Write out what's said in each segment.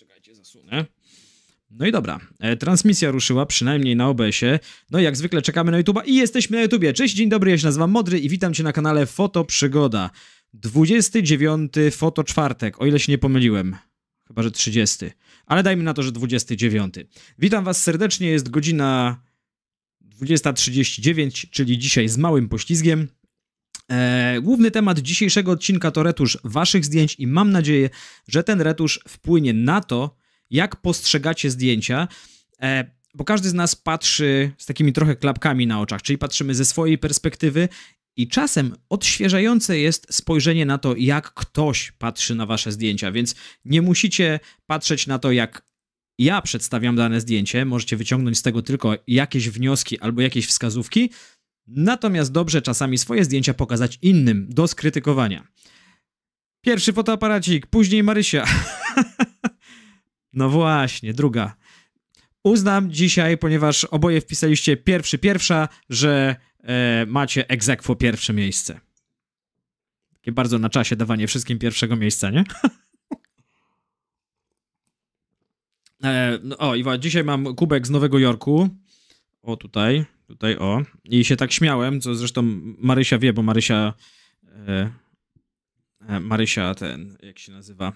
Czekajcie, zasunę. No i dobra, e, transmisja ruszyła, przynajmniej na OBS-ie. No i jak zwykle czekamy na YouTube'a i jesteśmy na YouTubie. Cześć, dzień dobry, ja się nazywam Modry i witam Cię na kanale Fotoprzygoda. 29 Foto Czwartek, o ile się nie pomyliłem. Chyba, że 30. Ale dajmy na to, że 29. Witam Was serdecznie, jest godzina 20.39, czyli dzisiaj z małym poślizgiem. E, główny temat dzisiejszego odcinka to retusz waszych zdjęć i mam nadzieję, że ten retusz wpłynie na to, jak postrzegacie zdjęcia, e, bo każdy z nas patrzy z takimi trochę klapkami na oczach, czyli patrzymy ze swojej perspektywy i czasem odświeżające jest spojrzenie na to, jak ktoś patrzy na wasze zdjęcia, więc nie musicie patrzeć na to, jak ja przedstawiam dane zdjęcie, możecie wyciągnąć z tego tylko jakieś wnioski albo jakieś wskazówki, Natomiast dobrze czasami swoje zdjęcia pokazać innym do skrytykowania. Pierwszy fotoaparacik, później Marysia. no właśnie, druga. Uznam dzisiaj, ponieważ oboje wpisaliście pierwszy, pierwsza, że e, macie egzekwo pierwsze miejsce. Takie bardzo na czasie dawanie wszystkim pierwszego miejsca, nie? e, no, o, i dzisiaj mam kubek z Nowego Jorku. O, tutaj tutaj, o. I się tak śmiałem, co zresztą Marysia wie, bo Marysia... E, e, Marysia ten, jak się nazywa...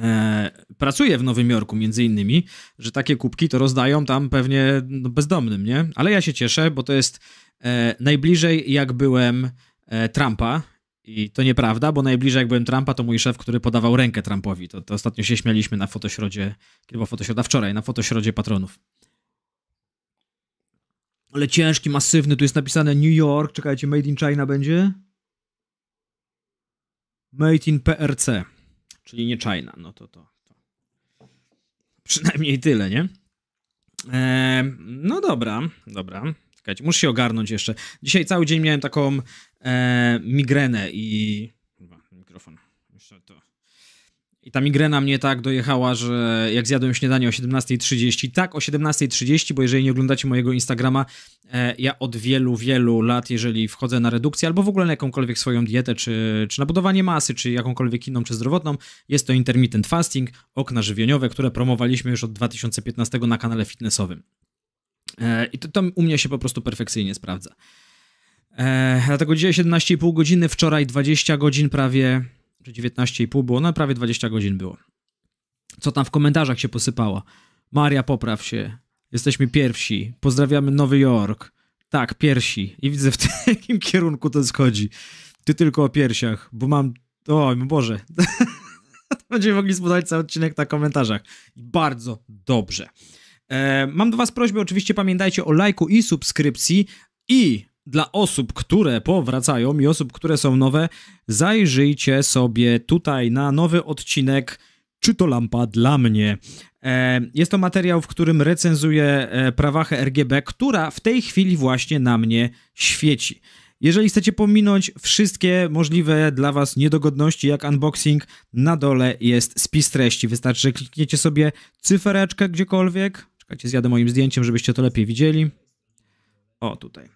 E, pracuje w Nowym Jorku między innymi, że takie kubki to rozdają tam pewnie no, bezdomnym, nie? Ale ja się cieszę, bo to jest e, najbliżej jak byłem e, Trumpa i to nieprawda, bo najbliżej jak byłem Trumpa, to mój szef, który podawał rękę Trumpowi. To, to ostatnio się śmialiśmy na fotośrodzie, kiedy była fotośroda? Wczoraj, na fotośrodzie patronów. Ale ciężki, masywny, tu jest napisane New York. Czekajcie, Made in China będzie? Made in PRC, czyli nie China. No to to. to. Przynajmniej tyle, nie? Eee, no dobra, dobra. Czekajcie, muszę się ogarnąć jeszcze. Dzisiaj cały dzień miałem taką e, migrenę i. Chyba, mikrofon. Jeszcze to. I ta migrena mnie tak dojechała, że jak zjadłem śniadanie o 17.30, tak o 17.30, bo jeżeli nie oglądacie mojego Instagrama, e, ja od wielu, wielu lat, jeżeli wchodzę na redukcję albo w ogóle na jakąkolwiek swoją dietę, czy, czy na budowanie masy, czy jakąkolwiek inną, czy zdrowotną, jest to intermittent fasting, okna żywieniowe, które promowaliśmy już od 2015 na kanale fitnessowym. E, I to, to u mnie się po prostu perfekcyjnie sprawdza. E, dlatego dzisiaj 17,5 godziny, wczoraj 20 godzin prawie czy 19,5 było, no prawie 20 godzin było. Co tam w komentarzach się posypała? Maria, popraw się. Jesteśmy pierwsi. Pozdrawiamy Nowy Jork. Tak, piersi. I widzę w tym, jakim kierunku to schodzi. Ty tylko o piersiach, bo mam... O, Boże. Będziemy mogli zbudować cały odcinek na komentarzach. Bardzo dobrze. E, mam do Was prośbę, oczywiście pamiętajcie o lajku i subskrypcji i dla osób, które powracają i osób, które są nowe, zajrzyjcie sobie tutaj na nowy odcinek Czy to lampa dla mnie? E, jest to materiał, w którym recenzuję e, prawachę RGB, która w tej chwili właśnie na mnie świeci. Jeżeli chcecie pominąć wszystkie możliwe dla Was niedogodności, jak unboxing, na dole jest spis treści. Wystarczy, że klikniecie sobie cyfereczkę gdziekolwiek. Czekajcie, zjadę moim zdjęciem, żebyście to lepiej widzieli. O, tutaj.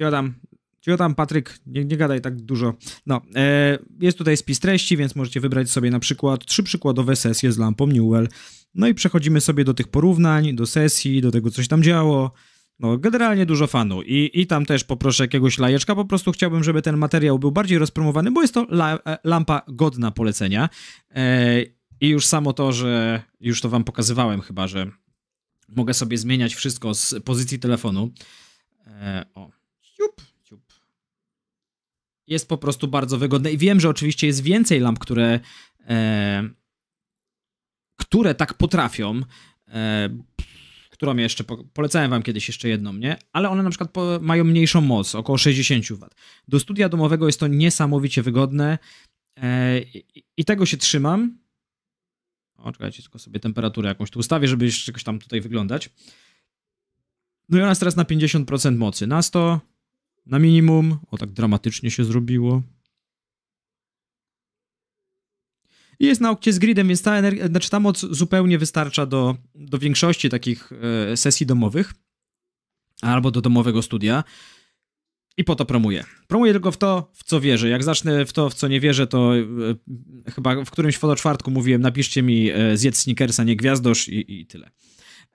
Cicho tam, cicho tam Patryk, nie, nie gadaj tak dużo. No, e, jest tutaj spis treści, więc możecie wybrać sobie na przykład trzy przykładowe sesje z lampą Newell. No i przechodzimy sobie do tych porównań, do sesji, do tego, co się tam działo. No, generalnie dużo fanu. I, I tam też poproszę jakiegoś lajeczka. Po prostu chciałbym, żeby ten materiał był bardziej rozpromowany, bo jest to la e, lampa godna polecenia. E, I już samo to, że już to wam pokazywałem chyba, że mogę sobie zmieniać wszystko z pozycji telefonu. E, o, jest po prostu bardzo wygodne. I wiem, że oczywiście jest więcej lamp, które, e, które tak potrafią. E, którą jeszcze po, polecałem wam kiedyś jeszcze jedną, nie? Ale one na przykład po, mają mniejszą moc, około 60 W. Do studia domowego jest to niesamowicie wygodne e, i, i tego się trzymam. O, czekajcie, tylko sobie temperaturę jakąś tu ustawię, żeby jeszcze jakoś tam tutaj wyglądać. No i ona jest teraz na 50% mocy. Na 100 na minimum. O, tak dramatycznie się zrobiło. I jest na okcie z gridem, więc ta, energia, znaczy ta moc zupełnie wystarcza do, do większości takich e, sesji domowych albo do domowego studia. I po to promuję. Promuję tylko w to, w co wierzę. Jak zacznę w to, w co nie wierzę, to e, chyba w którymś fotoczwartku mówiłem, napiszcie mi e, zjedz Snickersa, nie gwiazdosz i, i tyle.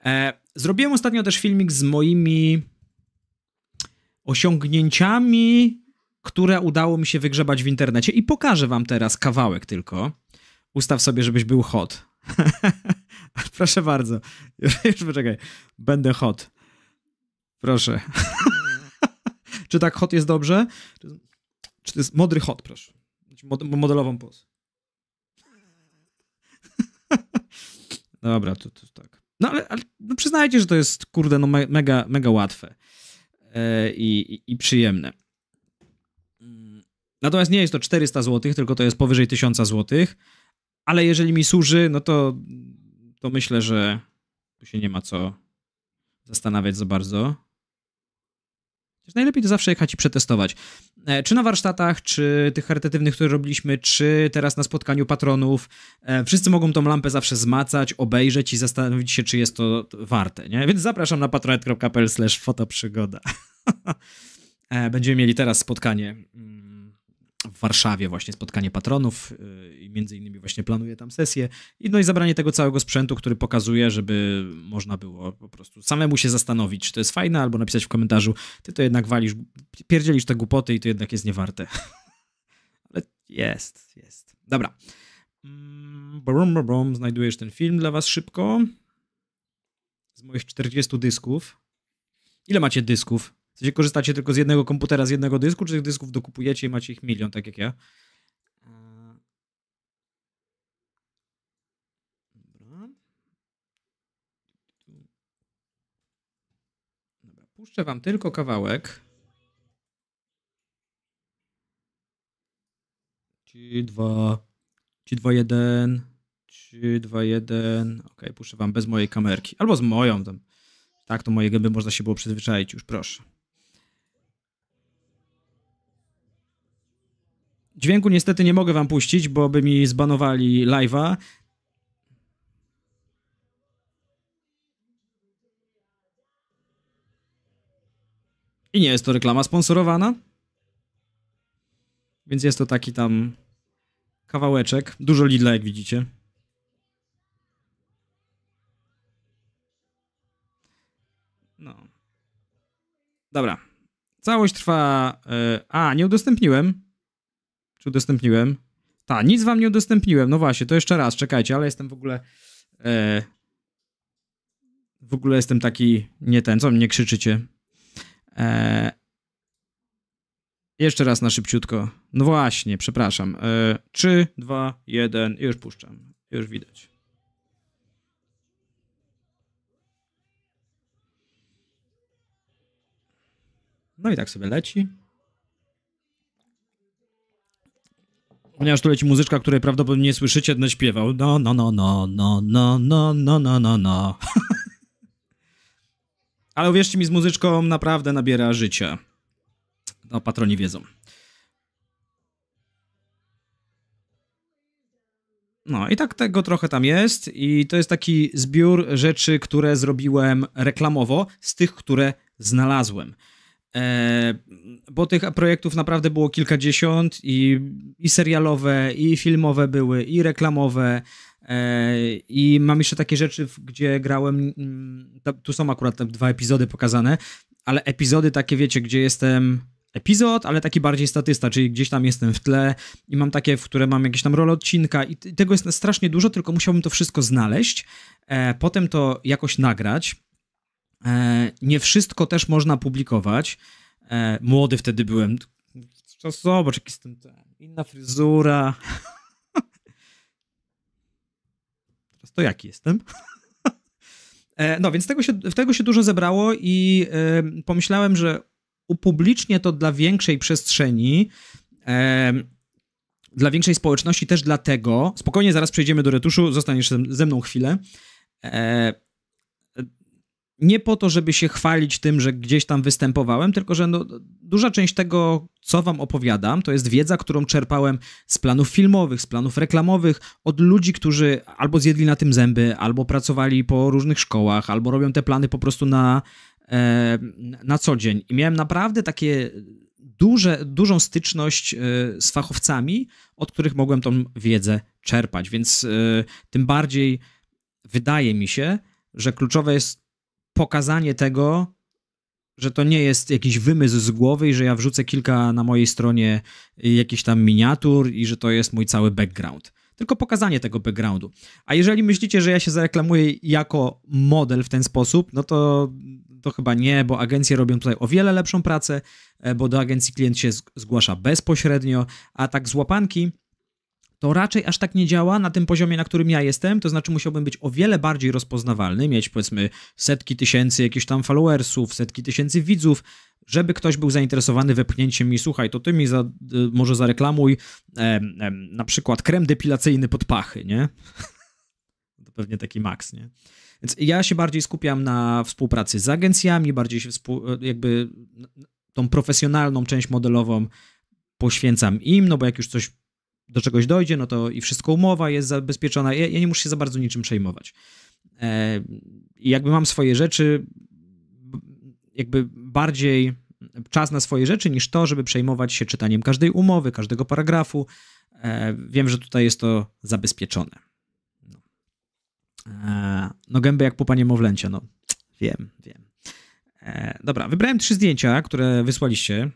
E, zrobiłem ostatnio też filmik z moimi osiągnięciami, które udało mi się wygrzebać w internecie. I pokażę wam teraz kawałek tylko. Ustaw sobie, żebyś był hot. Proszę bardzo. Już, poczekaj. Będę hot. Proszę. Czy tak hot jest dobrze? Czy to jest modry hot, proszę. modelową poz. Dobra, to, to tak. No ale, ale no przyznajcie, że to jest, kurde, no me mega, mega łatwe. E, i, i, przyjemne. Mm. Natomiast nie jest to 400 zł, tylko to jest powyżej 1000 zł. Ale jeżeli mi służy, no to, to myślę, że tu się nie ma co zastanawiać za bardzo najlepiej to zawsze jechać i przetestować. E, czy na warsztatach, czy tych charytatywnych, które robiliśmy, czy teraz na spotkaniu patronów. E, wszyscy mogą tą lampę zawsze zmacać, obejrzeć i zastanowić się, czy jest to warte. Nie? Więc zapraszam na patronet.pl/slash fotoprzygoda. E, będziemy mieli teraz spotkanie mm, w Warszawie właśnie spotkanie patronów y, i między innymi właśnie planuję tam sesję i no i zabranie tego całego sprzętu, który pokazuje, żeby można było po prostu samemu się zastanowić, czy to jest fajne, albo napisać w komentarzu, ty to jednak walisz, pierdzielisz te głupoty i to jednak jest niewarte. Ale jest, jest. Dobra. Mm, brum, brum, brum. Znajdujesz ten film dla was szybko. Z moich 40 dysków. Ile macie dysków? W sensie korzystacie tylko z jednego komputera, z jednego dysku, czy tych dysków dokupujecie i macie ich milion, tak jak ja? Dobra. Dobra, puszczę wam tylko kawałek. Ci dwa, ci dwa jeden, ci dwa jeden. Ok, puszczę wam bez mojej kamerki, albo z moją tam. Tak, to moje gęby można się było przyzwyczaić już, proszę. Dźwięku niestety nie mogę wam puścić, bo by mi zbanowali live'a. I nie jest to reklama sponsorowana. Więc jest to taki tam kawałeczek. Dużo Lidla, jak widzicie. No. Dobra. Całość trwa... E, a, nie udostępniłem. Czy udostępniłem? Ta, nic wam nie udostępniłem. No właśnie, to jeszcze raz, czekajcie, ale jestem w ogóle... E, w ogóle jestem taki nie ten, co mnie krzyczycie. E, jeszcze raz na szybciutko. No właśnie, przepraszam. E, 3, 2, 1 i już puszczam. Już widać. No i tak sobie leci. ponieważ tu leci muzyczka, której prawdopodobnie nie słyszycie, będę śpiewał. No, no, no, no, no, no, no, no, no, no, no. Ale uwierzcie mi, z muzyczką naprawdę nabiera życia. No, patroni wiedzą. No i tak tego trochę tam jest i to jest taki zbiór rzeczy, które zrobiłem reklamowo z tych, które znalazłem. E, bo tych projektów naprawdę było kilkadziesiąt i, i serialowe, i filmowe były, i reklamowe. E, I mam jeszcze takie rzeczy, gdzie grałem. Mm, tu są akurat dwa epizody pokazane, ale epizody takie, wiecie, gdzie jestem epizod, ale taki bardziej statysta, czyli gdzieś tam jestem w tle i mam takie, w które mam jakieś tam rolę odcinka i tego jest strasznie dużo, tylko musiałbym to wszystko znaleźć, e, potem to jakoś nagrać, E, nie wszystko też można publikować. E, młody wtedy byłem. Zobacz, jaki jestem Inna fryzura. Teraz to jaki jestem? E, no więc tego się, tego się dużo zebrało i pomyślałem, że upublicznię to dla większej przestrzeni, dla większej społeczności też dlatego. Spokojnie, zaraz przejdziemy do retuszu, zostaniesz ze mną chwilę nie po to, żeby się chwalić tym, że gdzieś tam występowałem, tylko że no, duża część tego, co wam opowiadam, to jest wiedza, którą czerpałem z planów filmowych, z planów reklamowych, od ludzi, którzy albo zjedli na tym zęby, albo pracowali po różnych szkołach, albo robią te plany po prostu na, e, na co dzień. I miałem naprawdę takie duże, dużą styczność e, z fachowcami, od których mogłem tą wiedzę czerpać, więc e, tym bardziej wydaje mi się, że kluczowe jest pokazanie tego, że to nie jest jakiś wymysł z głowy i że ja wrzucę kilka na mojej stronie jakichś tam miniatur i że to jest mój cały background. Tylko pokazanie tego backgroundu. A jeżeli myślicie, że ja się zareklamuję jako model w ten sposób, no to, to chyba nie, bo agencje robią tutaj o wiele lepszą pracę, e, bo do agencji klient się zgłasza bezpośrednio, a tak z łapanki to raczej aż tak nie działa na tym poziomie, na którym ja jestem, to znaczy musiałbym być o wiele bardziej rozpoznawalny, mieć powiedzmy setki tysięcy jakichś tam followersów, setki tysięcy widzów, żeby ktoś był zainteresowany wepchnięciem mi, słuchaj, to ty mi za, y, może zareklamuj na przykład krem depilacyjny pod pachy, nie? to pewnie taki maks, nie? Więc ja się bardziej skupiam na współpracy z agencjami, bardziej się e, jakby tą profesjonalną część modelową poświęcam im, no bo jak już coś do czegoś dojdzie, no to i wszystko umowa jest zabezpieczona. Ja, ja nie muszę się za bardzo niczym przejmować. E, jakby mam swoje rzeczy, jakby bardziej czas na swoje rzeczy niż to, żeby przejmować się czytaniem każdej umowy, każdego paragrafu. E, wiem, że tutaj jest to zabezpieczone. No, e, no gęby jak pupa niemowlęcia, no wiem, wiem. E, dobra, wybrałem trzy zdjęcia, które wysłaliście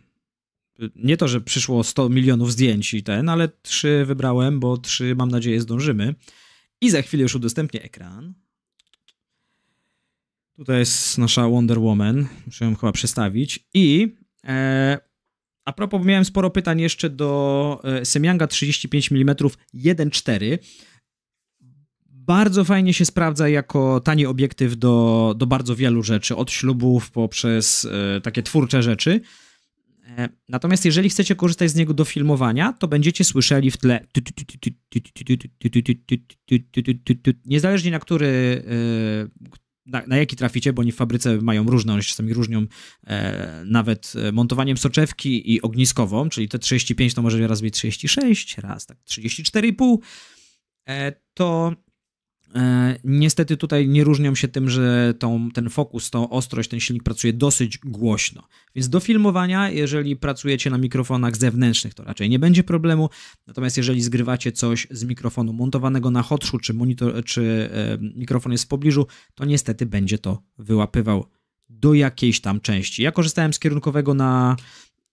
nie to, że przyszło 100 milionów zdjęć i ten, ale trzy wybrałem, bo trzy mam nadzieję zdążymy. I za chwilę już udostępnię ekran. Tutaj jest nasza Wonder Woman. Muszę ją chyba przestawić. I e, a propos, miałem sporo pytań jeszcze do e, Semyanga 35 mm 1.4. Bardzo fajnie się sprawdza jako tani obiektyw do, do bardzo wielu rzeczy, od ślubów poprzez e, takie twórcze rzeczy. Natomiast jeżeli chcecie korzystać z niego do filmowania, to będziecie słyszeli w tle niezależnie na który na, na, jaki traficie, bo oni w fabryce mają różne, one się czasami różnią e, nawet montowaniem soczewki i ogniskową, czyli te 35 to może raz być 36, raz tak 34,5, e, to E, niestety tutaj nie różnią się tym, że tą, ten fokus, tą ostrość, ten silnik pracuje dosyć głośno. Więc do filmowania, jeżeli pracujecie na mikrofonach zewnętrznych, to raczej nie będzie problemu. Natomiast jeżeli zgrywacie coś z mikrofonu montowanego na hotszu, czy, monitor, czy e, mikrofon jest w pobliżu, to niestety będzie to wyłapywał do jakiejś tam części. Ja korzystałem z kierunkowego na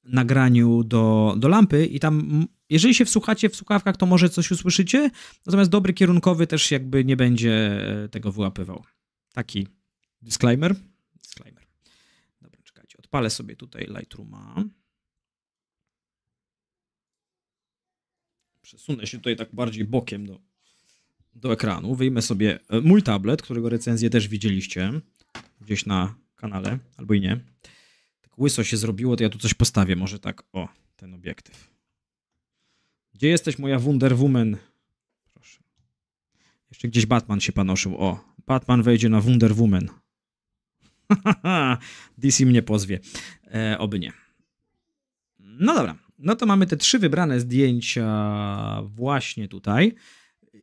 nagraniu do, do lampy i tam, jeżeli się wsłuchacie w słuchawkach, to może coś usłyszycie, natomiast dobry kierunkowy też jakby nie będzie e, tego wyłapywał. Taki disclaimer. Disclaimer. Dobra, czekajcie, odpalę sobie tutaj Lightrooma. Przesunę się tutaj tak bardziej bokiem do, do ekranu. Wyjmę sobie e, mój tablet, którego recenzję też widzieliście gdzieś na kanale, albo i nie łyso się zrobiło, to ja tu coś postawię. Może tak, o, ten obiektyw. Gdzie jesteś moja Wunderwoman? Proszę. Jeszcze gdzieś Batman się panoszył. O, Batman wejdzie na Wunderwoman. DC mnie pozwie. E, oby nie. No dobra, no to mamy te trzy wybrane zdjęcia właśnie tutaj.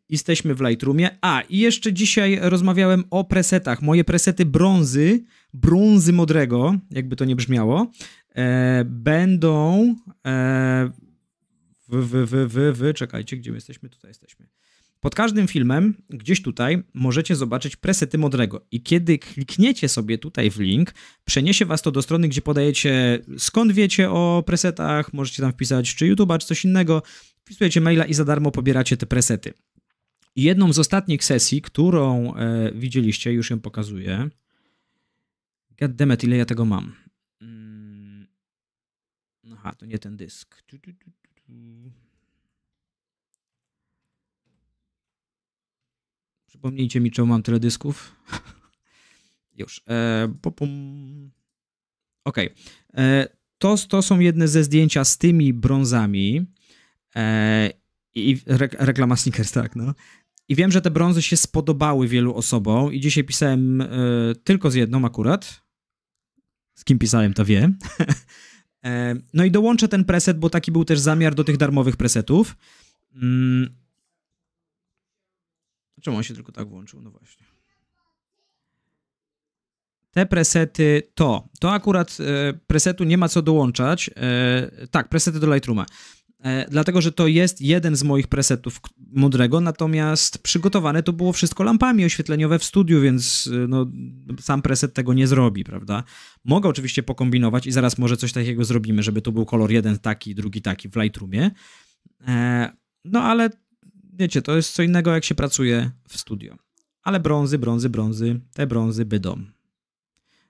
Jesteśmy w Lightroomie. A, i jeszcze dzisiaj rozmawiałem o presetach. Moje presety brązy brązy modrego, jakby to nie brzmiało, e, będą e, w, w, w, w, w, czekajcie, gdzie my jesteśmy, tutaj jesteśmy. Pod każdym filmem, gdzieś tutaj, możecie zobaczyć presety Modrego. I kiedy klikniecie sobie tutaj w link, przeniesie was to do strony, gdzie podajecie skąd wiecie o presetach, możecie tam wpisać czy YouTube, czy coś innego. Wpisujecie maila i za darmo pobieracie te presety. I jedną z ostatnich sesji, którą e, widzieliście, już ją pokazuję, Goddammit, ile ja tego mam. Mm, aha, to nie ten dysk. Przypomnijcie mi, czemu mam tyle dysków. Już. E, popum. E, to, to są jedne ze zdjęcia z tymi brązami. E, i re, reklama sneakers, tak, no. I wiem, że te brązy się spodobały wielu osobom i dzisiaj pisałem e, tylko z jedną akurat z kim pisałem, to wie. no i dołączę ten preset, bo taki był też zamiar do tych darmowych presetów. Mm. Czemu on się tylko tak włączył? No właśnie. Te presety to. To akurat e, presetu nie ma co dołączać. E, tak, presety do Lightrooma. E, dlatego że to jest jeden z moich presetów mądrego, natomiast przygotowane to było wszystko lampami oświetleniowe w studiu, więc e, no, sam preset tego nie zrobi, prawda? Mogę oczywiście pokombinować i zaraz może coś takiego zrobimy, żeby to był kolor jeden taki, drugi taki w Lightroomie, e, no ale wiecie, to jest co innego jak się pracuje w studio. Ale brązy, brązy, brązy, te brązy bydą.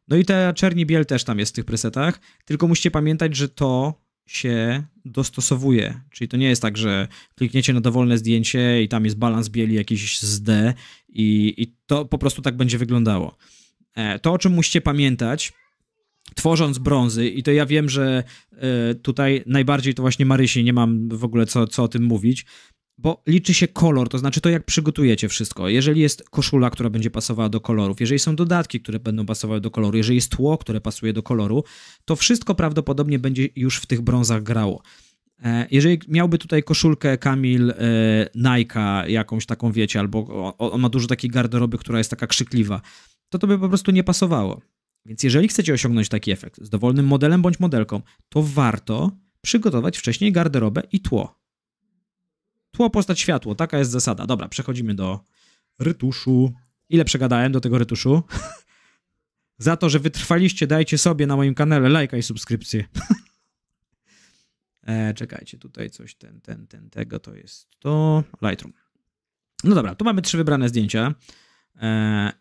No i te czerni biel też tam jest w tych presetach, tylko musicie pamiętać, że to się dostosowuje. Czyli to nie jest tak, że klikniecie na dowolne zdjęcie i tam jest balans bieli jakiś z D i, i to po prostu tak będzie wyglądało. E, to, o czym musicie pamiętać, tworząc brązy, i to ja wiem, że e, tutaj najbardziej to właśnie Marysi, nie mam w ogóle co, co o tym mówić, bo liczy się kolor, to znaczy to, jak przygotujecie wszystko. Jeżeli jest koszula, która będzie pasowała do kolorów, jeżeli są dodatki, które będą pasowały do koloru, jeżeli jest tło, które pasuje do koloru, to wszystko prawdopodobnie będzie już w tych brązach grało. E, jeżeli miałby tutaj koszulkę Kamil e, Nike, jakąś taką, wiecie, albo on ma dużo takiej garderoby, która jest taka krzykliwa, to to by po prostu nie pasowało. Więc jeżeli chcecie osiągnąć taki efekt z dowolnym modelem bądź modelką, to warto przygotować wcześniej garderobę i tło. Tło, postać, światło. Taka jest zasada. Dobra, przechodzimy do rytuszu. Ile przegadałem do tego rytuszu? Za to, że wytrwaliście, dajcie sobie na moim kanale lajka i subskrypcję. e, czekajcie, tutaj coś, ten, ten, ten, tego to jest to. Lightroom. No dobra, tu mamy trzy wybrane zdjęcia. E,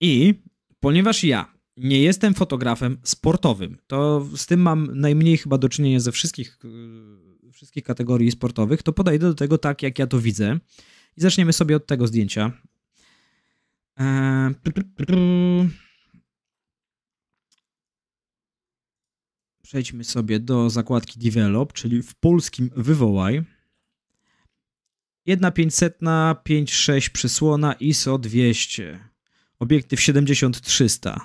I ponieważ ja nie jestem fotografem sportowym, to z tym mam najmniej chyba do czynienia ze wszystkich y, wszystkich kategorii sportowych, to podejdę do tego tak, jak ja to widzę. I zaczniemy sobie od tego zdjęcia. E, Przejdźmy sobie do zakładki Develop, czyli w polskim wywołaj. 1,500 na 5,6 przysłona ISO 200. Obiektyw 7300.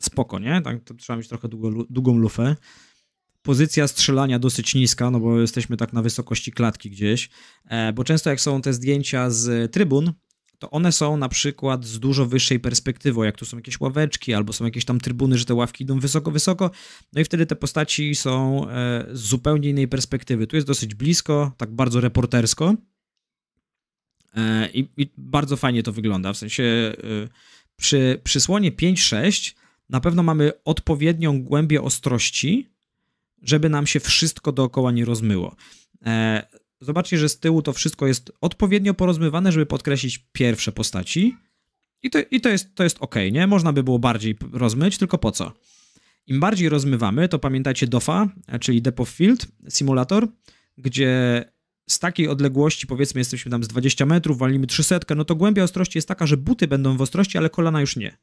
Spoko, nie? Tak, to trzeba mieć trochę długo, długą lufę pozycja strzelania dosyć niska, no bo jesteśmy tak na wysokości klatki gdzieś, e, bo często jak są te zdjęcia z trybun, to one są na przykład z dużo wyższej perspektywy, jak tu są jakieś ławeczki, albo są jakieś tam trybuny, że te ławki idą wysoko, wysoko, no i wtedy te postaci są e, z zupełnie innej perspektywy. Tu jest dosyć blisko, tak bardzo reportersko e, i, i bardzo fajnie to wygląda, w sensie przy przysłonie 5-6 na pewno mamy odpowiednią głębię ostrości, żeby nam się wszystko dookoła nie rozmyło. E, zobaczcie, że z tyłu to wszystko jest odpowiednio porozmywane, żeby podkreślić pierwsze postaci. I to, i to, jest, to jest ok, nie? Można by było bardziej rozmyć, tylko po co? Im bardziej rozmywamy, to pamiętajcie DOFA, e, czyli Depth of Field Simulator, gdzie z takiej odległości, powiedzmy jesteśmy tam z 20 metrów, walimy 300, no to głębia ostrości jest taka, że buty będą w ostrości, ale kolana już nie.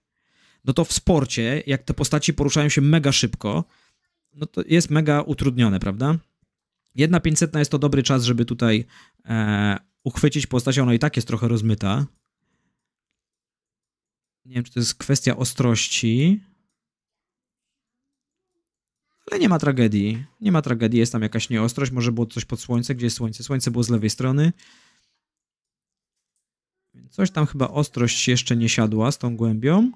No to w sporcie, jak te postaci poruszają się mega szybko, no to jest mega utrudnione, prawda? Jedna 500 jest to dobry czas, żeby tutaj e, uchwycić postać, ona no i tak jest trochę rozmyta. Nie wiem, czy to jest kwestia ostrości. Ale nie ma tragedii. Nie ma tragedii, jest tam jakaś nieostrość, może było coś pod słońce, gdzie jest słońce. Słońce było z lewej strony. Coś tam chyba ostrość jeszcze nie siadła z tą głębią.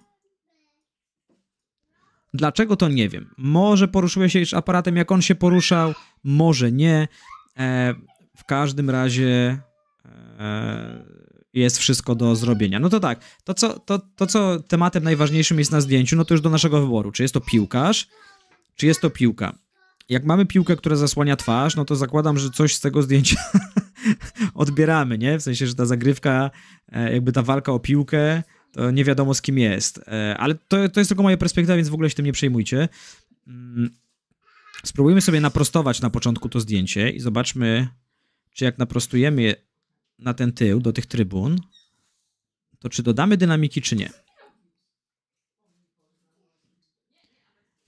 Dlaczego to nie wiem. Może poruszyłeś się już aparatem, jak on się poruszał, może nie. E, w każdym razie e, jest wszystko do zrobienia. No to tak, to co, to, to co tematem najważniejszym jest na zdjęciu, no to już do naszego wyboru. Czy jest to piłkarz, czy jest to piłka. Jak mamy piłkę, która zasłania twarz, no to zakładam, że coś z tego zdjęcia odbieramy, nie? W sensie, że ta zagrywka, e, jakby ta walka o piłkę to e, nie wiadomo z kim jest. E, ale to, to jest tylko moja perspektywa, więc w ogóle się tym nie przejmujcie. Mm, spróbujmy sobie naprostować na początku to zdjęcie i zobaczmy, czy jak naprostujemy na ten tył, do tych trybun, to czy dodamy dynamiki, czy nie.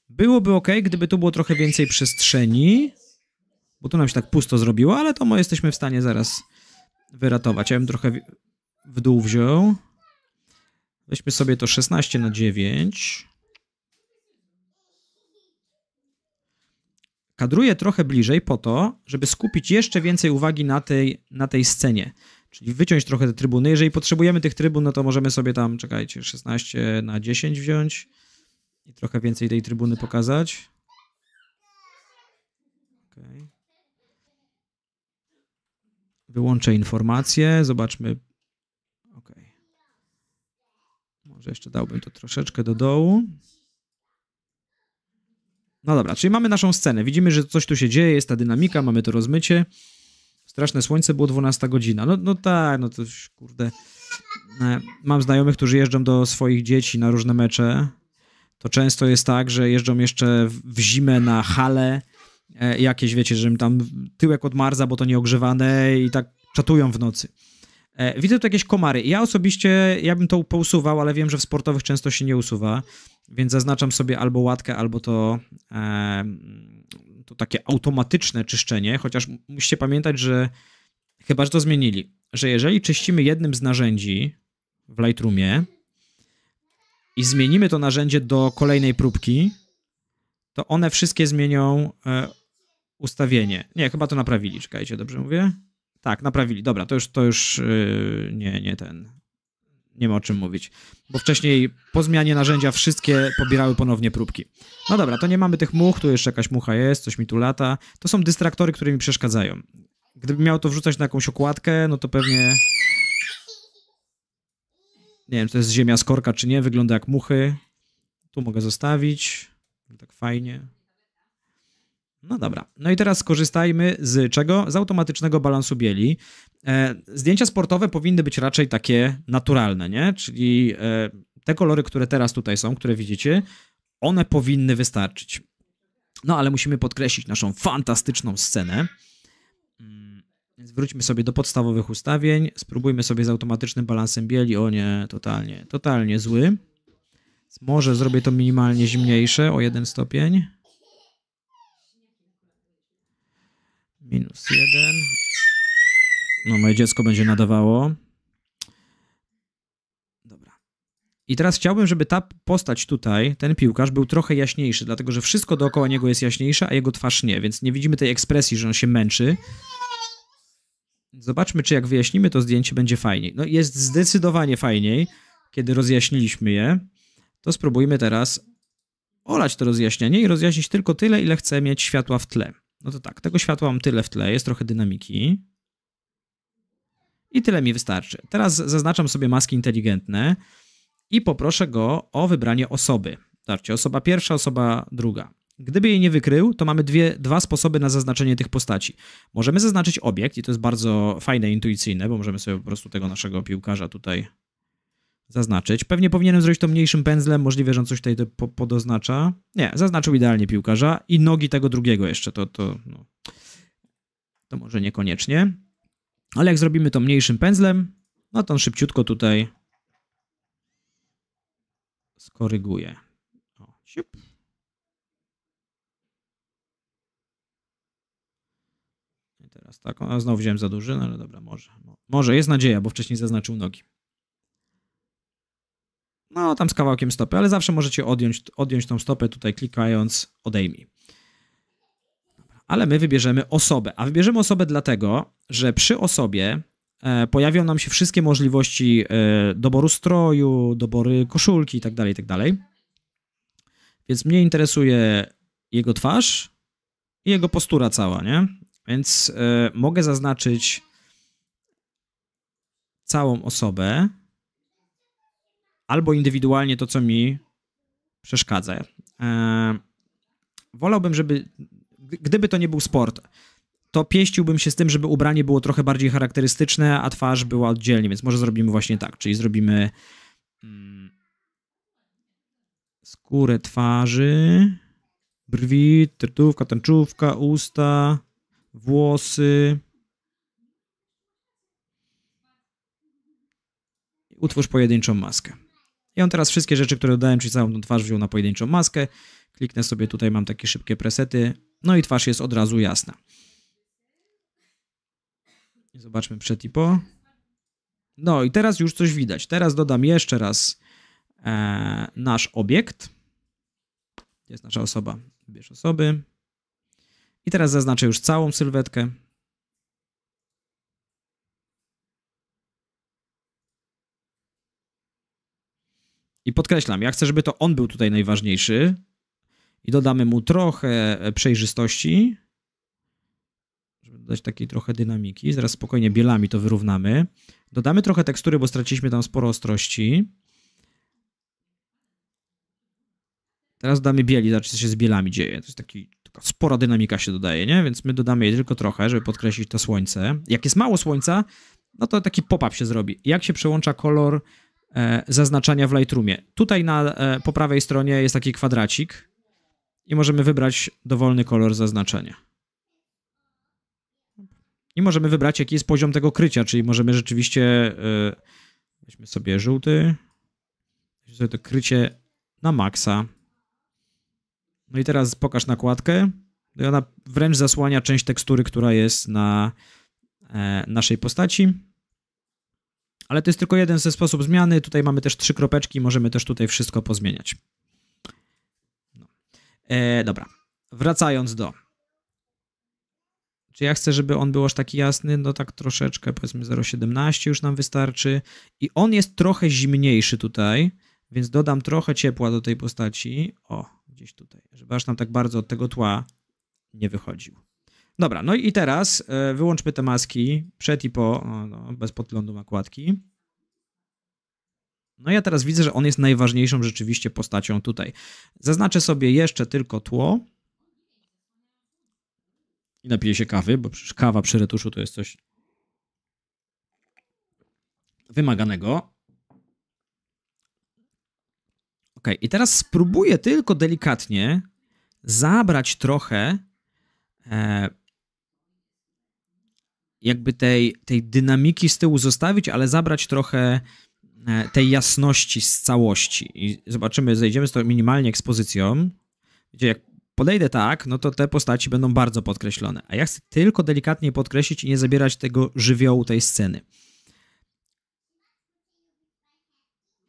Byłoby ok, gdyby tu było trochę więcej przestrzeni, bo tu nam się tak pusto zrobiło, ale to my jesteśmy w stanie zaraz wyratować. Ja bym trochę w dół wziął. Weźmy sobie to 16 na 9. Kadruję trochę bliżej po to, żeby skupić jeszcze więcej uwagi na tej, na tej scenie. Czyli wyciąć trochę te trybuny. Jeżeli potrzebujemy tych trybun, no to możemy sobie tam, czekajcie, 16 na 10 wziąć i trochę więcej tej trybuny pokazać. Okay. Wyłączę informacje, zobaczmy Może jeszcze dałbym to troszeczkę do dołu. No dobra, czyli mamy naszą scenę. Widzimy, że coś tu się dzieje, jest ta dynamika, mamy to rozmycie. Straszne słońce, było 12 godzina. No, no tak, no to już, kurde. E, mam znajomych, którzy jeżdżą do swoich dzieci na różne mecze. To często jest tak, że jeżdżą jeszcze w zimę na hale e, jakieś, wiecie, że im tam tyłek odmarza, bo to nieogrzewane i tak czatują w nocy. E, widzę tu jakieś komary. Ja osobiście, ja bym to pousuwał, ale wiem, że w sportowych często się nie usuwa, więc zaznaczam sobie albo łatkę, albo to, to takie automatyczne czyszczenie, chociaż musicie pamiętać, że chyba, że to zmienili, że jeżeli czyścimy jednym z narzędzi w Lightroomie i zmienimy to narzędzie do kolejnej próbki, to one wszystkie zmienią e, ustawienie. Nie, chyba to naprawili, czekajcie, dobrze mówię? Tak, naprawili. Dobra, to już, to już yy, nie, nie ten. Nie ma o czym mówić. Bo wcześniej po zmianie narzędzia wszystkie pobierały ponownie próbki. No dobra, to nie mamy tych much, tu jeszcze jakaś mucha jest, coś mi tu lata. To są dystraktory, które mi przeszkadzają. Gdybym miał to wrzucać na jakąś okładkę, no to pewnie... Nie wiem, to jest ziemia skorka czy nie, wygląda jak muchy. Tu mogę zostawić. Tak fajnie. No dobra. No i teraz skorzystajmy z czego? Z automatycznego balansu bieli. E, zdjęcia sportowe powinny być raczej takie naturalne, nie? Czyli e, te kolory, które teraz tutaj są, które widzicie, one powinny wystarczyć. No ale musimy podkreślić naszą fantastyczną scenę. Mm, więc wróćmy sobie do podstawowych ustawień. Spróbujmy sobie z automatycznym balansem bieli. O nie, totalnie, totalnie zły. Może zrobię to minimalnie zimniejsze o jeden stopień. Minus jeden. No, moje dziecko będzie nadawało. Dobra. I teraz chciałbym, żeby ta postać tutaj, ten piłkarz, był trochę jaśniejszy, dlatego że wszystko dookoła niego jest jaśniejsze, a jego twarz nie, więc nie widzimy tej ekspresji, że on się męczy. Zobaczmy, czy jak wyjaśnimy to zdjęcie, będzie fajniej. No, jest zdecydowanie fajniej, kiedy rozjaśniliśmy je. To spróbujmy teraz olać to rozjaśnienie i rozjaśnić tylko tyle, ile chcę mieć światła w tle. No to tak, tego światła mam tyle w tle, jest trochę dynamiki. I tyle mi wystarczy. Teraz zaznaczam sobie maski inteligentne i poproszę go o wybranie osoby. Zobaczcie, osoba pierwsza, osoba druga. Gdyby jej nie wykrył, to mamy dwie, dwa sposoby na zaznaczenie tych postaci. Możemy zaznaczyć obiekt i to jest bardzo fajne, intuicyjne, bo możemy sobie po prostu tego naszego piłkarza tutaj zaznaczyć. Pewnie powinienem zrobić to mniejszym pędzlem, możliwe, że on coś tutaj po, podoznacza. Nie, zaznaczył idealnie piłkarza i nogi tego drugiego jeszcze, to, to, no, to może niekoniecznie. Ale jak zrobimy to mniejszym pędzlem, no to on szybciutko tutaj skoryguje. O, siup. I teraz tak, a znowu wziąłem za duży, no ale dobra, może. Może, jest nadzieja, bo wcześniej zaznaczył nogi. No, tam z kawałkiem stopy, ale zawsze możecie odjąć, odjąć tą stopę tutaj klikając odejmij. Ale my wybierzemy osobę, a wybierzemy osobę dlatego, że przy osobie e, pojawią nam się wszystkie możliwości e, doboru stroju, dobory koszulki itd., tak itd. Tak Więc mnie interesuje jego twarz i jego postura cała, nie? Więc e, mogę zaznaczyć całą osobę albo indywidualnie to, co mi przeszkadza. E, wolałbym, żeby, gdyby to nie był sport, to pieściłbym się z tym, żeby ubranie było trochę bardziej charakterystyczne, a twarz była oddzielnie, więc może zrobimy właśnie tak, czyli zrobimy mm, skórę twarzy, brwi, tertówka, tęczówka, usta, włosy. Utwórz pojedynczą maskę. I on teraz wszystkie rzeczy, które dodałem, czyli całą tą twarz wziął na pojedynczą maskę. Kliknę sobie tutaj, mam takie szybkie presety. No i twarz jest od razu jasna. Zobaczmy przed i po. No i teraz już coś widać. Teraz dodam jeszcze raz e, nasz obiekt. Jest nasza osoba. Wybierz osoby. I teraz zaznaczę już całą sylwetkę. I podkreślam, ja chcę, żeby to on był tutaj najważniejszy i dodamy mu trochę e, przejrzystości, żeby dodać takiej trochę dynamiki. Zaraz spokojnie bielami to wyrównamy. Dodamy trochę tekstury, bo straciliśmy tam sporo ostrości. Teraz dodamy bieli, zobaczcie co się z bielami dzieje. To jest taki, taka spora dynamika się dodaje, nie? Więc my dodamy jej tylko trochę, żeby podkreślić to słońce. Jak jest mało słońca, no to taki pop-up się zrobi. Jak się przełącza kolor E, zaznaczania w Lightroomie. Tutaj na, e, po prawej stronie jest taki kwadracik i możemy wybrać dowolny kolor zaznaczenia. I możemy wybrać, jaki jest poziom tego krycia, czyli możemy rzeczywiście, e, weźmy sobie żółty, weźmy sobie to krycie na maksa. No i teraz pokaż nakładkę. No ona wręcz zasłania część tekstury, która jest na naszej postaci. Ale to jest tylko jeden ze sposób zmiany. Tutaj mamy też trzy kropeczki, możemy też tutaj wszystko pozmieniać. No. E, dobra, wracając do... Czy ja chcę, żeby on był aż taki jasny? No tak troszeczkę, powiedzmy 0,17 już nam wystarczy. I on jest trochę zimniejszy tutaj, więc dodam trochę ciepła do tej postaci. O, gdzieś tutaj, żeby aż nam tak bardzo od tego tła nie wychodził. Dobra, no i teraz e, wyłączmy te maski przed i po, no, bez podglądu nakładki. No ja teraz widzę, że on jest najważniejszą rzeczywiście postacią tutaj. Zaznaczę sobie jeszcze tylko tło. I napiję się kawy, bo przecież kawa przy retuszu to jest coś wymaganego. Ok, i teraz spróbuję tylko delikatnie zabrać trochę e, jakby tej, tej dynamiki z tyłu zostawić, ale zabrać trochę e, tej jasności z całości. I zobaczymy, zejdziemy z tą minimalnie ekspozycją. gdzie jak podejdę tak, no to te postaci będą bardzo podkreślone. A ja chcę tylko delikatnie podkreślić i nie zabierać tego żywiołu tej sceny.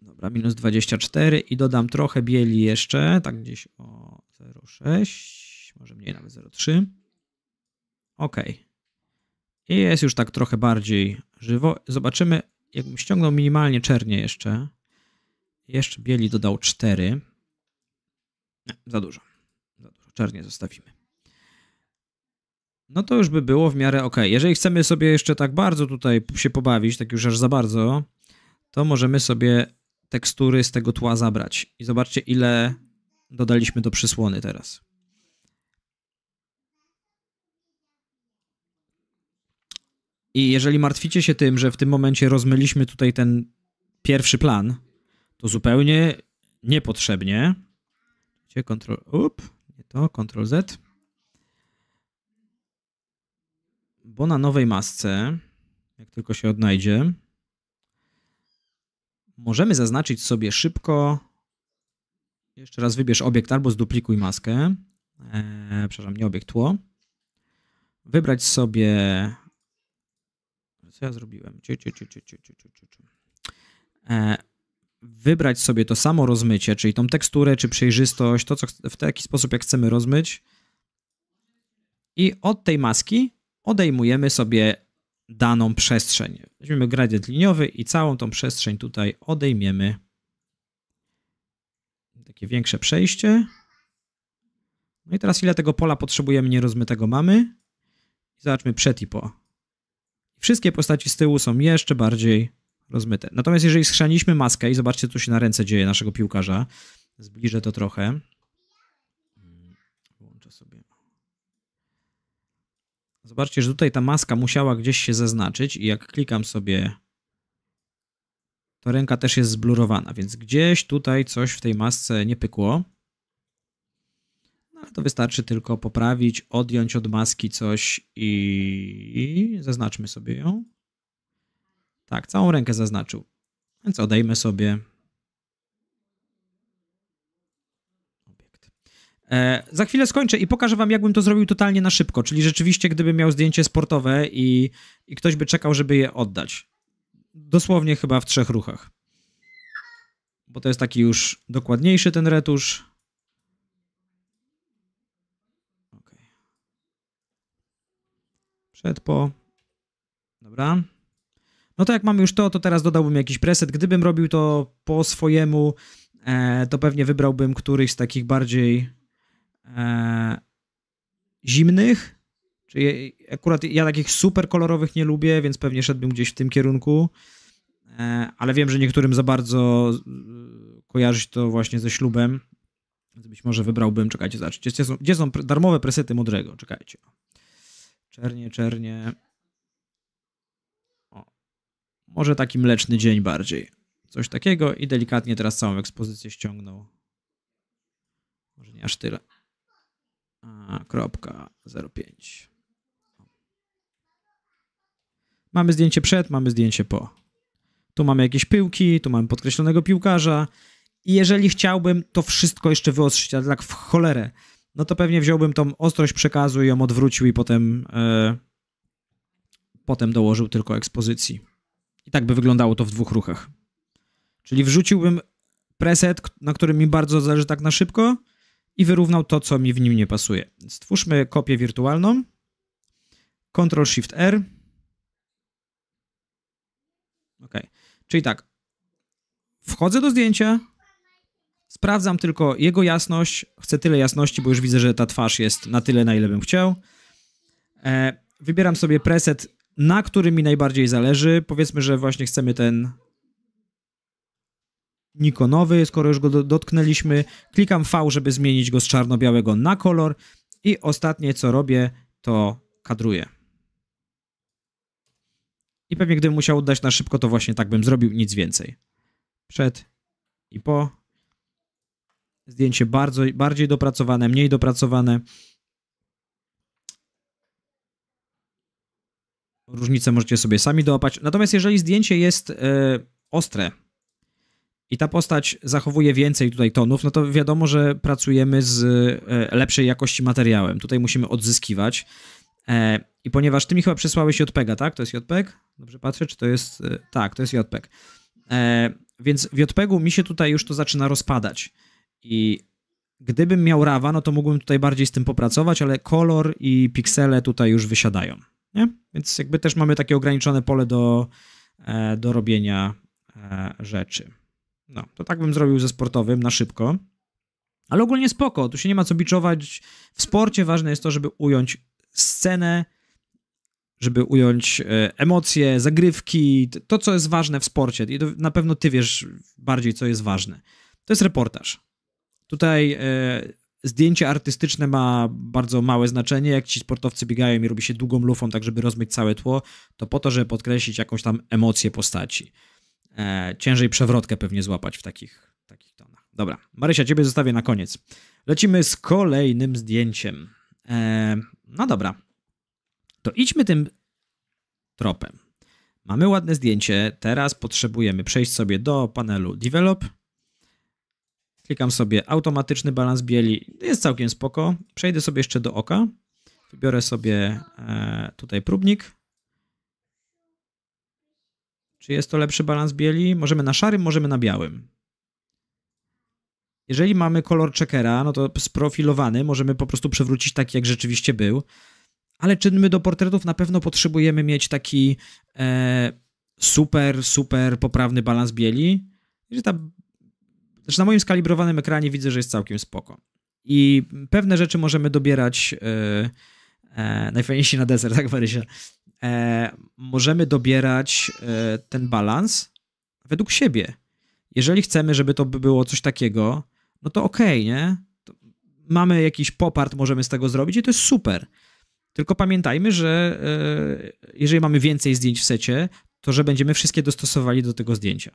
Dobra, minus 24 i dodam trochę bieli jeszcze, tak gdzieś o 0,6, może mniej nawet 0,3. Okej. Okay. I jest już tak trochę bardziej żywo. Zobaczymy, jakbym ściągnął minimalnie czernie jeszcze. Jeszcze bieli dodał 4. Nie, za dużo. Za dużo. Czernie zostawimy. No to już by było w miarę ok. Jeżeli chcemy sobie jeszcze tak bardzo tutaj się pobawić, tak już aż za bardzo, to możemy sobie tekstury z tego tła zabrać. I zobaczcie, ile dodaliśmy do przysłony teraz. I jeżeli martwicie się tym, że w tym momencie rozmyliśmy tutaj ten pierwszy plan, to zupełnie niepotrzebnie. Gdzie Ctrl up, nie to, Ctrl Z. Bo na nowej masce, jak tylko się odnajdzie, możemy zaznaczyć sobie szybko. Jeszcze raz wybierz obiekt albo zduplikuj maskę. Eee, przepraszam, nie obiekt tło. Wybrać sobie co ja zrobiłem? Ciu, ciu, ciu, ciu, ciu, ciu, ciu, ciu. E, wybrać sobie to samo rozmycie, czyli tą teksturę czy przejrzystość, to co w taki sposób jak chcemy rozmyć. I od tej maski odejmujemy sobie daną przestrzeń. Weźmiemy gradient liniowy i całą tą przestrzeń tutaj odejmiemy. Takie większe przejście. No i teraz ile tego pola potrzebujemy nierozmytego mamy? Zobaczmy przed i po. Wszystkie postaci z tyłu są jeszcze bardziej rozmyte. Natomiast jeżeli schrzaniliśmy maskę i zobaczcie, co się na ręce dzieje naszego piłkarza, zbliżę to trochę. Włączę sobie. Zobaczcie, że tutaj ta maska musiała gdzieś się zaznaczyć i jak klikam sobie to ręka też jest zblurowana, więc gdzieś tutaj coś w tej masce nie pykło to wystarczy tylko poprawić, odjąć od maski coś i zaznaczmy sobie ją. Tak, całą rękę zaznaczył. Więc odejmę sobie E, za chwilę skończę i pokażę wam, jakbym to zrobił totalnie na szybko, czyli rzeczywiście, gdybym miał zdjęcie sportowe i, i ktoś by czekał, żeby je oddać. Dosłownie chyba w trzech ruchach. Bo to jest taki już dokładniejszy ten retusz. Przed, po. Dobra. No to jak mam już to, to teraz dodałbym jakiś preset. Gdybym robił to po swojemu, e, to pewnie wybrałbym któryś z takich bardziej e, zimnych. Czyli akurat ja takich super kolorowych nie lubię, więc pewnie szedłbym gdzieś w tym kierunku. E, ale wiem, że niektórym za bardzo e, kojarzy się to właśnie ze ślubem. Więc być może wybrałbym, czekajcie, zobaczcie, gdzie są, gdzie są darmowe presety Modrego, czekajcie. Czernie, czernie. O. Może taki mleczny dzień bardziej. Coś takiego i delikatnie teraz całą ekspozycję ściągnął. Może nie aż tyle. A, kropka 05. Mamy zdjęcie przed, mamy zdjęcie po. Tu mamy jakieś pyłki, tu mamy podkreślonego piłkarza. I jeżeli chciałbym to wszystko jeszcze wyostrzyć, Ale tak w cholerę, no to pewnie wziąłbym tą ostrość przekazu i ją odwrócił i potem, e, potem dołożył tylko ekspozycji. I tak by wyglądało to w dwóch ruchach. Czyli wrzuciłbym preset, na którym mi bardzo zależy tak na szybko i wyrównał to, co mi w nim nie pasuje. Stwórzmy kopię wirtualną. Ctrl-Shift-R. Ok. Czyli tak. Wchodzę do zdjęcia, Sprawdzam tylko jego jasność. Chcę tyle jasności, bo już widzę, że ta twarz jest na tyle, na ile bym chciał. E, wybieram sobie preset, na którym mi najbardziej zależy. Powiedzmy, że właśnie chcemy ten Nikonowy, skoro już go do, dotknęliśmy. Klikam V, żeby zmienić go z czarno-białego na kolor. I ostatnie, co robię, to kadruję. I pewnie gdybym musiał oddać na szybko, to właśnie tak bym zrobił, nic więcej. Przed i po zdjęcie bardzo, bardziej dopracowane, mniej dopracowane. Różnice możecie sobie sami dołapać. Natomiast jeżeli zdjęcie jest y, ostre i ta postać zachowuje więcej tutaj tonów, no to wiadomo, że pracujemy z y, lepszej jakości materiałem. Tutaj musimy odzyskiwać. E, I ponieważ ty mi chyba przesłałeś JPEGa, tak? To jest JPEG? Dobrze patrzę, czy to jest... tak, to jest JPEG. więc w JPEG-u mi się tutaj już to zaczyna rozpadać. I gdybym miał rawa, no to mógłbym tutaj bardziej z tym popracować, ale kolor i piksele tutaj już wysiadają. Nie? Więc jakby też mamy takie ograniczone pole do, e, do robienia e, rzeczy. No, to tak bym zrobił ze sportowym na szybko. Ale ogólnie spoko, tu się nie ma co biczować. W sporcie ważne jest to, żeby ująć scenę, żeby ująć e, emocje, zagrywki, to co jest ważne w sporcie. I na pewno ty wiesz bardziej, co jest ważne. To jest reportaż. Tutaj e, zdjęcie artystyczne ma bardzo małe znaczenie. Jak ci sportowcy biegają i robi się długą lufą, tak żeby rozmyć całe tło, to po to, żeby podkreślić jakąś tam emocję postaci. E, ciężej przewrotkę pewnie złapać w takich, takich tonach. Dobra, Marysia, ciebie zostawię na koniec. Lecimy z kolejnym zdjęciem. E, no dobra, to idźmy tym tropem. Mamy ładne zdjęcie, teraz potrzebujemy przejść sobie do panelu Develop Klikam sobie automatyczny balans bieli, jest całkiem spoko. Przejdę sobie jeszcze do oka, wybiorę sobie e, tutaj próbnik. Czy jest to lepszy balans bieli? Możemy na szarym, możemy na białym. Jeżeli mamy kolor checkera, no to sprofilowany, możemy po prostu przewrócić taki, jak rzeczywiście był. Ale czy my do portretów na pewno potrzebujemy mieć taki e, super, super poprawny balans bieli? Jeżeli ta znaczy na moim skalibrowanym ekranie widzę, że jest całkiem spoko. I pewne rzeczy możemy dobierać. E, e najfajniejsi na deser, tak Marysia. E, możemy dobierać e, ten balans według siebie. Jeżeli chcemy, żeby to było coś takiego, no to okej, okay, nie? To mamy jakiś popart, możemy z tego zrobić i to jest super. Tylko pamiętajmy, że e, jeżeli mamy więcej zdjęć w secie, to że będziemy wszystkie dostosowali do tego zdjęcia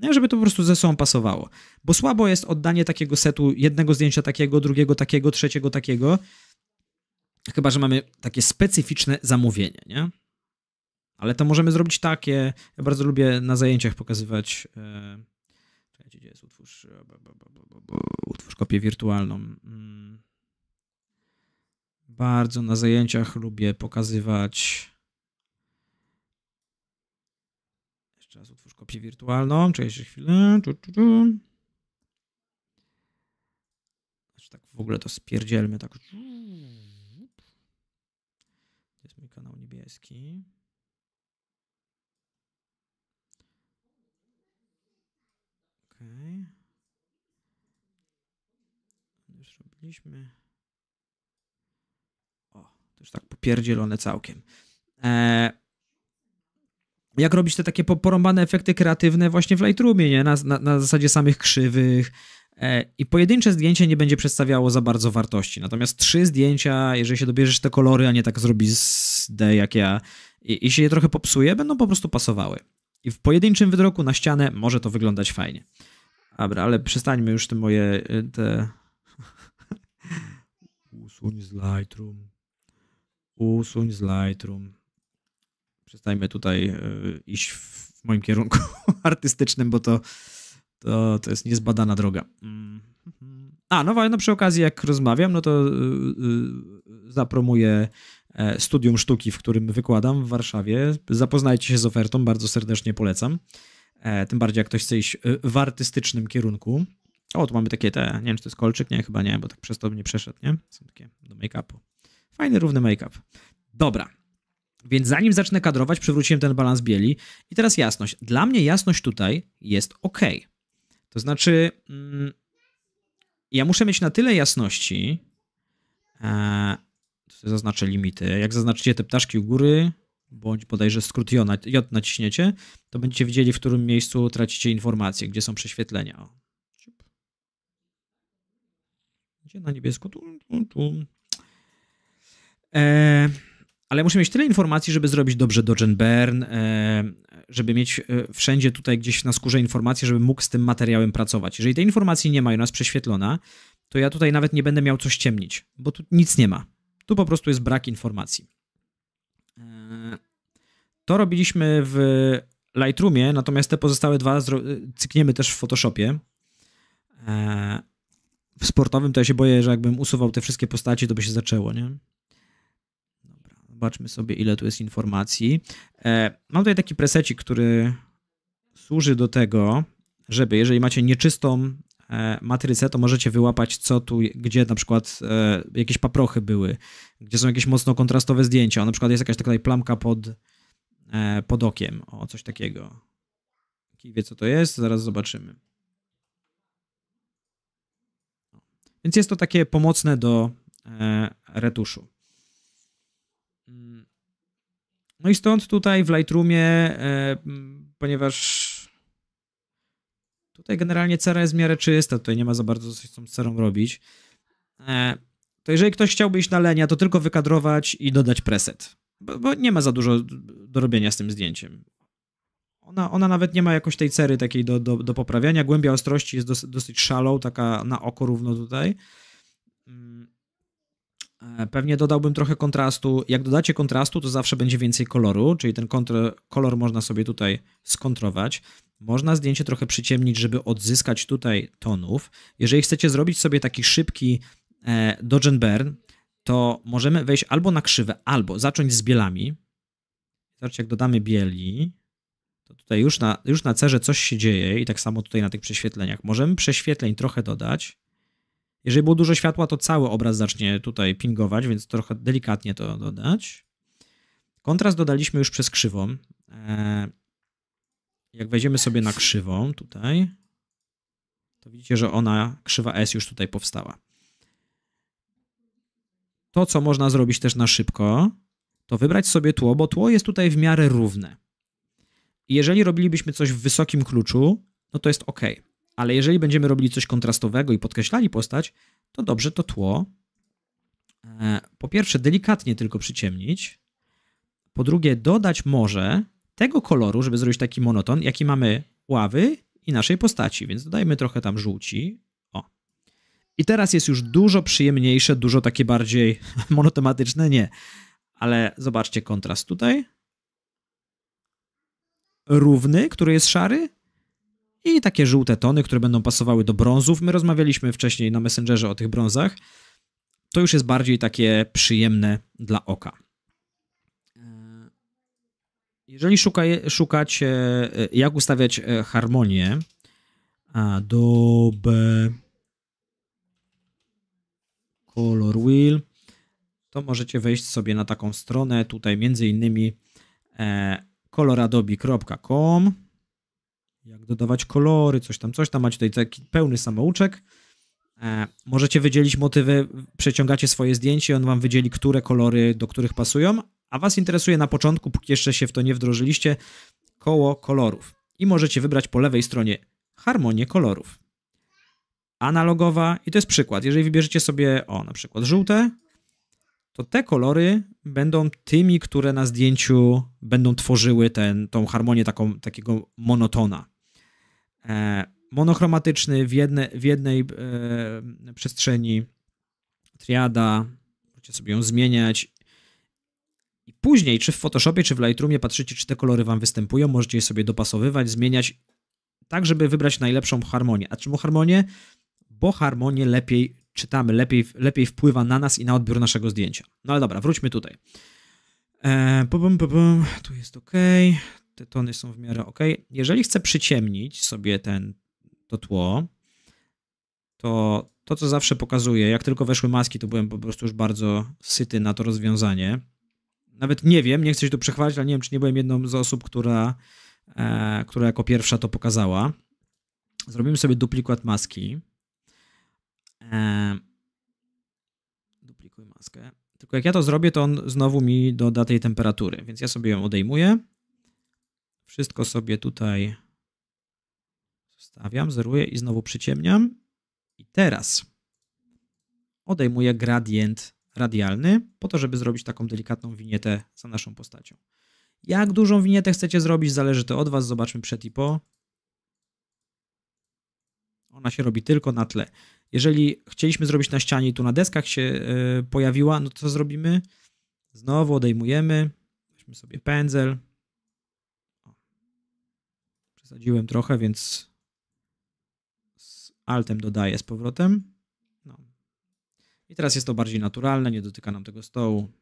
żeby to po prostu ze sobą pasowało. Bo słabo jest oddanie takiego setu, jednego zdjęcia takiego, drugiego takiego, trzeciego takiego, chyba że mamy takie specyficzne zamówienie, nie? Ale to możemy zrobić takie. Ja bardzo lubię na zajęciach pokazywać. E, czekajcie, gdzie jest utwórz? E, utwórz kopię wirtualną. Mm. Bardzo na zajęciach lubię pokazywać kopię wirtualną. Czekaj jeszcze chwilę. Tu, tu, Znaczy tak w ogóle to spierdzielmy. Tak. To jest mój kanał niebieski. Okej. Okay. Już robiliśmy. O, to już tak popierdzielone całkiem. E, jak robić te takie porąbane efekty kreatywne właśnie w Lightroomie, nie? Na, na, na zasadzie samych krzywych, e, i pojedyncze zdjęcie nie będzie przedstawiało za bardzo wartości. Natomiast trzy zdjęcia, jeżeli się dobierzesz te kolory, a nie tak zrobisz z D jak ja, i, i, się je trochę popsuje, będą po prostu pasowały. I w pojedynczym wydroku na ścianę może to wyglądać fajnie. Dobra, ale przestańmy już te moje. Y, te... Usuń z Lightroom. Usuń z Lightroom przestańmy tutaj e, iść w moim kierunku artystycznym, bo to, to, to jest niezbadana droga. Mm. A, no, no przy okazji jak rozmawiam, no to e, e, zapromuję studium sztuki, w którym wykładam w Warszawie. Zapoznajcie się z ofertą, bardzo serdecznie polecam. Tym bardziej jak ktoś chce iść w artystycznym kierunku. O, tu mamy takie te, nie wiem czy to jest kolczyk, nie, chyba nie, bo tak przez to mnie przeszedł, nie? Są takie do make-upu. Fajny, równy make-up. Dobra, więc zanim zacznę kadrować, przywróciłem ten balans bieli. I teraz jasność. Dla mnie jasność tutaj jest ok. To znaczy, mm, ja muszę mieć na tyle jasności. E, zaznaczę limity. Jak zaznaczycie te ptaszki u góry, bądź bodajże skrót J naciśniecie, to będziecie widzieli, w którym miejscu tracicie informacje, gdzie są prześwietlenia. Gdzie na niebiesko? Tu, tu, tu. E, ale muszę mieć tyle informacji, żeby zrobić dobrze dodge burn, e, żeby mieć e, wszędzie tutaj gdzieś na skórze informacje, żeby mógł z tym materiałem pracować. Jeżeli tej informacji nie ma i ona jest prześwietlona, to ja tutaj nawet nie będę miał coś ciemnić, bo tu nic nie ma. Tu po prostu jest brak informacji. E, to robiliśmy w Lightroomie, natomiast te pozostałe dwa cykniemy też w Photoshopie. W sportowym to ja się boję, że jakbym usuwał te wszystkie postacie, to by się zaczęło, nie? Zobaczmy sobie, ile tu jest informacji. E, mam tutaj taki presecik, który służy do tego, żeby jeżeli macie nieczystą e, matrycę, to możecie wyłapać, co tu, gdzie na przykład e, jakieś paprochy były, gdzie są jakieś mocno kontrastowe zdjęcia. na przykład jest jakaś taka plamka pod, pod okiem, o coś takiego. Kij wie, co to jest, zaraz zobaczymy. Więc jest to takie pomocne do retuszu. No i stąd tutaj w Lightroomie, e, ponieważ tutaj generalnie cera jest w miarę czysta, tutaj nie ma za bardzo coś z tą cerą robić, e, to jeżeli ktoś chciałby iść na lenia, to tylko wykadrować i dodać preset, bo, nie ma za dużo do robienia z tym zdjęciem. Ona, ona nawet nie ma jakoś tej cery takiej do, do, do poprawiania. Głębia ostrości jest dosyć, dosyć taka na oko równo tutaj. Mm, E, pewnie dodałbym trochę kontrastu. Jak dodacie kontrastu, to zawsze będzie więcej koloru, czyli ten kolor można sobie tutaj skontrować. Można zdjęcie trochę przyciemnić, żeby odzyskać tutaj tonów. Jeżeli chcecie zrobić sobie taki szybki e, dodge and burn, to możemy wejść albo na krzywe, albo zacząć z bielami. Zobaczcie, jak dodamy bieli, to tutaj już na, już na cerze coś się dzieje i tak samo tutaj na tych prześwietleniach. Możemy prześwietleń trochę dodać. Jeżeli było dużo światła, to cały obraz zacznie tutaj pingować, więc trochę delikatnie to dodać. Kontrast dodaliśmy już przez krzywą. E, jak wejdziemy sobie na krzywą tutaj, to widzicie, że ona, krzywa S już tutaj powstała. To, co można zrobić też na szybko, to wybrać sobie tło, bo tło jest tutaj w miarę równe. I jeżeli robilibyśmy coś w wysokim kluczu, no to jest ok. Ale jeżeli będziemy robili coś kontrastowego i podkreślali postać, to dobrze to tło e, po pierwsze delikatnie tylko przyciemnić, po drugie dodać może tego koloru, żeby zrobić taki monoton, jaki mamy ławy i naszej postaci, więc dodajmy trochę tam żółci. O. I teraz jest już dużo przyjemniejsze, dużo takie bardziej monotematyczne, nie. Ale zobaczcie kontrast tutaj. Równy, który jest szary, i takie żółte tony, które będą pasowały do brązów. My rozmawialiśmy wcześniej na Messengerze o tych brązach. To już jest bardziej takie przyjemne dla oka. E, jeżeli szuka, szukacie, e, jak ustawiać e, harmonię do B Color Wheel, to możecie wejść sobie na taką stronę, tutaj między innymi coloradobi.com jak dodawać kolory, coś tam, coś tam. Macie tutaj taki pełny samouczek. E, możecie wydzielić motywy, przeciągacie swoje zdjęcie, on wam wydzieli, które kolory do których pasują, a was interesuje na początku, póki jeszcze się w to nie wdrożyliście, koło kolorów. I możecie wybrać po lewej stronie harmonię kolorów. Analogowa, i to jest przykład, jeżeli wybierzecie sobie, o, na przykład żółte, to te kolory będą tymi, które na zdjęciu będą tworzyły ten, tą harmonię taką, takiego monotona. E, monochromatyczny w, jedne, w jednej e, przestrzeni, triada, możecie sobie ją zmieniać. I później, czy w Photoshopie, czy w Lightroomie patrzycie, czy te kolory Wam występują, możecie je sobie dopasowywać, zmieniać, tak żeby wybrać najlepszą harmonię. A czemu harmonię? Bo harmonię lepiej czytamy, lepiej, lepiej wpływa na nas i na odbiór naszego zdjęcia. No ale dobra, wróćmy tutaj. E, Tu jest OK, te tony są w miarę ok. Jeżeli chcę przyciemnić sobie ten, to tło, to to, co zawsze pokazuję, jak tylko weszły maski, to byłem po prostu już bardzo syty na to rozwiązanie. Nawet nie wiem, nie chcę się tu przechwalić, ale nie wiem, czy nie byłem jedną z osób, która, e, która jako pierwsza to pokazała. Zrobimy sobie duplikat maski. E, duplikuj maskę. Tylko jak ja to zrobię, to on znowu mi doda tej temperatury, więc ja sobie ją odejmuję wszystko sobie tutaj zostawiam, zeruję i znowu przyciemniam. I teraz odejmuję gradient radialny po to, żeby zrobić taką delikatną winietę za naszą postacią. Jak dużą winietę chcecie zrobić, zależy to od Was. Zobaczmy przed i po. Ona się robi tylko na tle. Jeżeli chcieliśmy zrobić na ścianie i tu na deskach się e, pojawiła, no to co zrobimy? Znowu odejmujemy, weźmy sobie pędzel, Zadziłem trochę, więc z altem dodaję z powrotem. No. I teraz jest to bardziej naturalne, nie dotyka nam tego stołu.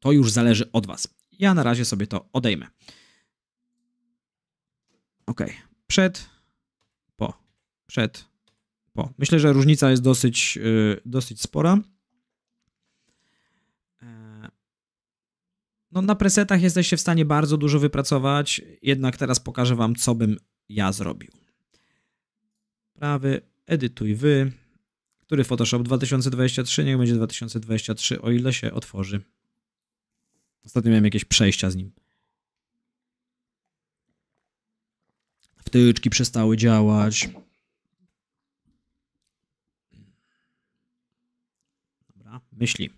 To już zależy od Was. Ja na razie sobie to odejmę. Ok. Przed, po, przed, po. Myślę, że różnica jest dosyć, yy, dosyć spora. no na presetach jesteście w stanie bardzo dużo wypracować, jednak teraz pokażę Wam, co bym ja zrobił. Prawy, edytuj wy, który Photoshop 2023, niech będzie 2023, o ile się otworzy. Ostatnio miałem jakieś przejścia z nim. Wtyczki przestały działać. Dobra, myśli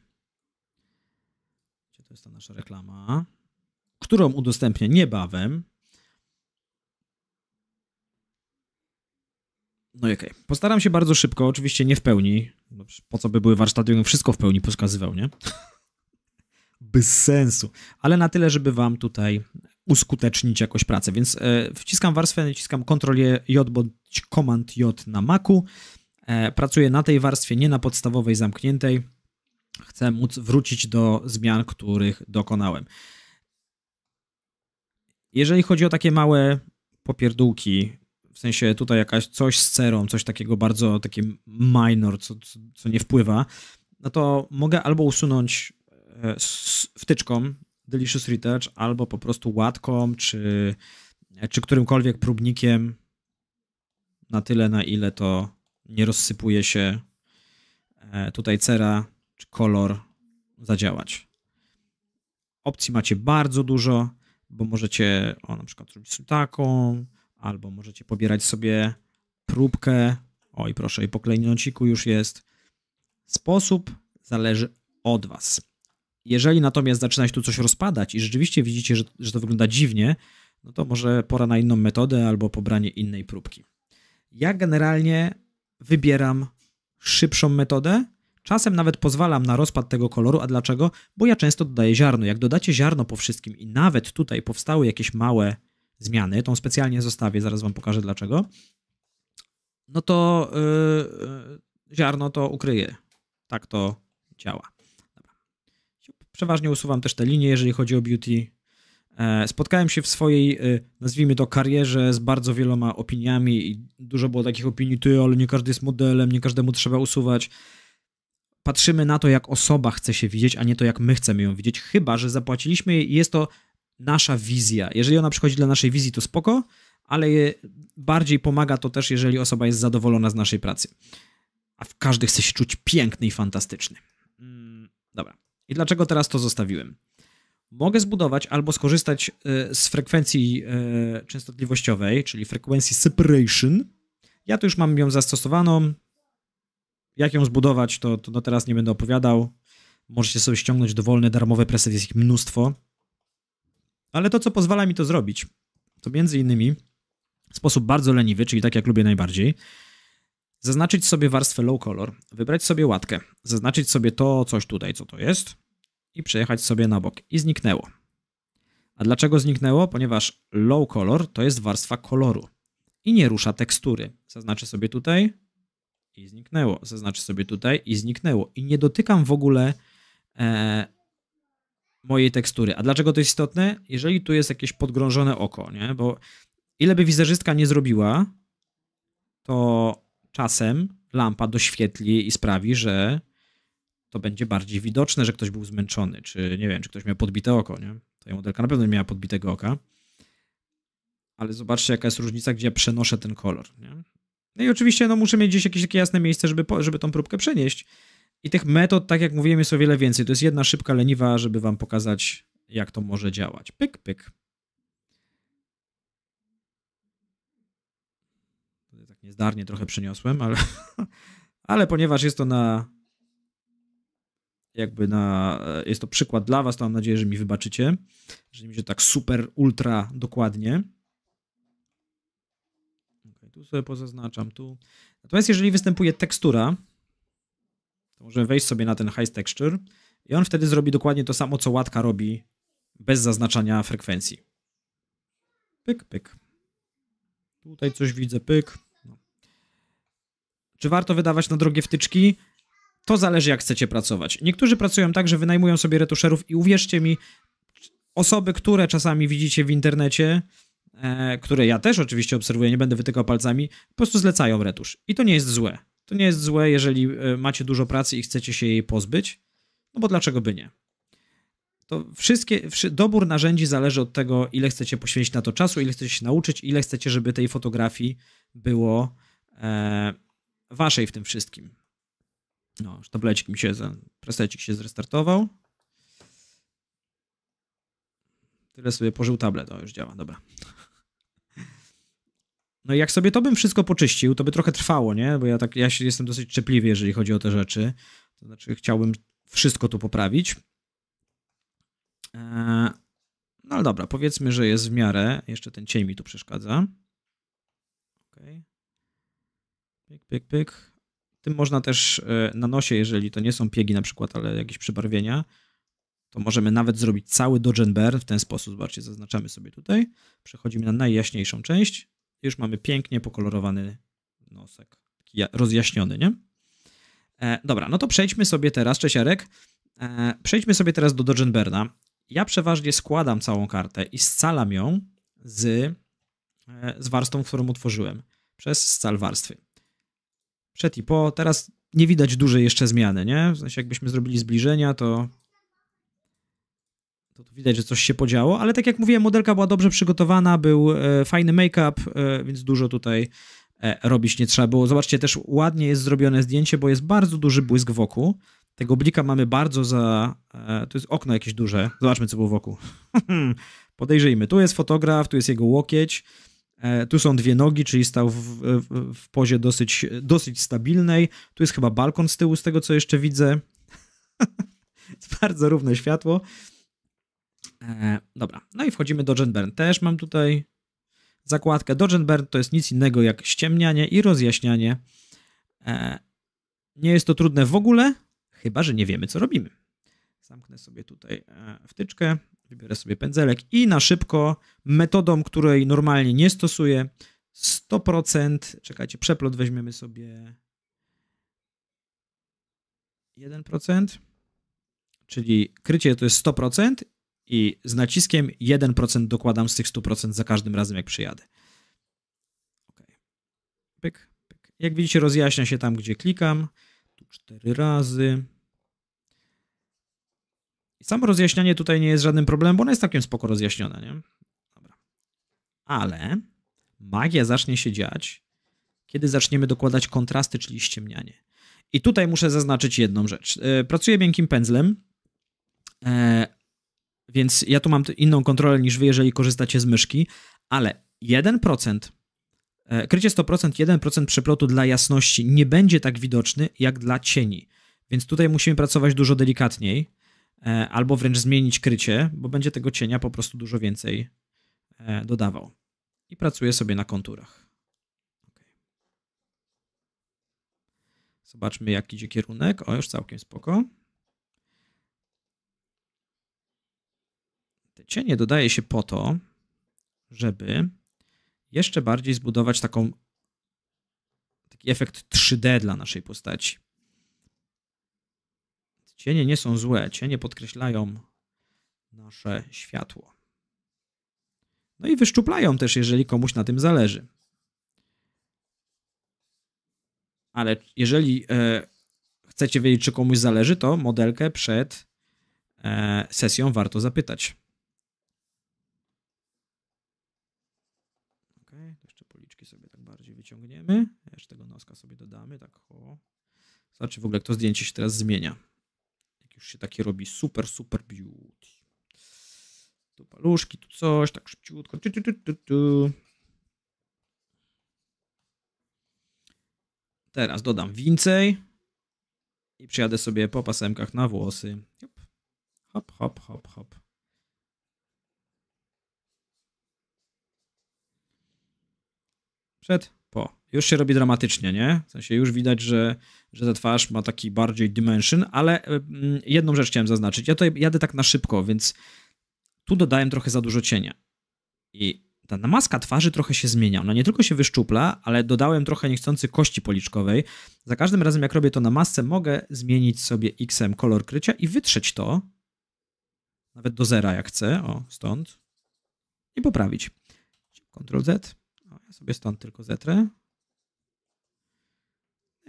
jest ta nasza reklama, którą udostępnię niebawem. No i okej. Okay. Postaram się bardzo szybko, oczywiście nie w pełni. No po co by były warsztaty, gdybym wszystko w pełni pokazywał, nie? Bez sensu. Ale na tyle, żeby wam tutaj uskutecznić jakoś pracę. Więc e, wciskam warstwę, naciskam Ctrl J bądź Command J na Macu. E, pracuję na tej warstwie, nie na podstawowej zamkniętej chcę móc wrócić do zmian, których dokonałem. Jeżeli chodzi o takie małe popierdółki, w sensie tutaj jakaś coś z cerą, coś takiego bardzo takie minor, co, co, co nie wpływa, no to mogę albo usunąć e, wtyczką Delicious retouch, albo po prostu łatką, czy, e, czy którymkolwiek próbnikiem na tyle, na ile to nie rozsypuje się e, tutaj cera czy kolor zadziałać. Opcji macie bardzo dużo, bo możecie o, na przykład zrobić taką, albo możecie pobierać sobie próbkę. Oj, proszę, i po klejnociku już jest. Sposób zależy od Was. Jeżeli natomiast zaczyna się tu coś rozpadać i rzeczywiście widzicie, że, że to wygląda dziwnie, no to może pora na inną metodę albo pobranie innej próbki. Ja generalnie wybieram szybszą metodę, Czasem nawet pozwalam na rozpad tego koloru, a dlaczego? Bo ja często dodaję ziarno. Jak dodacie ziarno po wszystkim i nawet tutaj powstały jakieś małe zmiany, tą specjalnie zostawię, zaraz wam pokażę dlaczego, no to yy, ziarno to ukryje. Tak to działa. Dobra. Przeważnie usuwam też te linie, jeżeli chodzi o beauty. E, spotkałem się w swojej, y, nazwijmy to, karierze z bardzo wieloma opiniami i dużo było takich opinii, ty, ale nie każdy jest modelem, nie każdemu trzeba usuwać patrzymy na to, jak osoba chce się widzieć, a nie to, jak my chcemy ją widzieć, chyba że zapłaciliśmy jej i jest to nasza wizja. Jeżeli ona przychodzi dla naszej wizji, to spoko, ale bardziej pomaga to też, jeżeli osoba jest zadowolona z naszej pracy. A każdy chce się czuć piękny i fantastyczny. Mm, dobra. I dlaczego teraz to zostawiłem? Mogę zbudować albo skorzystać e, z frekwencji e, częstotliwościowej, czyli frekwencji separation. Ja tu już mam ją zastosowaną, jak ją zbudować, to, to no teraz nie będę opowiadał. Możecie sobie ściągnąć dowolne, darmowe preset, jest ich mnóstwo. Ale to, co pozwala mi to zrobić, to między innymi w sposób bardzo leniwy, czyli tak jak lubię najbardziej, zaznaczyć sobie warstwę low color, wybrać sobie łatkę, zaznaczyć sobie to coś tutaj, co to jest i przejechać sobie na bok. I zniknęło. A dlaczego zniknęło? Ponieważ low color to jest warstwa koloru i nie rusza tekstury. Zaznaczę sobie tutaj, i zniknęło. Zaznaczę sobie tutaj i zniknęło. I nie dotykam w ogóle e, mojej tekstury. A dlaczego to jest istotne? Jeżeli tu jest jakieś podgrążone oko, nie? Bo ile by wizerzystka nie zrobiła, to czasem lampa doświetli i sprawi, że to będzie bardziej widoczne, że ktoś był zmęczony, czy nie wiem, czy ktoś miał podbite oko, nie? Ta modelka na pewno nie miała podbitego oka. Ale zobaczcie, jaka jest różnica, gdzie ja przenoszę ten kolor, nie? No i oczywiście no, muszę mieć gdzieś jakieś takie jasne miejsce, żeby, po, żeby tą próbkę przenieść. I tych metod, tak jak mówiłem, jest o wiele więcej. To jest jedna szybka, leniwa, żeby wam pokazać, jak to może działać. Pyk, pyk. Tak niezdarnie trochę przeniosłem, ale, ale ponieważ jest to na jakby na, jest to przykład dla was, to mam nadzieję, że mi wybaczycie, że mi się tak super, ultra dokładnie. Tu sobie pozaznaczam, tu. Natomiast jeżeli występuje tekstura, to możemy wejść sobie na ten High Texture i on wtedy zrobi dokładnie to samo, co łatka robi bez zaznaczania frekwencji. Pyk, pyk. Tutaj coś widzę, pyk. No. Czy warto wydawać na drogie wtyczki? To zależy, jak chcecie pracować. Niektórzy pracują tak, że wynajmują sobie retuszerów i uwierzcie mi, osoby, które czasami widzicie w internecie, E, które ja też oczywiście obserwuję, nie będę wytykał palcami, po prostu zlecają retusz. I to nie jest złe. To nie jest złe, jeżeli e, macie dużo pracy i chcecie się jej pozbyć, no bo dlaczego by nie? To wszystkie, dobór narzędzi zależy od tego, ile chcecie poświęcić na to czasu, ile chcecie się nauczyć, ile chcecie, żeby tej fotografii było e, waszej w tym wszystkim. No, tablecik mi się, presecik się zrestartował. Tyle sobie pożył tablet, o już działa, dobra. No i jak sobie to bym wszystko poczyścił, to by trochę trwało, nie? Bo ja tak, ja się jestem dosyć czepliwy, jeżeli chodzi o te rzeczy. To znaczy, chciałbym wszystko tu poprawić. Eee, no ale dobra, powiedzmy, że jest w miarę. Jeszcze ten cień mi tu przeszkadza. Okay. Pyk, pyk, pyk. Tym można też e, na nosie, jeżeli to nie są piegi na przykład, ale jakieś przebarwienia, to możemy nawet zrobić cały dodge burn w ten sposób. Zobaczcie, zaznaczamy sobie tutaj. Przechodzimy na najjaśniejszą część już mamy pięknie pokolorowany nosek, taki rozjaśniony, nie? E, dobra, no to przejdźmy sobie teraz, cześć e, przejdźmy sobie teraz do Dodgenberna. Ja przeważnie składam całą kartę i scalam ją z, e, z warstwą, którą utworzyłem, przez scal warstwy. Przed i po, teraz nie widać dużej jeszcze zmiany, nie? W sensie jakbyśmy zrobili zbliżenia, to to, to widać, że coś się podziało, ale tak jak mówiłem, modelka była dobrze przygotowana, był e, fajny make-up, e, więc dużo tutaj e, robić nie trzeba było. Zobaczcie, też ładnie jest zrobione zdjęcie, bo jest bardzo duży błysk wokół. Tego blika mamy bardzo za... E, to jest okno jakieś duże. Zobaczmy, co było wokół. Podejrzyjmy. Tu jest fotograf, tu jest jego łokieć, e, tu są dwie nogi, czyli stał w, w, w pozie dosyć, dosyć stabilnej. Tu jest chyba balkon z tyłu, z tego co jeszcze widzę. jest bardzo równe światło. E, dobra, no i wchodzimy do Genburn. Też mam tutaj zakładkę. Do Genburn to jest nic innego jak ściemnianie i rozjaśnianie. E, nie jest to trudne w ogóle, chyba że nie wiemy, co robimy. Zamknę sobie tutaj e, wtyczkę, wybiorę sobie pędzelek i na szybko, metodą, której normalnie nie stosuję, 100%, czekajcie, przeplot weźmiemy sobie 1%, czyli krycie to jest 100% i z naciskiem 1% dokładam z tych 100% za każdym razem, jak przyjadę. Ok. Pyk, pyk. Jak widzicie, rozjaśnia się tam, gdzie klikam. Tu cztery razy. I samo rozjaśnianie tutaj nie jest żadnym problemem, bo ona jest takim spoko rozjaśniona, nie? Dobra. Ale magia zacznie się dziać, kiedy zaczniemy dokładać kontrasty, czyli ściemnianie. I tutaj muszę zaznaczyć jedną rzecz. E, pracuję miękkim pędzlem, e, więc ja tu mam inną kontrolę niż wy, jeżeli korzystacie z myszki, ale 1%, e, krycie 100%, 1% przeplotu dla jasności nie będzie tak widoczny jak dla cieni. Więc tutaj musimy pracować dużo delikatniej, e, albo wręcz zmienić krycie, bo będzie tego cienia po prostu dużo więcej e, dodawał. I pracuję sobie na konturach. Zobaczmy, jaki idzie kierunek. O, już całkiem spoko. Cienie dodaje się po to, żeby jeszcze bardziej zbudować taką, taki efekt 3D dla naszej postaci. Cienie nie są złe, cienie podkreślają nasze światło. No i wyszczuplają też, jeżeli komuś na tym zależy. Ale jeżeli e, chcecie wiedzieć, czy komuś zależy, to modelkę przed e, sesją warto zapytać. wyciągniemy. Jeszcze tego noska sobie dodamy, tak o. Znaczy w ogóle to zdjęcie się teraz zmienia. Jak już się takie robi super, super beauty. Tu paluszki, tu coś, tak szybciutko. Tu, tu, tu, Teraz dodam więcej i przyjadę sobie po pasemkach na włosy. Hop, hop, hop, hop. Przed już się robi dramatycznie, nie? W sensie już widać, że, że ta twarz ma taki bardziej dimension, ale e, mm, jedną rzecz chciałem zaznaczyć. Ja to jadę tak na szybko, więc tu dodałem trochę za dużo cienia. I ta maska twarzy trochę się zmienia. Ona nie tylko się wyszczupla, ale dodałem trochę niechcący kości policzkowej. Za każdym razem, jak robię to na masce, mogę zmienić sobie X-em kolor krycia i wytrzeć to nawet do zera, jak chcę, o, stąd, i poprawić. Ctrl Z, o, ja sobie stąd tylko zetrę,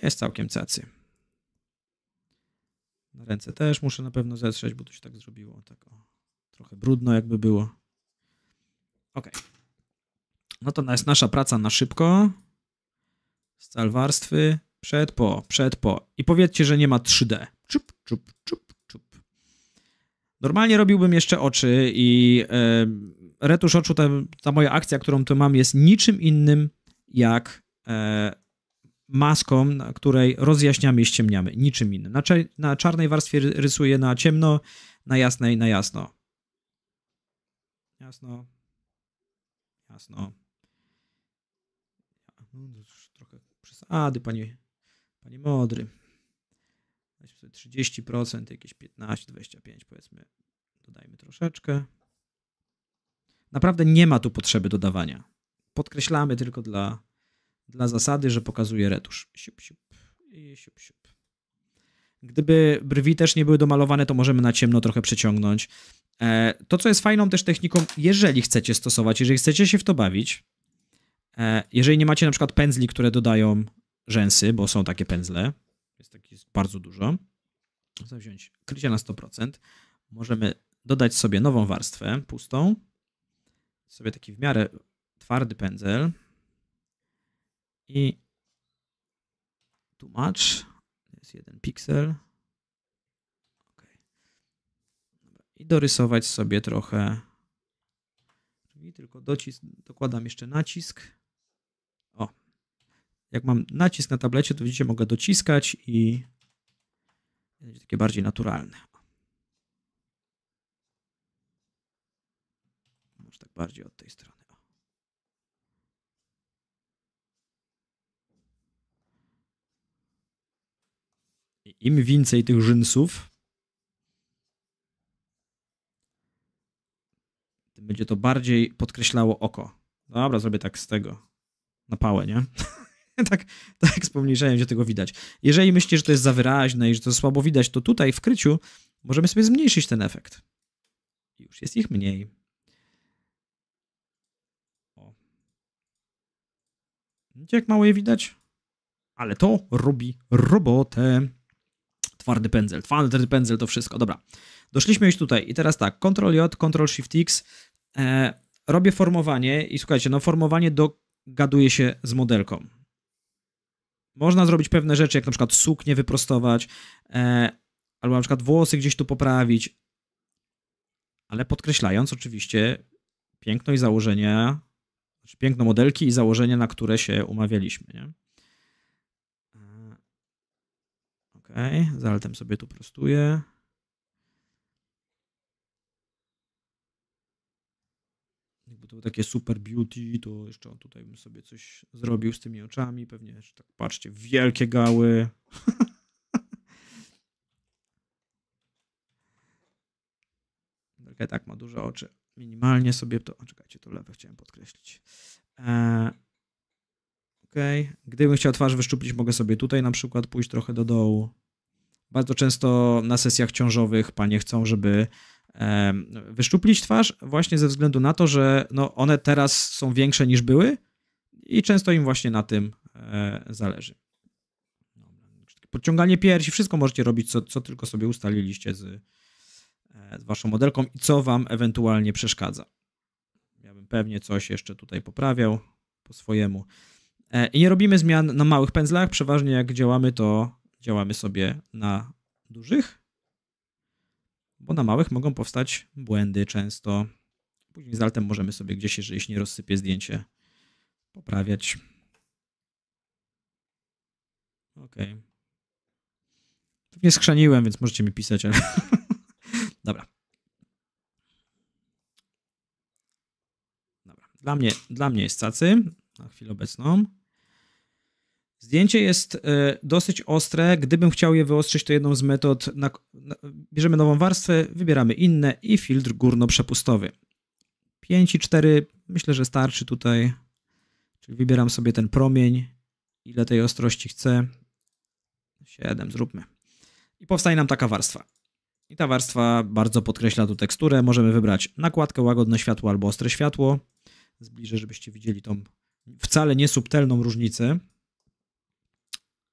jest całkiem cacy. Na ręce też muszę na pewno zetrzeć, bo tu się tak zrobiło. Tak o, trochę brudno jakby było. Ok. No to jest nasza praca na szybko. Stal warstwy. Przed, po, przed, po. I powiedzcie, że nie ma 3D. Czup, czup, czup, czup. Normalnie robiłbym jeszcze oczy i retusz oczu, ta, ta moja akcja, którą tu mam, jest niczym innym jak... E, maską, na której rozjaśniamy i ściemniamy, niczym innym. Na, na czarnej warstwie rysuję na ciemno, na jasnej na jasno. Jasno. Jasno. No, trochę przesady, panie, panie modry. 30%, jakieś 15, 25 powiedzmy. Dodajmy troszeczkę. Naprawdę nie ma tu potrzeby dodawania. Podkreślamy tylko dla dla zasady, że pokazuje retusz. Siup, siup i siup, siup. Gdyby brwi też nie były domalowane, to możemy na ciemno trochę przeciągnąć. E, to, co jest fajną też techniką, jeżeli chcecie stosować, jeżeli chcecie się w to bawić, e, jeżeli nie macie na przykład pędzli, które dodają rzęsy, bo są takie pędzle, jest takich bardzo dużo, można wziąć krycie na 100%, możemy dodać sobie nową warstwę pustą, sobie taki w miarę twardy pędzel, i tłumacz, jest jeden piksel. Okay. I dorysować sobie trochę. I tylko docisk, dokładam jeszcze nacisk. O, jak mam nacisk na tablecie, to widzicie, mogę dociskać i będzie takie bardziej naturalne. Może tak bardziej od tej strony. im więcej tych rzymsów, tym będzie to bardziej podkreślało oko. Dobra, zrobię tak z tego. Na pałę, nie? tak, tak z pomniejszeniem się tego widać. Jeżeli myślicie, że to jest za wyraźne i że to słabo widać, to tutaj w kryciu możemy sobie zmniejszyć ten efekt. Już jest ich mniej. O. Widzicie, jak mało je widać? Ale to robi robotę. Twardy pędzel, twardy pędzel to wszystko. Dobra, doszliśmy już tutaj i teraz tak, Ctrl-J, Ctrl-Shift-X, e, robię formowanie i słuchajcie, no formowanie dogaduje się z modelką. Można zrobić pewne rzeczy, jak na przykład suknię wyprostować, e, albo na przykład włosy gdzieś tu poprawić, ale podkreślając oczywiście piękno i założenia, znaczy piękno modelki i założenia, na które się umawialiśmy, nie? Okej, okay. z altem sobie tu prostuję. Jakby to było takie super beauty, to jeszcze tutaj bym sobie coś zrobił z tymi oczami. Pewnie, że tak patrzcie, wielkie gały. tak ma duże oczy. Minimalnie sobie to... O, czekajcie, to lewe chciałem podkreślić. E, Ok. Gdybym chciał twarz wyszczuplić, mogę sobie tutaj na przykład pójść trochę do dołu. Bardzo często na sesjach ciążowych panie chcą, żeby wyszczuplić twarz właśnie ze względu na to, że no one teraz są większe niż były i często im właśnie na tym e, zależy. Podciąganie piersi, wszystko możecie robić, co, co tylko sobie ustaliliście z, e, z waszą modelką i co wam ewentualnie przeszkadza. Ja bym pewnie coś jeszcze tutaj poprawiał po swojemu. E, I nie robimy zmian na małych pędzlach. Przeważnie jak działamy, to działamy sobie na dużych, bo na małych mogą powstać błędy często. Później z altem możemy sobie gdzieś, jeżeli się nie rozsypie zdjęcie, poprawiać. Ok. Pewnie skrzaniłem, więc możecie mi pisać, ale... Dobra. Dobra. Dla mnie, dla mnie jest cacy na chwilę obecną. Zdjęcie jest e, dosyć ostre. Gdybym chciał je wyostrzyć, to jedną z metod na, na, bierzemy nową warstwę, wybieramy inne i filtr górno-przepustowy. 5 i 4 myślę, że starczy tutaj. Czyli wybieram sobie ten promień, ile tej ostrości chcę. 7 zróbmy. I powstaje nam taka warstwa. I ta warstwa bardzo podkreśla tu teksturę. Możemy wybrać nakładkę, łagodne światło albo ostre światło. Zbliżę, żebyście widzieli tą wcale niesubtelną różnicę.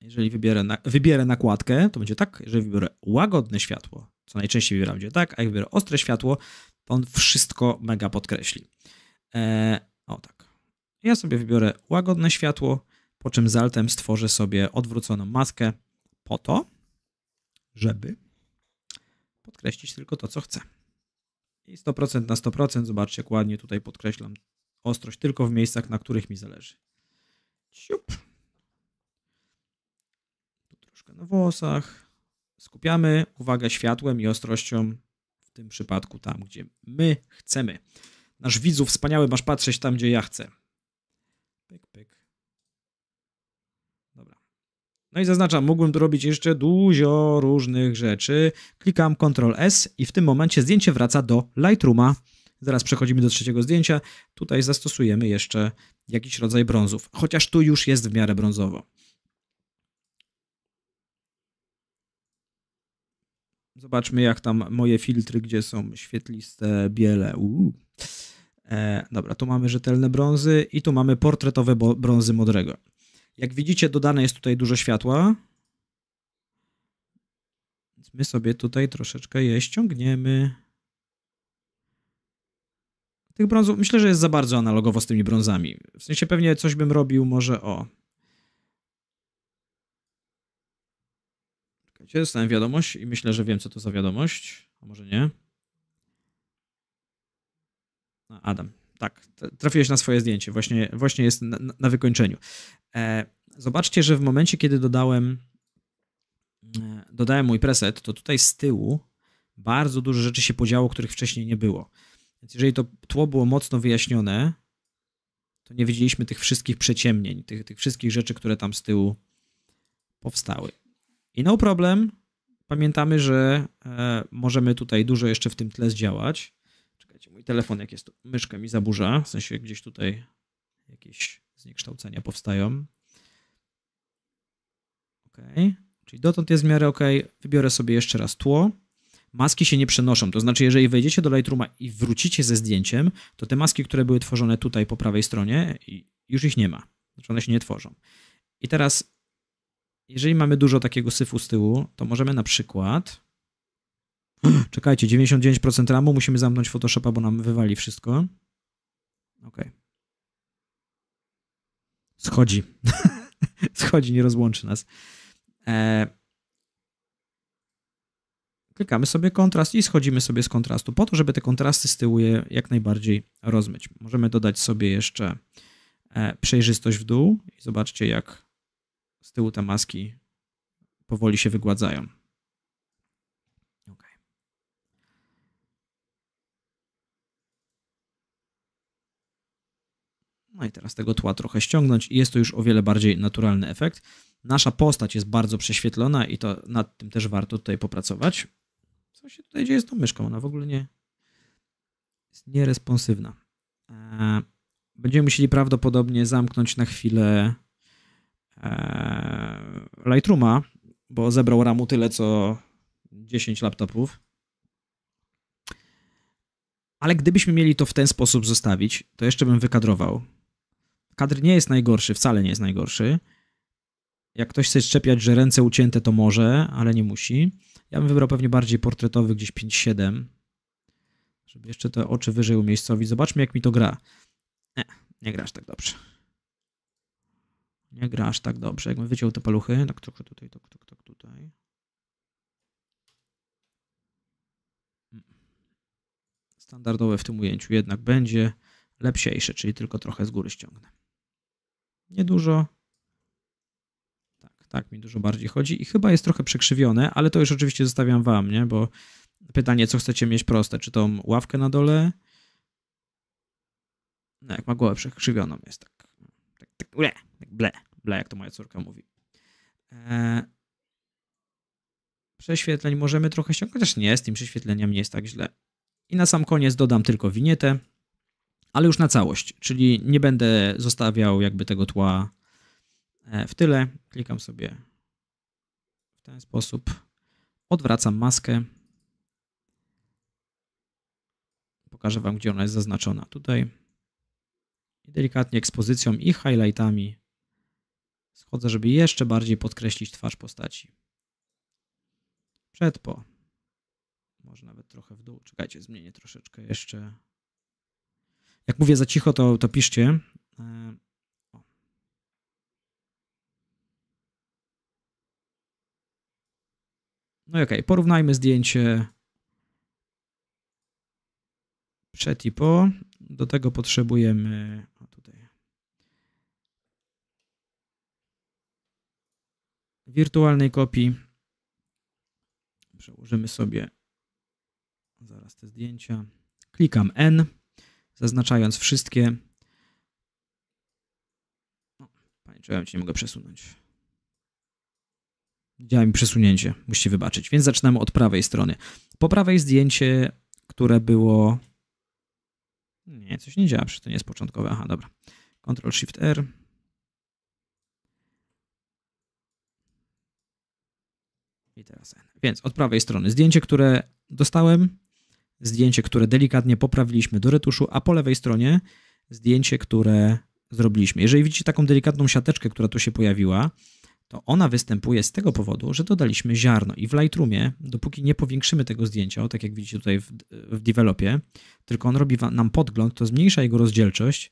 Jeżeli wybierę, na, wybierę nakładkę, to będzie tak. Jeżeli wybiorę łagodne światło, co najczęściej wybieram, będzie tak. A jak wybiorę ostre światło, to on wszystko mega podkreśli. Eee, o tak. Ja sobie wybiorę łagodne światło, po czym z altem stworzę sobie odwróconą maskę po to, żeby podkreślić tylko to, co chcę. I 100% na 100%, zobaczcie, jak ładnie tutaj podkreślam ostrość tylko w miejscach, na których mi zależy. Siup na włosach. Skupiamy uwagę światłem i ostrością w tym przypadku tam, gdzie my chcemy. Nasz widzu wspaniały masz patrzeć tam, gdzie ja chcę. Pyk, pyk. Dobra. No i zaznaczam, mógłbym tu robić jeszcze dużo różnych rzeczy. Klikam Ctrl S i w tym momencie zdjęcie wraca do Lightrooma. Zaraz przechodzimy do trzeciego zdjęcia. Tutaj zastosujemy jeszcze jakiś rodzaj brązów, chociaż tu już jest w miarę brązowo. Zobaczmy, jak tam moje filtry, gdzie są świetliste, biele. Uu. E, dobra, tu mamy rzetelne brązy i tu mamy portretowe brązy modrego. Jak widzicie, dodane jest tutaj dużo światła. Więc my sobie tutaj troszeczkę je ściągniemy. Tych brązów myślę, że jest za bardzo analogowo z tymi brązami. W sensie pewnie coś bym robił może o Czekajcie, dostałem wiadomość i myślę, że wiem, co to za wiadomość. A może nie? A, Adam, tak, trafiłeś na swoje zdjęcie. Właśnie, właśnie jest na, na wykończeniu. E, zobaczcie, że w momencie, kiedy dodałem, e, dodałem mój preset, to tutaj z tyłu bardzo dużo rzeczy się podziało, których wcześniej nie było. Więc jeżeli to tło było mocno wyjaśnione, to nie widzieliśmy tych wszystkich przeciemnień, tych, tych wszystkich rzeczy, które tam z tyłu powstały. I no problem, pamiętamy, że e, możemy tutaj dużo jeszcze w tym tle zdziałać. Czekajcie, mój telefon jak jest, myszka mi zaburza, w sensie gdzieś tutaj jakieś zniekształcenia powstają. Ok, czyli dotąd jest w miarę ok. Wybiorę sobie jeszcze raz tło. Maski się nie przenoszą, to znaczy jeżeli wejdziecie do Lightrooma i wrócicie ze zdjęciem, to te maski, które były tworzone tutaj po prawej stronie, już ich nie ma. Znaczy one się nie tworzą. I teraz jeżeli mamy dużo takiego syfu z tyłu, to możemy na przykład... Czekajcie, 99% ramu, musimy zamknąć Photoshopa, bo nam wywali wszystko. Ok. Schodzi. Schodzi, nie rozłączy nas. E... Klikamy sobie kontrast i schodzimy sobie z kontrastu, po to, żeby te kontrasty z tyłu je jak najbardziej rozmyć. Możemy dodać sobie jeszcze e, przejrzystość w dół i zobaczcie, jak z tyłu te maski powoli się wygładzają. Okay. No i teraz tego tła trochę ściągnąć i jest to już o wiele bardziej naturalny efekt. Nasza postać jest bardzo prześwietlona i to nad tym też warto tutaj popracować. Co się tutaj dzieje z tą myszką? Ona w ogóle nie jest nieresponsywna. E, będziemy musieli prawdopodobnie zamknąć na chwilę E, Lightrooma, bo zebrał ramu tyle co 10 laptopów. Ale gdybyśmy mieli to w ten sposób zostawić, to jeszcze bym wykadrował. Kadr nie jest najgorszy, wcale nie jest najgorszy. Jak ktoś chce szczepiać, że ręce ucięte, to może, ale nie musi. Ja bym wybrał pewnie bardziej portretowy, gdzieś 5-7, żeby jeszcze te oczy wyżej umiejscowić. Zobaczmy, jak mi to gra. Nie, nie grasz tak dobrze nie gra aż tak dobrze. Jakbym wyciął te paluchy, tak trochę tutaj, tak, tak, tak tutaj. Standardowe w tym ujęciu jednak będzie lepsiejsze, czyli tylko trochę z góry ściągnę. Niedużo. Tak, tak mi dużo bardziej chodzi i chyba jest trochę przekrzywione, ale to już oczywiście zostawiam wam, nie, bo pytanie, co chcecie mieć proste, czy tą ławkę na dole? No, jak ma głowę przekrzywioną, jest tak, tak, tak, ble, tak ble. Bla, jak to moja córka mówi. E, prześwietleń możemy trochę ściągnąć, chociaż nie, z tym prześwietleniem nie jest tak źle. I na sam koniec dodam tylko winietę, ale już na całość, czyli nie będę zostawiał jakby tego tła e, w tyle. Klikam sobie w ten sposób, odwracam maskę. Pokażę Wam, gdzie ona jest zaznaczona. Tutaj. I delikatnie ekspozycją i highlightami Schodzę, żeby jeszcze bardziej podkreślić twarz postaci. Przed po. Może nawet trochę w dół. Czekajcie, zmienię troszeczkę jeszcze. Jak mówię za cicho, to, to piszcie. E, o. No i okej, okay. porównajmy zdjęcie przed i po. Do tego potrzebujemy. O, tutaj wirtualnej kopii. Przełożymy sobie zaraz te zdjęcia. Klikam N, zaznaczając wszystkie. O, no, panie, czemu ja cię nie mogę przesunąć? Działa mi przesunięcie, musicie wybaczyć. Więc zaczynamy od prawej strony. Po prawej zdjęcie, które było... Nie, coś nie działa, przecież to nie jest początkowe. Aha, dobra. Ctrl-Shift-R, I teraz N. Więc od prawej strony zdjęcie, które dostałem, zdjęcie, które delikatnie poprawiliśmy do retuszu, a po lewej stronie zdjęcie, które zrobiliśmy. Jeżeli widzicie taką delikatną siateczkę, która tu się pojawiła, to ona występuje z tego powodu, że dodaliśmy ziarno i w Lightroomie, dopóki nie powiększymy tego zdjęcia, tak jak widzicie tutaj w, w developie, tylko on robi nam podgląd, to zmniejsza jego rozdzielczość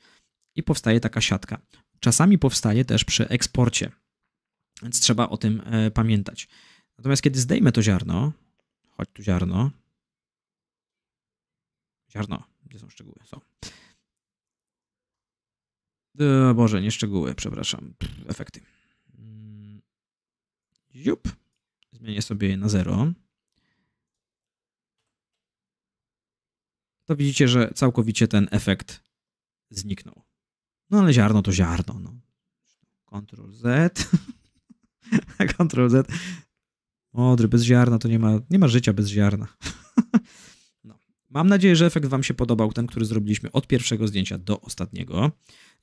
i powstaje taka siatka. Czasami powstaje też przy eksporcie, więc trzeba o tym e, pamiętać. Natomiast kiedy zdejmę to ziarno, chodź tu ziarno, ziarno, gdzie są szczegóły? Są. E, Boże, nie szczegóły, przepraszam, Pff, efekty. Jup. Mm, Zmienię sobie je na zero. To widzicie, że całkowicie ten efekt zniknął. No ale ziarno to ziarno. No. Ctrl Z. Ctrl Z Odry, bez ziarna to nie ma, nie ma życia bez ziarna. no. Mam nadzieję, że efekt Wam się podobał, ten, który zrobiliśmy od pierwszego zdjęcia do ostatniego.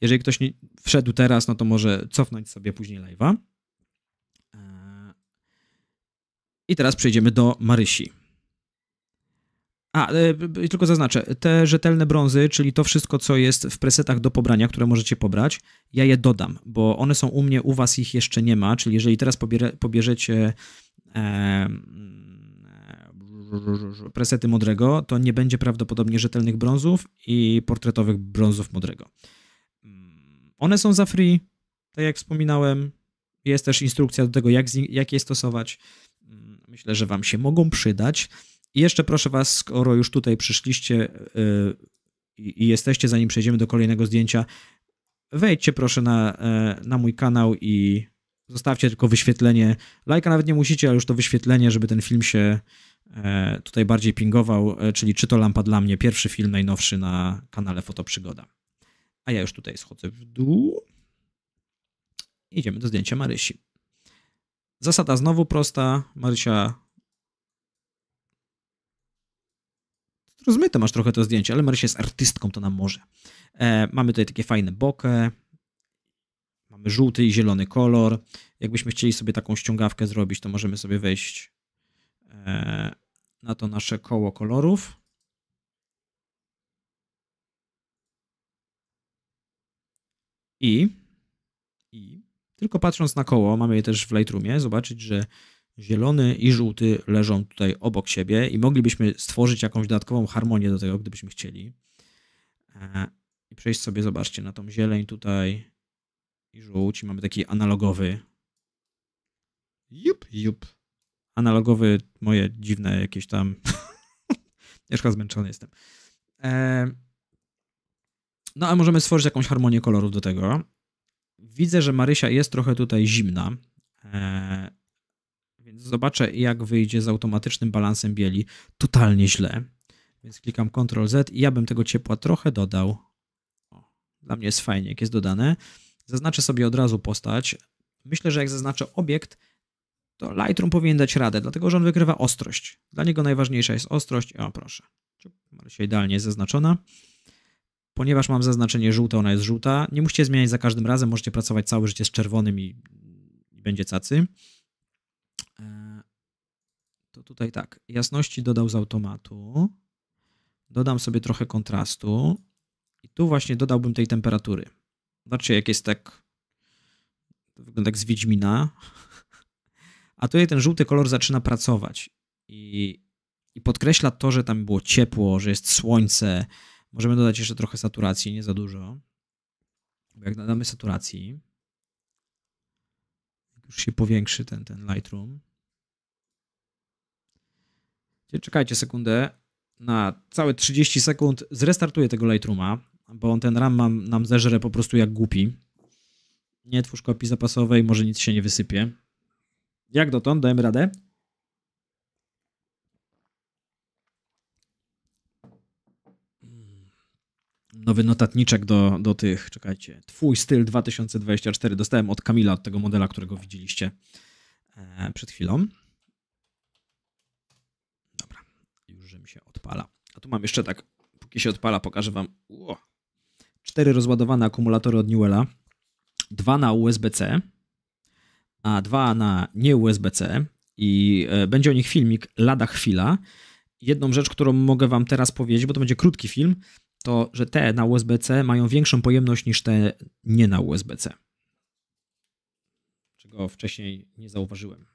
Jeżeli ktoś nie wszedł teraz, no to może cofnąć sobie później live'a. Eee, I teraz przejdziemy do Marysi. A, e, tylko zaznaczę, te rzetelne brązy, czyli to wszystko, co jest w presetach do pobrania, które możecie pobrać, ja je dodam, bo one są u mnie, u was ich jeszcze nie ma, czyli jeżeli teraz pobierze, pobierzecie presety e, modrego, to nie będzie prawdopodobnie rzetelnych brązów i portretowych brązów modrego. One są za free, tak jak wspominałem. Jest też instrukcja do tego, jak, jak je stosować. Myślę, że Wam się mogą przydać. I jeszcze proszę Was, skoro już tutaj przyszliście e, i jesteście, zanim przejdziemy do kolejnego zdjęcia, wejdźcie proszę na, e, na mój kanał i Zostawcie tylko wyświetlenie. Lajka nawet nie musicie, ale już to wyświetlenie, żeby ten film się e, tutaj bardziej pingował, e, czyli Czy to lampa dla mnie, pierwszy film najnowszy na kanale Fotoprzygoda. A ja już tutaj schodzę w dół. Idziemy do zdjęcia Marysi. Zasada znowu prosta. Marysia rozmyte masz trochę to zdjęcie, ale Marysia jest artystką, to nam może. E, mamy tutaj takie fajne boki. Mamy żółty i zielony kolor. Jakbyśmy chcieli sobie taką ściągawkę zrobić, to możemy sobie wejść e, na to nasze koło kolorów. I, I tylko patrząc na koło, mamy je też w Lightroomie, zobaczyć, że zielony i żółty leżą tutaj obok siebie i moglibyśmy stworzyć jakąś dodatkową harmonię do tego, gdybyśmy chcieli. E, I przejść sobie, zobaczcie, na tą zieleń tutaj, i żółć. I mamy taki analogowy. Jup, jup. Analogowy, moje dziwne jakieś tam. jeszcze już zmęczony jestem. E... No a możemy stworzyć jakąś harmonię kolorów do tego. Widzę, że Marysia jest trochę tutaj zimna. E... Więc zobaczę, jak wyjdzie z automatycznym balansem bieli. Totalnie źle. Więc klikam Ctrl Z i ja bym tego ciepła trochę dodał. O, dla mnie jest fajnie, jak jest dodane. Zaznaczę sobie od razu postać. Myślę, że jak zaznaczę obiekt, to Lightroom powinien dać radę, dlatego że on wykrywa ostrość. Dla niego najważniejsza jest ostrość. O, proszę. Marysia idealnie jest zaznaczona. Ponieważ mam zaznaczenie żółte, ona jest żółta. Nie musicie zmieniać za każdym razem, możecie pracować całe życie z czerwonym i, i będzie cacy. E, to tutaj tak, jasności dodał z automatu. Dodam sobie trochę kontrastu. I tu właśnie dodałbym tej temperatury. Znaczy jak jest tak, to wygląda jak z Wiedźmina. A tutaj ten żółty kolor zaczyna pracować i, i podkreśla to, że tam było ciepło, że jest słońce. Możemy dodać jeszcze trochę saturacji, nie za dużo. Bo jak dodamy saturacji, już się powiększy ten, ten Lightroom. Czekajcie sekundę. Na całe 30 sekund zrestartuję tego Lightrooma bo on ten RAM nam, nam zeżre po prostu jak głupi. Nie twórz kopii zapasowej, może nic się nie wysypie. Jak dotąd dajemy radę? Nowy notatniczek do, do tych, czekajcie, Twój styl 2024 dostałem od Kamila, od tego modela, którego widzieliście e, przed chwilą. Dobra, już mi się odpala. A tu mam jeszcze tak, póki się odpala, pokażę wam cztery rozładowane akumulatory od Newella, dwa na USB-C, a dwa na nie USB-C i e, będzie o nich filmik lada chwila. Jedną rzecz, którą mogę Wam teraz powiedzieć, bo to będzie krótki film, to że te na USB-C mają większą pojemność niż te nie na USB-C. Czego wcześniej nie zauważyłem.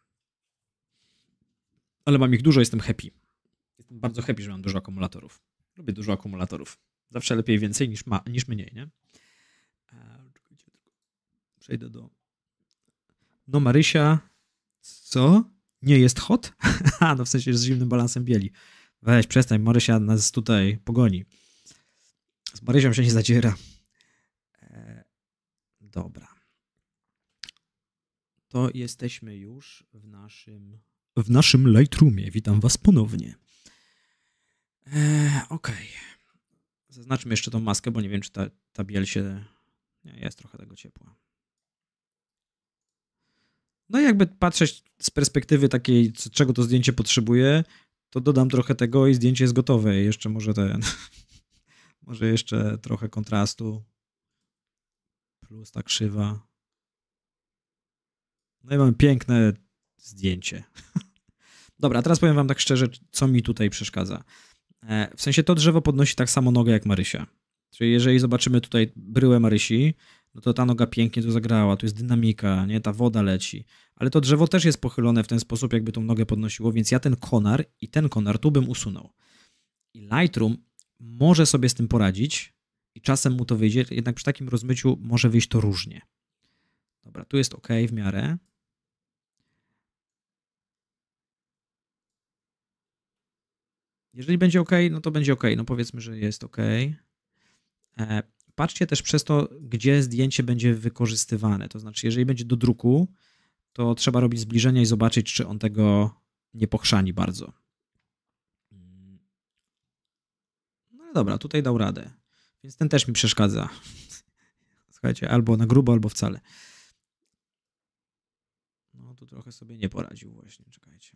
Ale mam ich dużo, jestem happy. Jestem bardzo happy, że mam dużo akumulatorów. Lubię dużo akumulatorów. Zawsze lepiej więcej niż, ma, niż mniej, nie? E, przejdę do... No Marysia, co? Nie jest hot? no w sensie z zimnym balansem bieli. Weź, przestań, Marysia nas tutaj pogoni. Z Marysią się nie zadziera. E, dobra. To jesteśmy już w naszym w naszym Lightroomie. Witam was ponownie. E, Okej. Okay. Zaznaczmy jeszcze tą maskę, bo nie wiem, czy ta, ta biel się... Nie, jest trochę tego ciepła. No i jakby patrzeć z perspektywy takiej, czego to zdjęcie potrzebuje, to dodam trochę tego i zdjęcie jest gotowe. jeszcze może ten... może jeszcze trochę kontrastu. Plus ta krzywa. No i mamy piękne zdjęcie. Dobra, teraz powiem wam tak szczerze, co mi tutaj przeszkadza. E, w sensie to drzewo podnosi tak samo nogę jak Marysia. Czyli jeżeli zobaczymy tutaj bryłę Marysi, no to ta noga pięknie tu zagrała, tu jest dynamika, nie, ta woda leci. Ale to drzewo też jest pochylone w ten sposób, jakby tą nogę podnosiło, więc ja ten konar i ten konar tu bym usunął. I Lightroom może sobie z tym poradzić i czasem mu to wyjdzie, jednak przy takim rozmyciu może wyjść to różnie. Dobra, tu jest ok w miarę. Jeżeli będzie ok, no to będzie ok. No powiedzmy, że jest ok. E, patrzcie też przez to, gdzie zdjęcie będzie wykorzystywane. To znaczy, jeżeli będzie do druku, to trzeba robić zbliżenia i zobaczyć, czy on tego nie pochrzani bardzo. No dobra, tutaj dał radę. Więc ten też mi przeszkadza. Słuchajcie, albo na grubo, albo wcale. No tu trochę sobie nie poradził właśnie, czekajcie.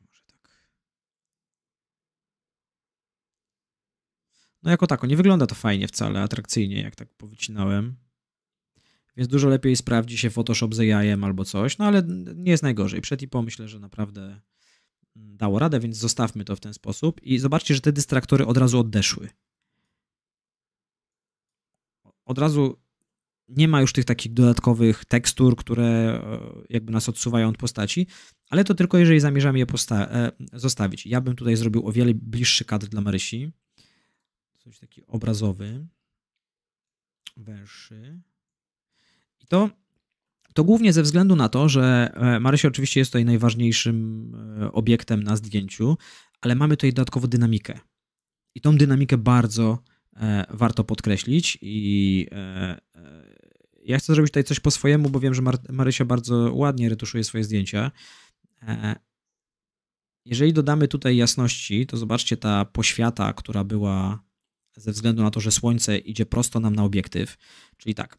No jako tako, nie wygląda to fajnie wcale, atrakcyjnie, jak tak powycinałem. Więc dużo lepiej sprawdzi się Photoshop z jajem albo coś, no ale nie jest najgorzej. Przed i po myślę, że naprawdę mm, dało radę, więc zostawmy to w ten sposób. I zobaczcie, że te dystraktory od razu odeszły. Od razu nie ma już tych takich dodatkowych tekstur, które e, jakby nas odsuwają od postaci, ale to tylko jeżeli zamierzamy je e, zostawić. Ja bym tutaj zrobił o wiele bliższy kadr dla Marysi coś taki obrazowy, węższy. I to, to głównie ze względu na to, że e, Marysia oczywiście jest tutaj najważniejszym e, obiektem na zdjęciu, ale mamy tutaj dodatkowo dynamikę. I tą dynamikę bardzo e, warto podkreślić i e, e, ja chcę zrobić tutaj coś po swojemu, bo wiem, że Mar- Marysia bardzo ładnie retuszuje swoje zdjęcia. E, jeżeli dodamy tutaj jasności, to zobaczcie ta poświata, która była ze względu na to, że słońce idzie prosto nam na obiektyw. Czyli tak,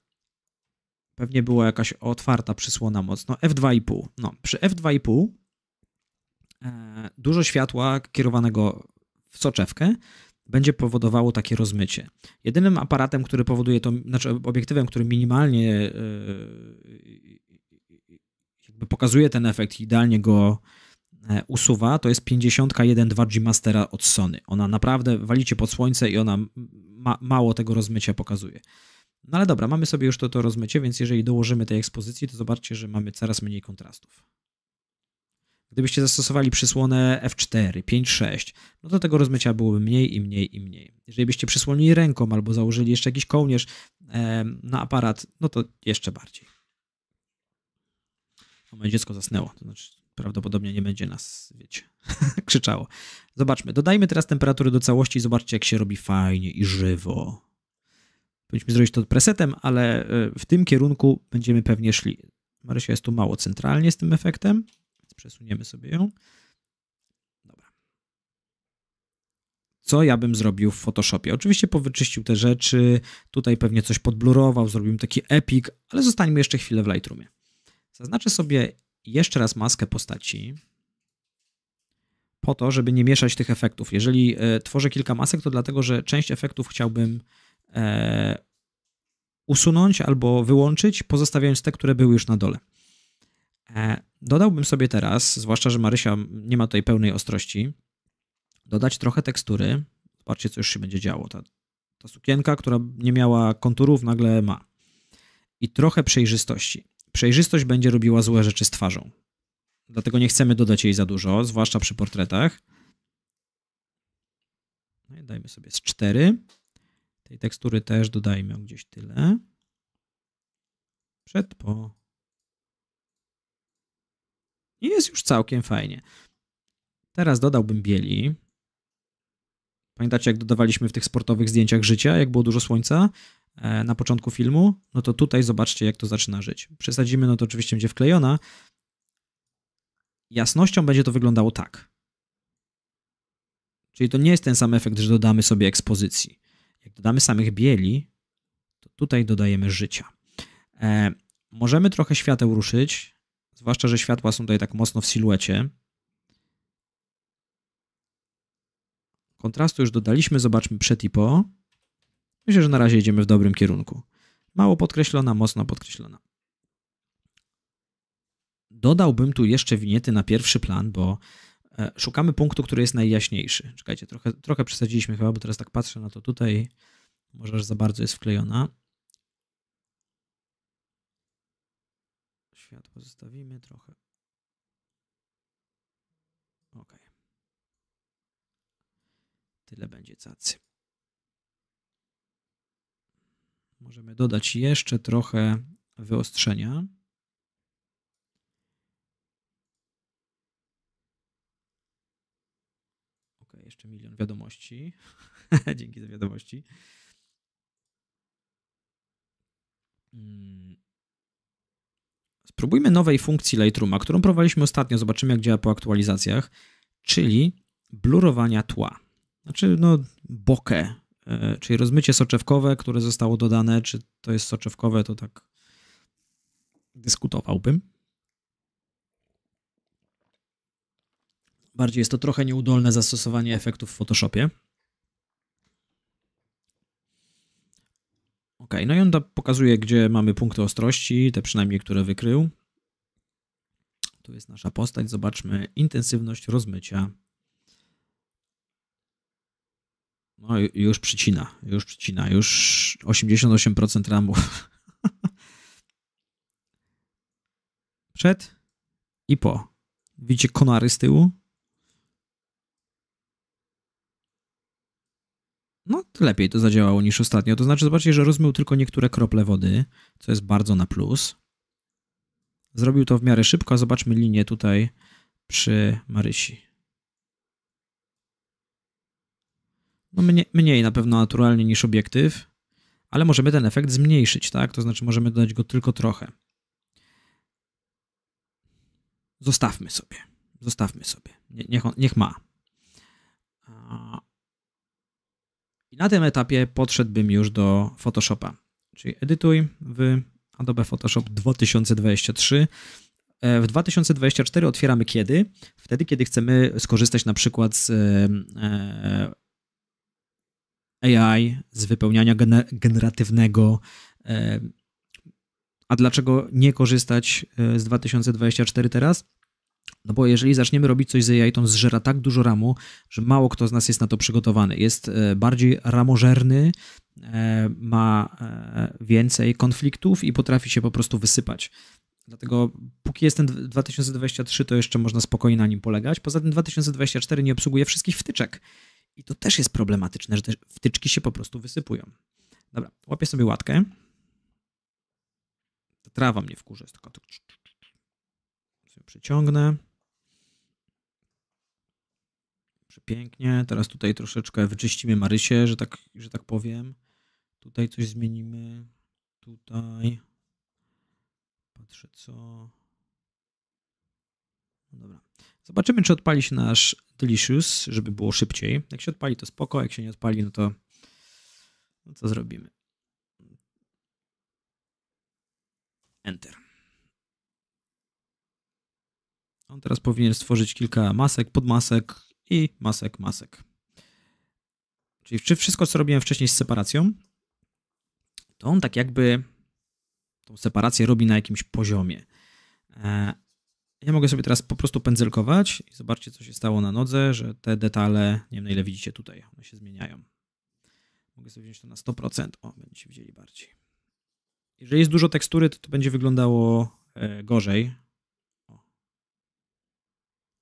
pewnie była jakaś otwarta przysłona mocno. F2,5. No, przy F2,5 e, dużo światła kierowanego w soczewkę będzie powodowało takie rozmycie. Jedynym aparatem, który powoduje to, znaczy obiektywem, który minimalnie e, jakby pokazuje ten efekt, idealnie go E, usuwa, to jest 5012G Mastera od Sony. Ona naprawdę walicie pod słońce i ona ma, mało tego rozmycia pokazuje. No ale dobra, mamy sobie już to, to rozmycie, więc jeżeli dołożymy tej ekspozycji, to zobaczcie, że mamy coraz mniej kontrastów. Gdybyście zastosowali przysłonę F4, 5-6, no to tego rozmycia byłoby mniej i mniej i mniej. Jeżeli byście przysłonili ręką albo założyli jeszcze jakiś kołnierz e, na aparat, no to jeszcze bardziej. Moje dziecko zasnęło, to znaczy prawdopodobnie nie będzie nas, wiecie, krzyczało. Zobaczmy, dodajmy teraz temperatury do całości i zobaczcie, jak się robi fajnie i żywo. Powinniśmy zrobić to presetem, ale y, w tym kierunku będziemy pewnie szli. Marysia jest tu mało centralnie z tym efektem, więc przesuniemy sobie ją. Dobra. Co ja bym zrobił w Photoshopie? Oczywiście powyczyścił te rzeczy, tutaj pewnie coś podblurował, zrobił taki epic, ale zostańmy jeszcze chwilę w Lightroomie. Zaznaczę sobie jeszcze raz maskę postaci po to, żeby nie mieszać tych efektów. Jeżeli e, tworzę kilka masek, to dlatego, że część efektów chciałbym e, usunąć albo wyłączyć, pozostawiając te, które były już na dole. E, dodałbym sobie teraz, zwłaszcza, że Marysia nie ma tutaj pełnej ostrości, dodać trochę tekstury. Zobaczcie, co już się będzie działo. Ta, ta sukienka, która nie miała konturów, nagle ma. I trochę przejrzystości. Przejrzystość będzie robiła złe rzeczy z twarzą. Dlatego nie chcemy dodać jej za dużo, zwłaszcza przy portretach. No dajmy sobie z 4. Tej tekstury też dodajmy gdzieś tyle. Przed, po. I jest już całkiem fajnie. Teraz dodałbym bieli. Pamiętacie, jak dodawaliśmy w tych sportowych zdjęciach życia, jak było dużo słońca? E, na początku filmu, no to tutaj zobaczcie, jak to zaczyna żyć. Przesadzimy, no to oczywiście będzie wklejona. Jasnością będzie to wyglądało tak. Czyli to nie jest ten sam efekt, że dodamy sobie ekspozycji. Jak dodamy samych bieli, to tutaj dodajemy życia. E, możemy trochę świateł ruszyć, zwłaszcza, że światła są tutaj tak mocno w siluecie. Kontrastu już dodaliśmy, zobaczmy przed i po. Myślę, że na razie idziemy w dobrym kierunku. Mało podkreślona, mocno podkreślona. Dodałbym tu jeszcze winiety na pierwszy plan, bo e, szukamy punktu, który jest najjaśniejszy. Czekajcie, trochę, trochę przesadziliśmy chyba, bo teraz tak patrzę na to tutaj. Może aż za bardzo jest wklejona. Światło zostawimy trochę. Ok. Tyle będzie cacy. możemy dodać jeszcze trochę wyostrzenia. Ok, jeszcze milion wiadomości. Dzięki za wiadomości. Mm. Spróbujmy nowej funkcji Lightrooma, którą prowadziliśmy ostatnio. Zobaczymy, jak działa po aktualizacjach, czyli blurowania tła. Znaczy, no, bokeh E, czyli rozmycie soczewkowe, które zostało dodane, czy to jest soczewkowe, to tak dyskutowałbym. Bardziej jest to trochę nieudolne zastosowanie efektów w Photoshopie. Ok, no i on pokazuje, gdzie mamy punkty ostrości, te przynajmniej, które wykrył. Tu jest nasza postać, zobaczmy intensywność rozmycia No już przycina, już przycina, już 88% ramów. Przed i po. Widzicie konary z tyłu? No, to lepiej to zadziałało niż ostatnio. To znaczy, zobaczcie, że rozmył tylko niektóre krople wody, co jest bardzo na plus. Zrobił to w miarę szybko, a zobaczmy linię tutaj przy Marysi. no mniej, mniej na pewno naturalnie niż obiektyw, ale możemy ten efekt zmniejszyć, tak? To znaczy możemy dodać go tylko trochę. Zostawmy sobie. Zostawmy sobie. Niech, on, niech ma. I na tym etapie podszedłbym już do Photoshopa. Czyli edytuj w Adobe Photoshop 2023. E, w 2024 otwieramy kiedy? Wtedy, kiedy chcemy skorzystać na przykład z e, AI, z wypełniania gener generatywnego. E, a dlaczego nie korzystać e, z 2024 teraz? No bo jeżeli zaczniemy robić coś z AI, to on zżera tak dużo ramu, że mało kto z nas jest na to przygotowany. Jest e, bardziej ramożerny, ma więcej konfliktów i potrafi się po prostu wysypać. Dlatego póki jest ten 2023, to jeszcze można spokojnie na nim polegać. Poza tym 2024 nie obsługuje wszystkich wtyczek. I to też jest problematyczne, że te wtyczki się po prostu wysypują. Dobra, łapię sobie łatkę. Ta trawa mnie wkurza, jest tylko tak... Sobie przyciągnę. Przepięknie. Teraz tutaj troszeczkę wyczyścimy Marysię, że tak, że tak powiem. Tutaj coś zmienimy. Tutaj. Patrzę co. No dobra. Zobaczymy, czy odpali się nasz Delicious, żeby było szybciej. Jak się odpali, to spoko, jak się nie odpali, no to no co zrobimy? Enter. On teraz powinien stworzyć kilka masek, podmasek i masek, masek. Czyli czy wszystko, co robiłem wcześniej z separacją, to on tak jakby tą separację robi na jakimś poziomie. E, ja mogę sobie teraz po prostu pędzelkować i zobaczcie, co się stało na nodze, że te detale, nie wiem na ile widzicie tutaj, one się zmieniają. Mogę sobie wziąć to na 100%, o, będziecie widzieli bardziej. Jeżeli jest dużo tekstury, to to będzie wyglądało e, gorzej. O.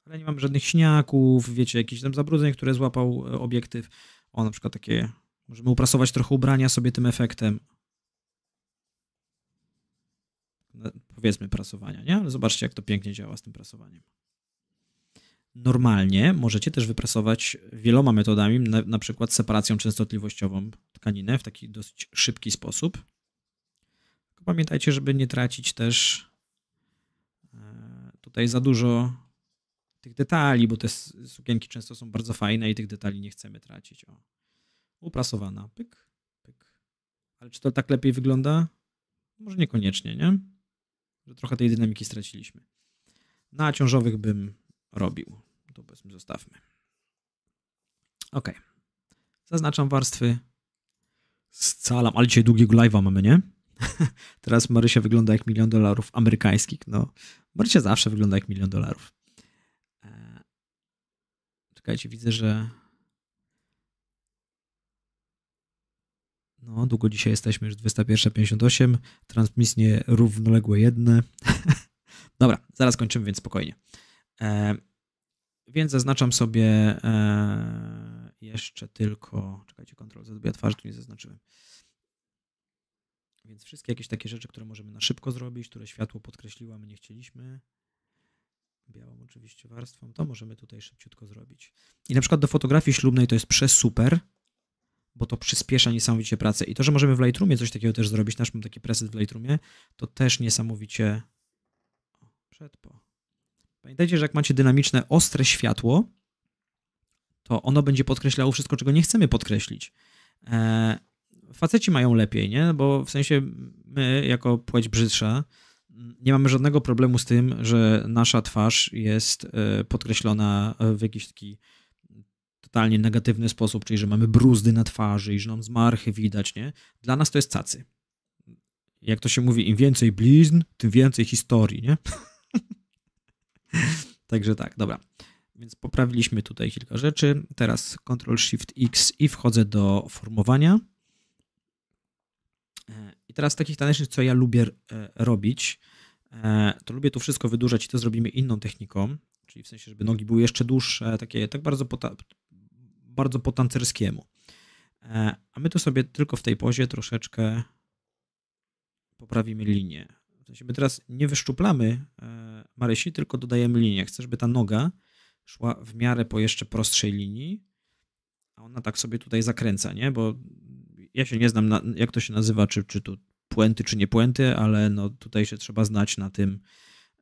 Ale nie mam żadnych śniaków, wiecie, jakichś tam zabrudzeń, które złapał e, obiektyw. O, na przykład takie, możemy uprasować trochę ubrania sobie tym efektem powiedzmy prasowania, nie? Ale zobaczcie, jak to pięknie działa z tym prasowaniem. Normalnie możecie też wyprasować wieloma metodami, na, na przykład separacją częstotliwościową tkaninę w taki dosyć szybki sposób. pamiętajcie, żeby nie tracić też e, tutaj za dużo tych detali, bo te sukienki często są bardzo fajne i tych detali nie chcemy tracić. O. Uprasowana, pyk, pyk. Ale czy to tak lepiej wygląda? Może niekoniecznie, nie? że trochę tej dynamiki straciliśmy. Na ciążowych bym robił. To powiedzmy zostawmy. Ok. Zaznaczam warstwy. Scalam, ale dzisiaj długiego live'a mamy, nie? Teraz Marysia wygląda jak milion dolarów amerykańskich. No, Marysia zawsze wygląda jak milion dolarów. E, czekajcie, widzę, że No, długo dzisiaj jesteśmy, już 21.58, transmisje równoległe jedne. Dobra, zaraz kończymy, więc spokojnie. E, więc zaznaczam sobie e, jeszcze tylko, czekajcie, Ctrl Z, twarz, twarzy tu nie zaznaczyłem. Więc wszystkie jakieś takie rzeczy, które możemy na szybko zrobić, które światło podkreśliło, my nie chcieliśmy, białą oczywiście warstwą, to możemy tutaj szybciutko zrobić. I na przykład do fotografii ślubnej to jest przesuper, bo to przyspiesza niesamowicie pracę. I to, że możemy w Lightroomie coś takiego też zrobić, nasz mam taki preset w Lightroomie, to też niesamowicie... O, przed, po. Pamiętajcie, że jak macie dynamiczne, ostre światło, to ono będzie podkreślało wszystko, czego nie chcemy podkreślić. Eee, faceci mają lepiej, nie? Bo w sensie my, jako płeć brzydsza, nie mamy żadnego problemu z tym, że nasza twarz jest e, podkreślona w jakiś taki totalnie negatywny sposób, czyli że mamy bruzdy na twarzy i że nam zmarchy widać, nie? Dla nas to jest cacy. Jak to się mówi, im więcej blizn, tym więcej historii, nie? Także tak, dobra. Więc poprawiliśmy tutaj kilka rzeczy. Teraz Ctrl-Shift-X i wchodzę do formowania. E, I teraz takich tanecznych, co ja lubię e, robić, e, to lubię tu wszystko wydłużać i to zrobimy inną techniką, czyli w sensie, żeby nogi były jeszcze dłuższe, takie tak bardzo bardzo po tancerskiemu. E, a my tu sobie tylko w tej pozie troszeczkę poprawimy linię. W sensie my teraz nie wyszczuplamy e, Marysi, tylko dodajemy linię. Chcę, żeby ta noga szła w miarę po jeszcze prostszej linii, a ona tak sobie tutaj zakręca, nie? Bo ja się nie znam, na, jak to się nazywa, czy, czy tu puenty, czy nie puenty, ale no tutaj się trzeba znać na tym,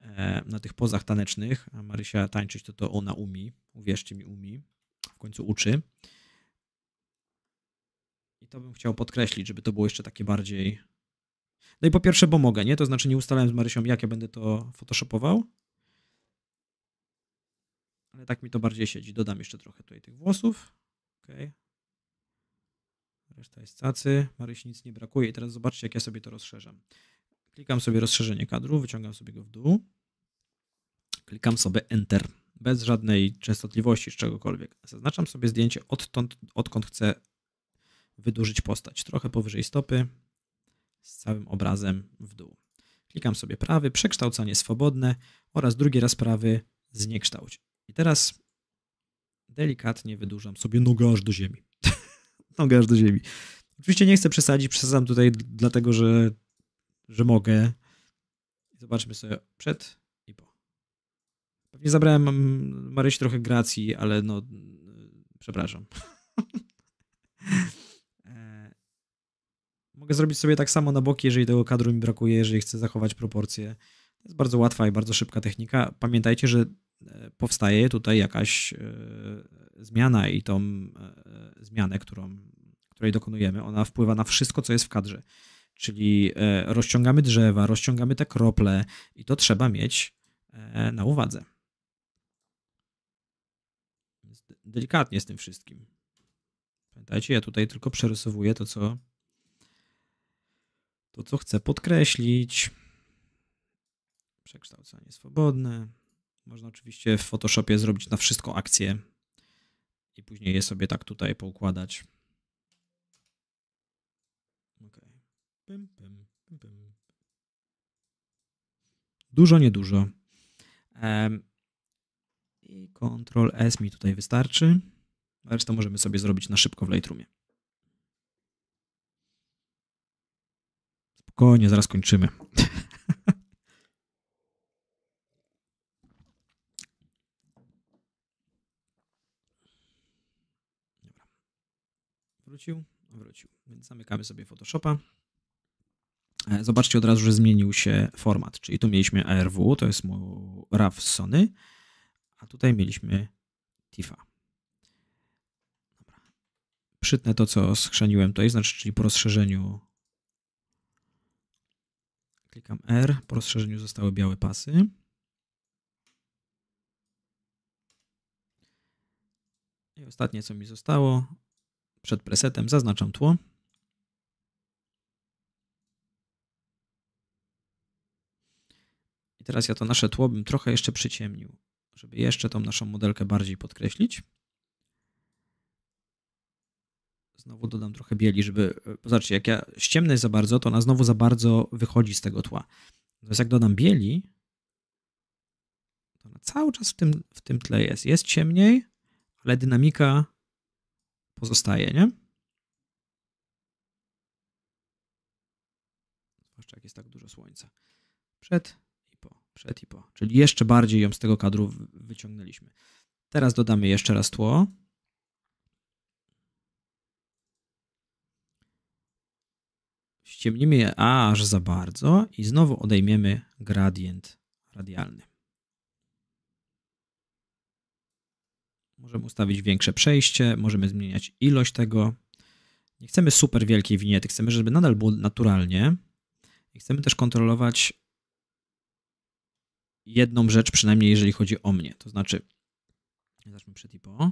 e, na tych pozach tanecznych, a Marysia tańczyć to, to ona umi, uwierzcie mi, umi w końcu uczy. I to bym chciał podkreślić, żeby to było jeszcze takie bardziej. No i po pierwsze, bo mogę, nie? To znaczy nie ustalałem z Marysią, jak ja będę to photoshopował. Ale tak mi to bardziej siedzi. Dodam jeszcze trochę tutaj tych włosów. ok. Reszta jest cacy. Marysi nic nie brakuje. I teraz zobaczcie, jak ja sobie to rozszerzam. Klikam sobie rozszerzenie kadru, wyciągam sobie go w dół. Klikam sobie Enter bez żadnej częstotliwości z czegokolwiek. Zaznaczam sobie zdjęcie odtąd, odkąd chcę wydłużyć postać. Trochę powyżej stopy, z całym obrazem w dół. Klikam sobie prawy, przekształcanie swobodne oraz drugi raz prawy, zniekształć. I teraz delikatnie wydłużam sobie nogę aż do ziemi. nogę aż do ziemi. Oczywiście nie chcę przesadzić, przesadzam tutaj dlatego, że, że mogę. Zobaczmy sobie przed Pewnie zabrałem Maryś trochę gracji, ale no, e, przepraszam. E, mogę zrobić sobie tak samo na boki, jeżeli tego kadru mi brakuje, jeżeli chcę zachować proporcje. To jest bardzo łatwa i bardzo szybka technika. Pamiętajcie, że e, powstaje tutaj jakaś zmiana i tą zmianę, którą, której dokonujemy, ona wpływa na wszystko, co jest w kadrze. Czyli rozciągamy drzewa, rozciągamy te krople i to trzeba mieć na uwadze. delikatnie z tym wszystkim. Pamiętajcie, ja tutaj tylko przerysowuję to, co to, co chcę podkreślić. Przekształcanie swobodne. Można oczywiście w Photoshopie zrobić na wszystko akcje i później je sobie tak tutaj poukładać. Ok. Pym, pym, pym, pym. Dużo, niedużo. Um, i Ctrl S mi tutaj wystarczy. Resztę możemy sobie zrobić na szybko w Lightroomie. Spokojnie, zaraz kończymy. Wrócił? Wrócił. Więc zamykamy sobie Photoshopa. E, zobaczcie od razu, że zmienił się format, czyli tu mieliśmy ARW, to jest mój RAW z Sony a tutaj mieliśmy Tifa. Dobra. Przytnę to, co schrzaniłem tutaj, znaczy, czyli po rozszerzeniu klikam R, po rozszerzeniu zostały białe pasy. I ostatnie, co mi zostało, przed presetem zaznaczam tło. I teraz ja to nasze tło bym trochę jeszcze przyciemnił żeby jeszcze tą naszą modelkę bardziej podkreślić. Znowu dodam trochę bieli, żeby... E, zobaczcie, jak ja jest za bardzo, to ona znowu za bardzo wychodzi z tego tła. Natomiast jak dodam bieli, to ona cały czas w tym, w tym tle jest. Jest ciemniej, ale dynamika pozostaje, nie? Zwłaszcza jak jest tak dużo słońca. Przed przed i po. Czyli jeszcze bardziej ją z tego kadru wyciągnęliśmy. Teraz dodamy jeszcze raz tło. Ściemnimy je aż za bardzo i znowu odejmiemy gradient radialny. Możemy ustawić większe przejście, możemy zmieniać ilość tego. Nie chcemy super wielkiej winiety, chcemy, żeby nadal było naturalnie. I chcemy też kontrolować jedną rzecz, przynajmniej jeżeli chodzi o mnie. To znaczy, zacznę przed i po.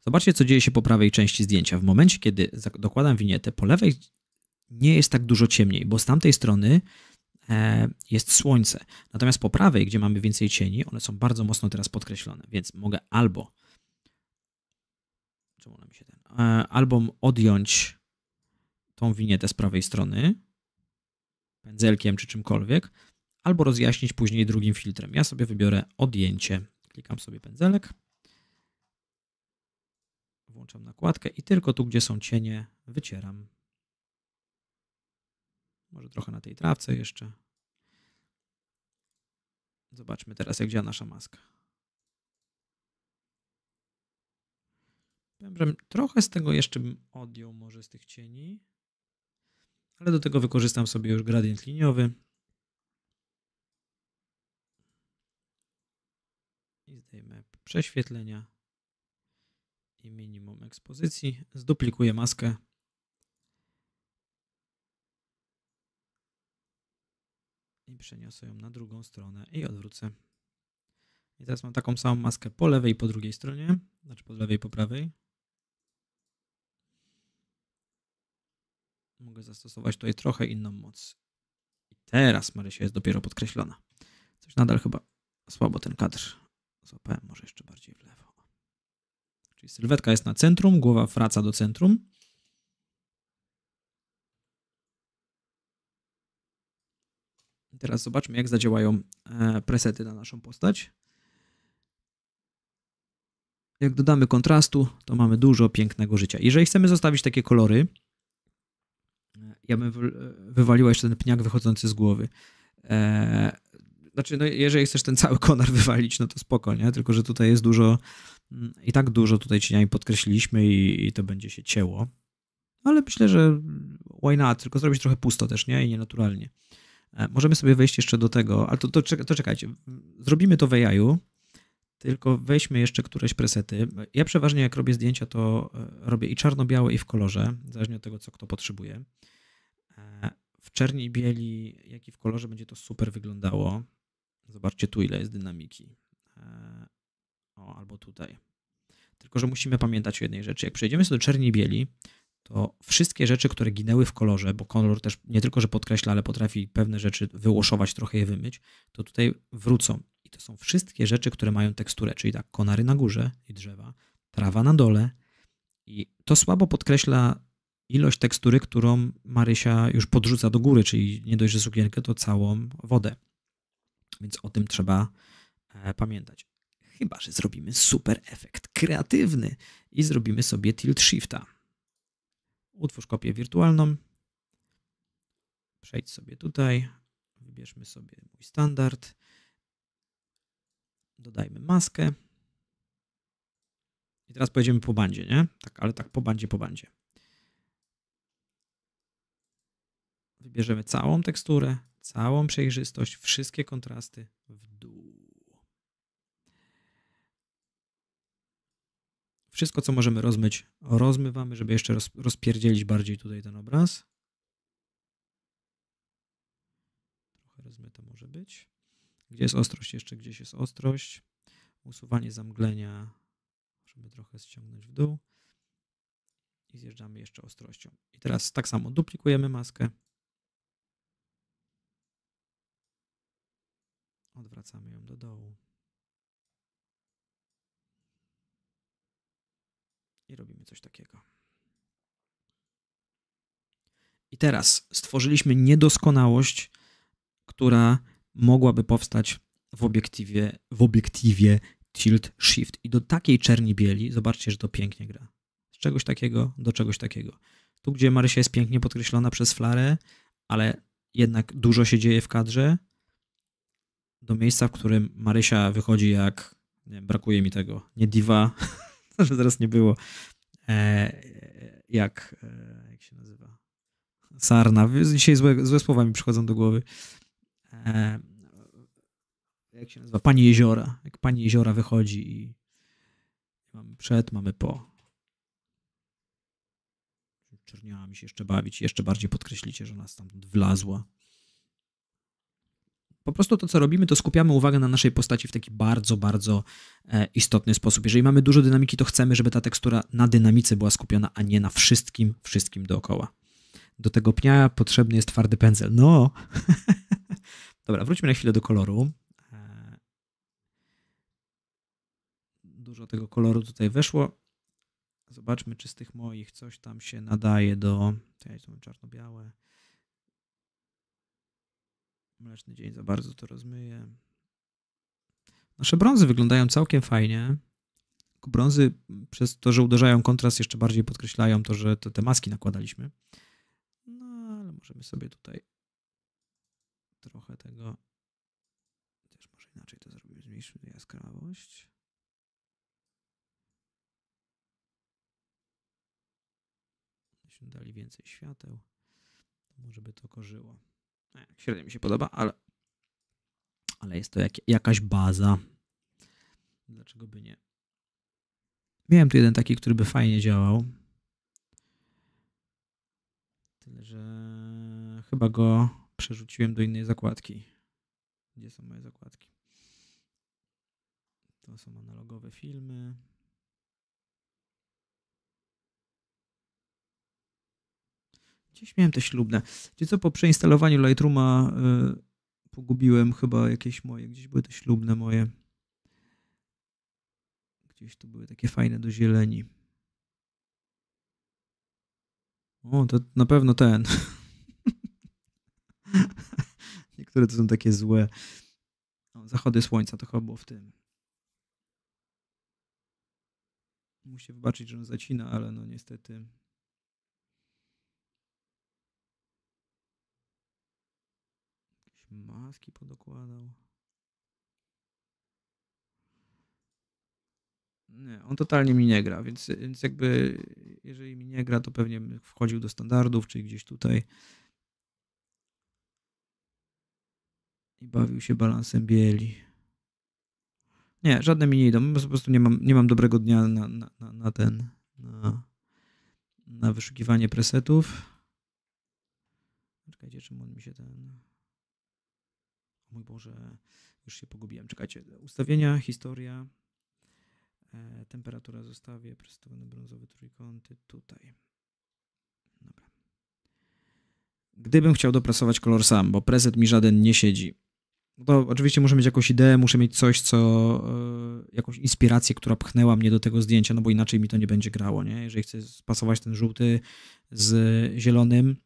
Zobaczcie, co dzieje się po prawej części zdjęcia. W momencie, kiedy dokładam winietę, po lewej nie jest tak dużo ciemniej, bo z tamtej strony e, jest słońce. Natomiast po prawej, gdzie mamy więcej cieni, one są bardzo mocno teraz podkreślone, więc mogę albo czemu się ten, e, albo odjąć tą winietę z prawej strony pędzelkiem czy czymkolwiek, albo rozjaśnić później drugim filtrem. Ja sobie wybiorę odjęcie. Klikam sobie pędzelek, włączam nakładkę i tylko tu, gdzie są cienie, wycieram. Może trochę na tej trawce jeszcze. Zobaczmy teraz, jak działa nasza maska. Trochę z tego jeszcze bym odjął może z tych cieni, ale do tego wykorzystam sobie już gradient liniowy. i zdejmę prześwietlenia i minimum ekspozycji. Zduplikuję maskę. I przeniosę ją na drugą stronę i odwrócę. I teraz mam taką samą maskę po lewej i po drugiej stronie, znaczy po lewej i po prawej. Mogę zastosować tutaj trochę inną moc. I teraz Marysia jest dopiero podkreślona. Coś nadal chyba słabo ten kadr może jeszcze bardziej w lewo. Czyli sylwetka jest na centrum, głowa wraca do centrum. teraz zobaczmy, jak zadziałają e, presety na naszą postać. Jak dodamy kontrastu, to mamy dużo pięknego życia. Jeżeli chcemy zostawić takie kolory, e, ja bym e, wywaliła jeszcze ten pniak wychodzący z głowy. Znaczy, no, jeżeli chcesz ten cały konar wywalić, no to spoko, nie? Tylko, że tutaj jest dużo, mm, i tak dużo tutaj cieniami podkreśliliśmy i, i to będzie się cięło. No, ale myślę, że why not? Tylko zrobić trochę pusto też, nie? I nienaturalnie. E, możemy sobie wejść jeszcze do tego, ale to, to, to czekajcie. Zrobimy to w ai tylko weźmy jeszcze któreś presety. Ja przeważnie jak robię zdjęcia, to e, robię i czarno-białe, i w kolorze, zależnie od tego, co kto potrzebuje. E, w czerni, bieli, jak i w kolorze będzie to super wyglądało. Zobaczcie tu, ile jest dynamiki. E, o, albo tutaj. Tylko, że musimy pamiętać o jednej rzeczy. Jak przejdziemy sobie do czerni bieli, to wszystkie rzeczy, które ginęły w kolorze, bo kolor też nie tylko, że podkreśla, ale potrafi pewne rzeczy wyłoszować, trochę je wymyć, to tutaj wrócą. I to są wszystkie rzeczy, które mają teksturę, czyli tak, konary na górze i drzewa, trawa na dole. I to słabo podkreśla ilość tekstury, którą Marysia już podrzuca do góry, czyli nie dość, że sukienkę, to całą wodę więc o tym trzeba e, pamiętać. Chyba, że zrobimy super efekt kreatywny i zrobimy sobie tilt shifta. Utwórz kopię wirtualną. Przejdź sobie tutaj. Wybierzmy sobie mój standard. Dodajmy maskę. I teraz pojedziemy po bandzie, nie? Tak, ale tak po bandzie, po bandzie. Wybierzemy całą teksturę całą przejrzystość, wszystkie kontrasty w dół. Wszystko, co możemy rozmyć, rozmywamy, żeby jeszcze rozpierdzielić bardziej tutaj ten obraz. Trochę rozmyte może być. Gdzie jest ostrość? Jeszcze gdzieś jest ostrość. Usuwanie zamglenia możemy trochę ściągnąć w dół. I zjeżdżamy jeszcze ostrością. I teraz tak samo duplikujemy maskę. odwracamy ją do dołu. I robimy coś takiego. I teraz stworzyliśmy niedoskonałość, która mogłaby powstać w obiektywie, w obiektywie tilt shift. I do takiej czerni bieli, zobaczcie, że to pięknie gra. Z czegoś takiego do czegoś takiego. Tu, gdzie Marysia jest pięknie podkreślona przez flarę, ale jednak dużo się dzieje w kadrze, do miejsca, w którym Marysia wychodzi jak, nie wiem, brakuje mi tego, nie diva, że zaraz nie było, e, jak, e, jak się nazywa, sarna, dzisiaj złe, złe słowa mi przychodzą do głowy, e, jak się nazywa, pani jeziora, jak pani jeziora wychodzi i mamy przed, mamy po. Czerniała mi się jeszcze bawić, jeszcze bardziej podkreślicie, że ona stamtąd wlazła po prostu to, co robimy, to skupiamy uwagę na naszej postaci w taki bardzo, bardzo e, istotny sposób. Jeżeli mamy dużo dynamiki, to chcemy, żeby ta tekstura na dynamice była skupiona, a nie na wszystkim, wszystkim dookoła. Do tego pnia potrzebny jest twardy pędzel. No! Dobra, wróćmy na chwilę do koloru. E, dużo tego koloru tutaj weszło. Zobaczmy, czy z tych moich coś tam się nadaje do. Ja tu mam czarno-białe. Mleczny dzień za bardzo to rozmyje. Nasze brązy wyglądają całkiem fajnie. Brązy mm, przez to, że uderzają kontrast, jeszcze bardziej podkreślają to, że te, te maski nakładaliśmy. No, ale możemy sobie tutaj trochę tego... może inaczej to zrobić Zmniejszymy jaskrawość. Dali więcej świateł, to może by to korzyło. Średnio mi się podoba, ale, ale jest to jak, jakaś baza. Dlaczego by nie? Miałem tu jeden taki, który by fajnie działał. Tyle, że chyba go przerzuciłem do innej zakładki. Gdzie są moje zakładki? To są analogowe filmy. Gdzieś miałem te ślubne. Czy co, po przeinstalowaniu Lightrooma y, pogubiłem chyba jakieś moje, gdzieś były te ślubne moje. Gdzieś tu były takie fajne do zieleni. O, to na pewno ten. Niektóre to są takie złe. O, zachody słońca to chyba było w tym. Muszę wybaczyć, że on zacina, ale no niestety maski podokładał. Nie, on totalnie mi nie gra, więc, więc jakby jeżeli mi nie gra, to pewnie wchodził do standardów, czy gdzieś tutaj i bawił się balansem bieli. Nie, żadne mi nie idą, po prostu nie mam, nie mam dobrego dnia na, na, na, ten, na, na wyszukiwanie presetów. Czekajcie, czym on mi się ten mój Boże, już się pogubiłem. Czekajcie, ustawienia, historia, e, temperatura zostawię, prostowane brązowe trójkąty tutaj. Dobra. Gdybym chciał dopracować kolor sam, bo prezent mi żaden nie siedzi, no to oczywiście muszę mieć jakąś ideę, muszę mieć coś, co, y, jakąś inspirację, która pchnęła mnie do tego zdjęcia, no bo inaczej mi to nie będzie grało, nie? Jeżeli chcę spasować ten żółty z zielonym,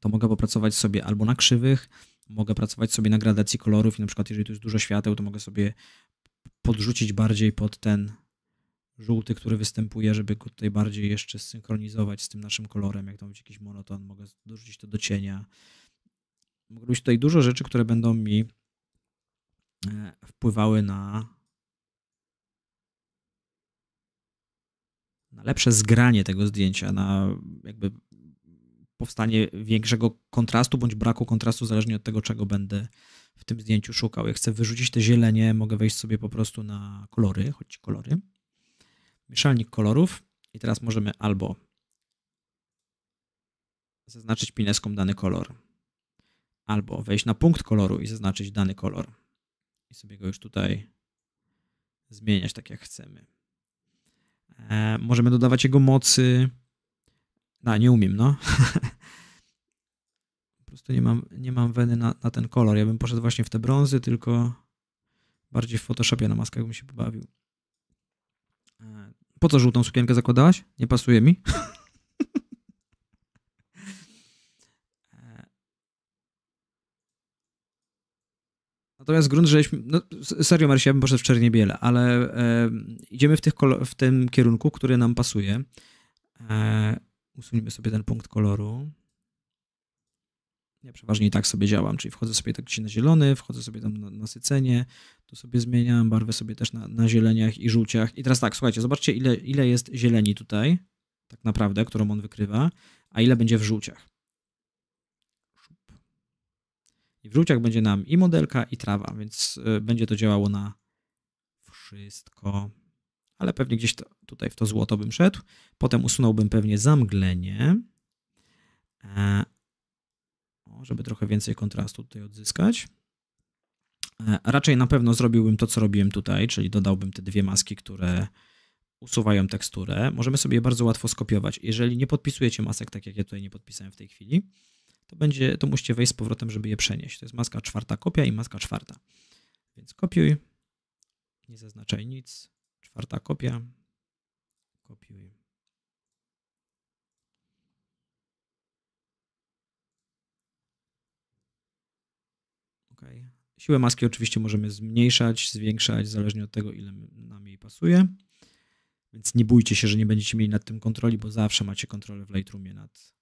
to mogę popracować sobie albo na krzywych, mogę pracować sobie na gradacji kolorów i na przykład jeżeli tu jest dużo świateł, to mogę sobie podrzucić bardziej pod ten żółty, który występuje, żeby go tutaj bardziej jeszcze synchronizować z tym naszym kolorem, jak tam być jakiś monoton, mogę dorzucić to do cienia. Mogę robić tutaj dużo rzeczy, które będą mi e, wpływały na na lepsze zgranie tego zdjęcia, na jakby powstanie większego kontrastu bądź braku kontrastu, zależnie od tego, czego będę w tym zdjęciu szukał. Jak chcę wyrzucić te zielenie, mogę wejść sobie po prostu na kolory, choć kolory. Mieszalnik kolorów i teraz możemy albo zaznaczyć pineską dany kolor, albo wejść na punkt koloru i zaznaczyć dany kolor i sobie go już tutaj zmieniać tak jak chcemy. E, możemy dodawać jego mocy, no, nie umiem, no. po prostu nie mam, nie mam weny na, na, ten kolor. Ja bym poszedł właśnie w te brązy, tylko bardziej w Photoshopie na maskach bym się pobawił. E, po co żółtą sukienkę zakładałaś? Nie pasuje mi. E, natomiast grunt, żeśmy, no serio Marcia, ja bym poszedł w czerniebiele, ale e, idziemy w, tych, w, tym kierunku, który nam pasuje. E, Usuńmy sobie ten punkt koloru. Ja przeważnie i tak sobie działam, czyli wchodzę sobie tak gdzieś na zielony, wchodzę sobie tam na nasycenie, tu sobie zmieniam barwę sobie też na, na zieleniach i żółciach. I teraz tak, słuchajcie, zobaczcie ile, ile jest zieleni tutaj, tak naprawdę, którą on wykrywa, a ile będzie w żółciach. I w żółciach będzie nam i modelka, i trawa, więc y, będzie to działało na wszystko ale pewnie gdzieś to, tutaj w to złoto bym szedł. Potem usunąłbym pewnie zamglenie, e, żeby trochę więcej kontrastu tutaj odzyskać. E, raczej na pewno zrobiłbym to, co robiłem tutaj, czyli dodałbym te dwie maski, które usuwają teksturę. Możemy sobie je bardzo łatwo skopiować. Jeżeli nie podpisujecie masek, tak jak ja tutaj nie podpisałem w tej chwili, to, będzie, to musicie wejść z powrotem, żeby je przenieść. To jest maska czwarta kopia i maska czwarta. Więc kopiuj, nie zaznaczaj nic, Czwarta kopia. Kopiuję. Ok. Siłę maski oczywiście możemy zmniejszać, zwiększać, zależnie od tego, ile nam jej pasuje. Więc nie bójcie się, że nie będziecie mieli nad tym kontroli, bo zawsze macie kontrolę w Lightroomie nad,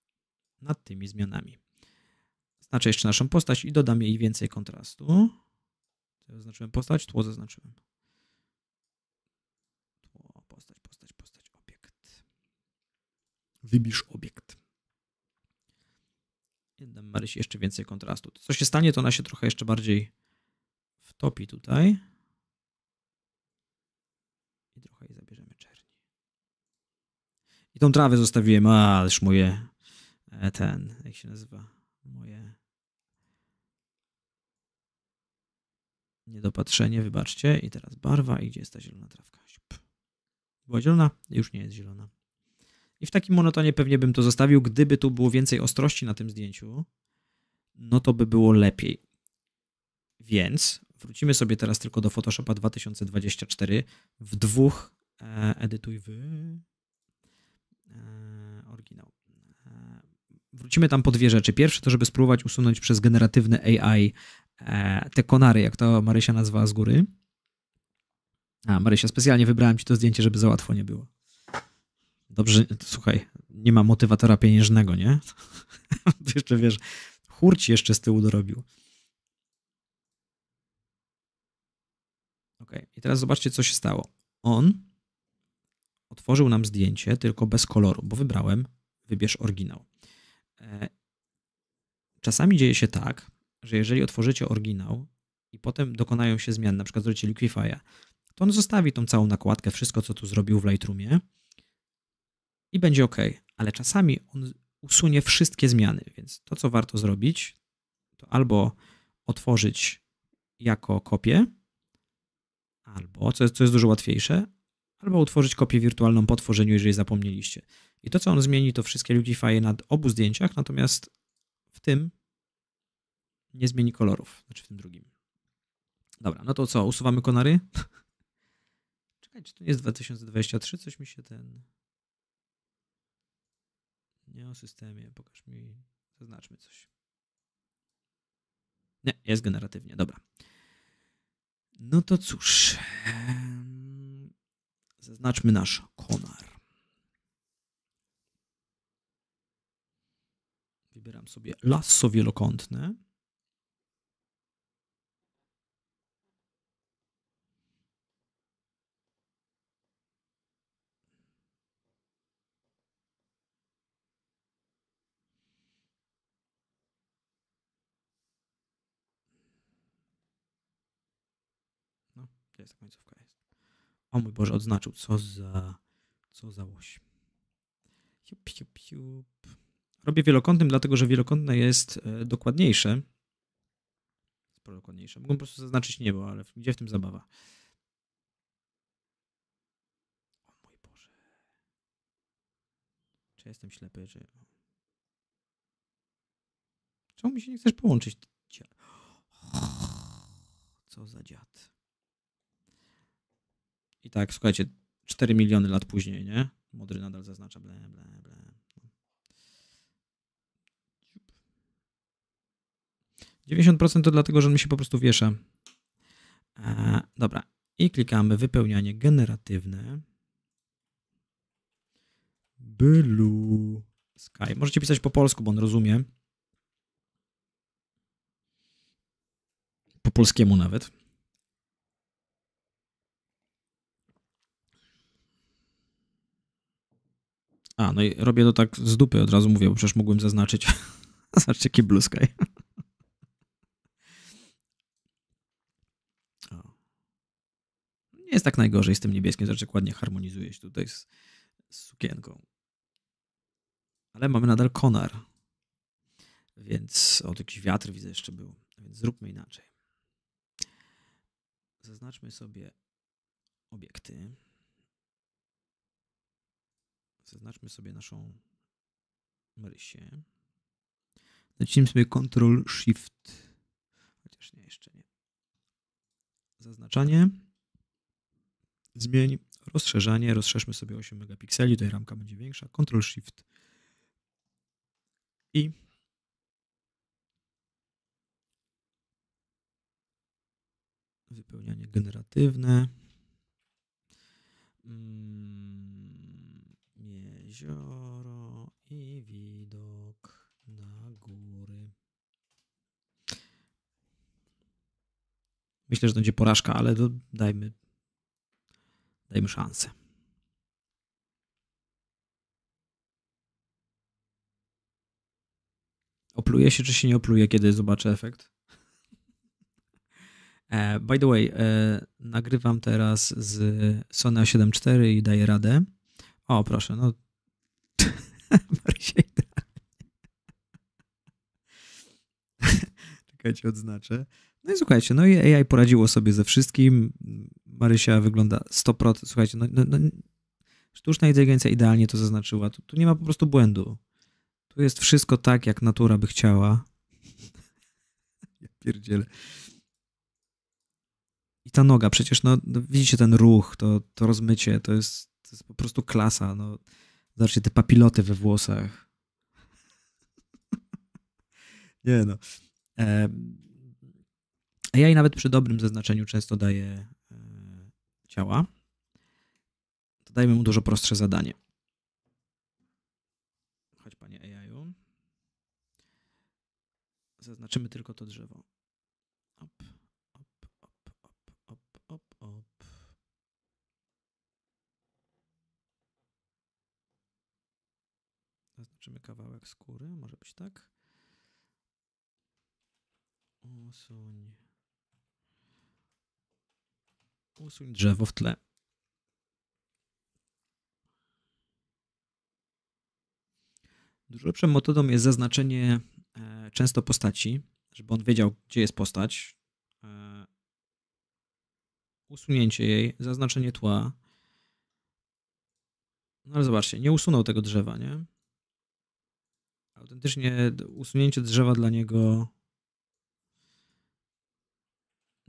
nad tymi zmianami. Znaczę jeszcze naszą postać i dodam jej więcej kontrastu. Zaznaczyłem postać, tło zaznaczyłem. wybierz obiekt. Dam Marysi jeszcze więcej kontrastu. Co się stanie, to ona się trochę jeszcze bardziej wtopi tutaj. I trochę jej zabierzemy czerni. I tą trawę zostawiłem, a, ależ moje, e, ten, jak się nazywa, moje niedopatrzenie, wybaczcie. I teraz barwa i gdzie jest ta zielona trawka? Była zielona? Już nie jest zielona. I w takim monotonie pewnie bym to zostawił. Gdyby tu było więcej ostrości na tym zdjęciu, no to by było lepiej. Więc wrócimy sobie teraz tylko do Photoshopa 2024 w dwóch e, edytuj wy e, oryginał. E, wrócimy tam po dwie rzeczy. Pierwsze to, żeby spróbować usunąć przez generatywne AI e, te konary, jak to Marysia nazwała z góry. A, Marysia, specjalnie wybrałem ci to zdjęcie, żeby za łatwo nie było. Dobrze, słuchaj, nie ma motywatora pieniężnego, nie? jeszcze wiesz, hurci jeszcze z tyłu dorobił. Ok, i teraz zobaczcie, co się stało. On otworzył nam zdjęcie, tylko bez koloru, bo wybrałem, wybierz oryginał. E, czasami dzieje się tak, że jeżeli otworzycie oryginał i potem dokonają się zmian, na przykład zrobicie Liquify'a, to on zostawi tą całą nakładkę, wszystko, co tu zrobił w Lightroomie, i będzie ok, ale czasami on usunie wszystkie zmiany, więc to, co warto zrobić, to albo otworzyć jako kopię, albo, co jest, co jest dużo łatwiejsze, albo utworzyć kopię wirtualną po tworzeniu, jeżeli zapomnieliście. I to, co on zmieni, to wszystkie Lutify na obu zdjęciach, natomiast w tym nie zmieni kolorów, znaczy w tym drugim. Dobra, no to co, usuwamy konary? Czekajcie, czy to nie jest 2023? Coś mi się ten... Nie o systemie. Pokaż mi, zaznaczmy coś. Nie, jest generatywnie, dobra. No to cóż. Zaznaczmy nasz konar. Wybieram sobie lasso wielokątne. gdzie ta końcówka jest. O mój Boże, odznaczył. Co za... Co za łoś. Jup, jup, jup. Robię wielokątnym, dlatego że wielokątne jest e, dokładniejsze. Sporo dokładniejsze. Mogę po prostu zaznaczyć niebo, ale gdzie w tym zabawa? O mój Boże. Czy jestem ślepy, czy... Czemu mi się nie chcesz połączyć? Co za dziad. I tak, słuchajcie, 4 miliony lat później, nie? Modry nadal zaznacza ble, ble, ble. to dlatego, że on mi się po prostu wiesza. E, dobra. I klikamy wypełnianie generatywne. Blue Sky. Możecie pisać po polsku, bo on rozumie. Po polskiemu nawet. A, no i robię to tak z dupy, od razu mówię, bo przecież mógłbym zaznaczyć. Zobaczcie, jaki blue sky. Nie jest tak najgorzej z tym niebieskim, znaczy ładnie harmonizuje się tutaj z, z sukienką. Ale mamy nadal konar. Więc od jakiś wiatr widzę jeszcze był. Więc zróbmy inaczej. Zaznaczmy sobie obiekty. Zaznaczmy sobie naszą Marysię. Naciśnijmy sobie Ctrl Shift. Chociaż nie, jeszcze nie. Zaznaczanie. Zmień rozszerzanie. Rozszerzmy sobie 8 megapikseli. Tutaj ramka będzie większa. Ctrl Shift. I wypełnianie generatywne. Hmm jezioro i widok na góry. Myślę, że to będzie porażka, ale dajmy, dajmy szansę. Opluję się, czy się nie opluję, kiedy zobaczę efekt? E, by the way, e, nagrywam teraz z Sony A7 IV i daję radę. O, proszę, no Marysia idealnie. Tak. Czekajcie, odznaczę. No i słuchajcie, no i AI poradziło sobie ze wszystkim. Marysia wygląda 100%. Słuchajcie, no, no, no sztuczna inteligencja idealnie to zaznaczyła. Tu, tu nie ma po prostu błędu. Tu jest wszystko tak, jak natura by chciała. ja pierdzielę. I ta noga, przecież no, no, widzicie ten ruch, to, to rozmycie, to jest, to jest po prostu klasa. No. Zobaczcie te papiloty we włosach. Nie no. AI nawet przy dobrym zaznaczeniu często daje ciała. To dajmy mu dużo prostsze zadanie. Chodź panie ai Zaznaczymy tylko to drzewo. Op. Zobaczymy kawałek skóry, może być tak. Usuń. Usuń drzewo w tle. Dużo lepszą metodą jest zaznaczenie e, często postaci, żeby on wiedział, gdzie jest postać. E, usunięcie jej, zaznaczenie tła. No ale zobaczcie, nie usunął tego drzewa, nie? autentycznie usunięcie drzewa dla niego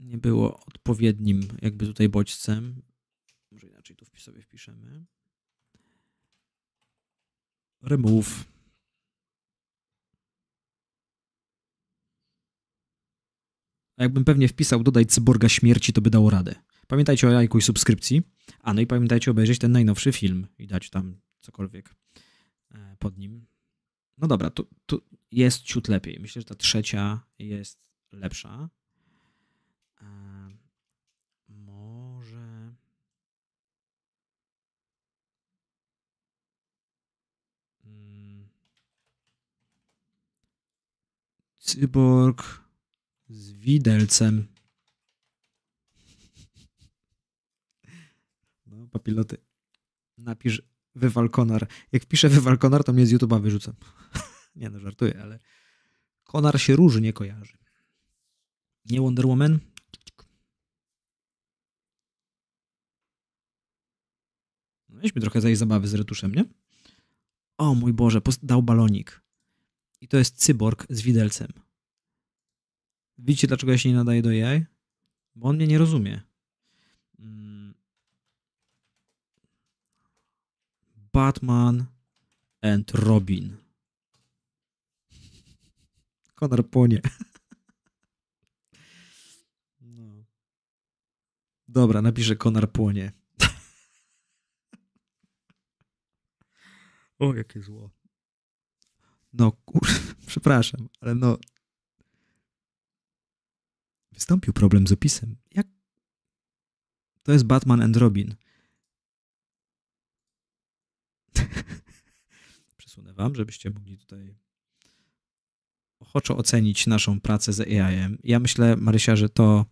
nie było odpowiednim jakby tutaj bodźcem. Może inaczej tu wpis sobie wpiszemy. Remove. A jakbym pewnie wpisał dodaj cyborga śmierci, to by dało radę. Pamiętajcie o lajku i subskrypcji. A no i pamiętajcie obejrzeć ten najnowszy film i dać tam cokolwiek e, pod nim. No dobra, tu, tu jest ciut lepiej. Myślę, że ta trzecia jest lepsza. Może. Hmm. Cyborg z widelcem. No, papiloty. Napisz Wywalkonar. Jak piszę Wywalkonar, to mnie z YouTube'a wyrzucę. nie no, żartuję, ale Konar się róży nie kojarzy. Nie Wonder Woman? No, weźmy trochę za jej zabawy z retuszem, nie? O mój Boże, dał balonik. I to jest cyborg z widelcem. Widzicie, dlaczego ja się nie nadaję do jaj? Bo on mnie nie rozumie. Batman and Robin. Konar płonie. No. Dobra, napiszę Konar płonie. O, jakie zło. No kur... przepraszam, ale no... Wystąpił problem z opisem. Jak... To jest Batman and Robin. podsunę Wam, żebyście mogli tutaj ochoczo ocenić naszą pracę z AI-em. Ja myślę, Marysia, że to,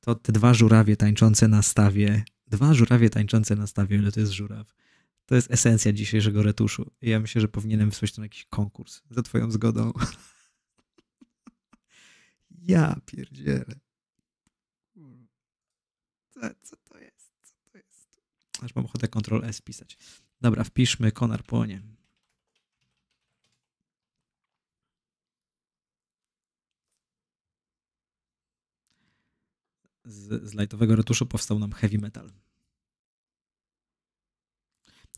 to te dwa żurawie tańczące na stawie, dwa żurawie tańczące na stawie, ile to jest żuraw, to jest esencja dzisiejszego retuszu. I ja myślę, że powinienem wysłać to na jakiś konkurs, za twoją zgodą. ja pierdzielę. Co, co to jest? Co to jest? Aż mam ochotę Ctrl S pisać. Dobra, wpiszmy Konar Płonie. z, z lightowego retuszu powstał nam heavy metal.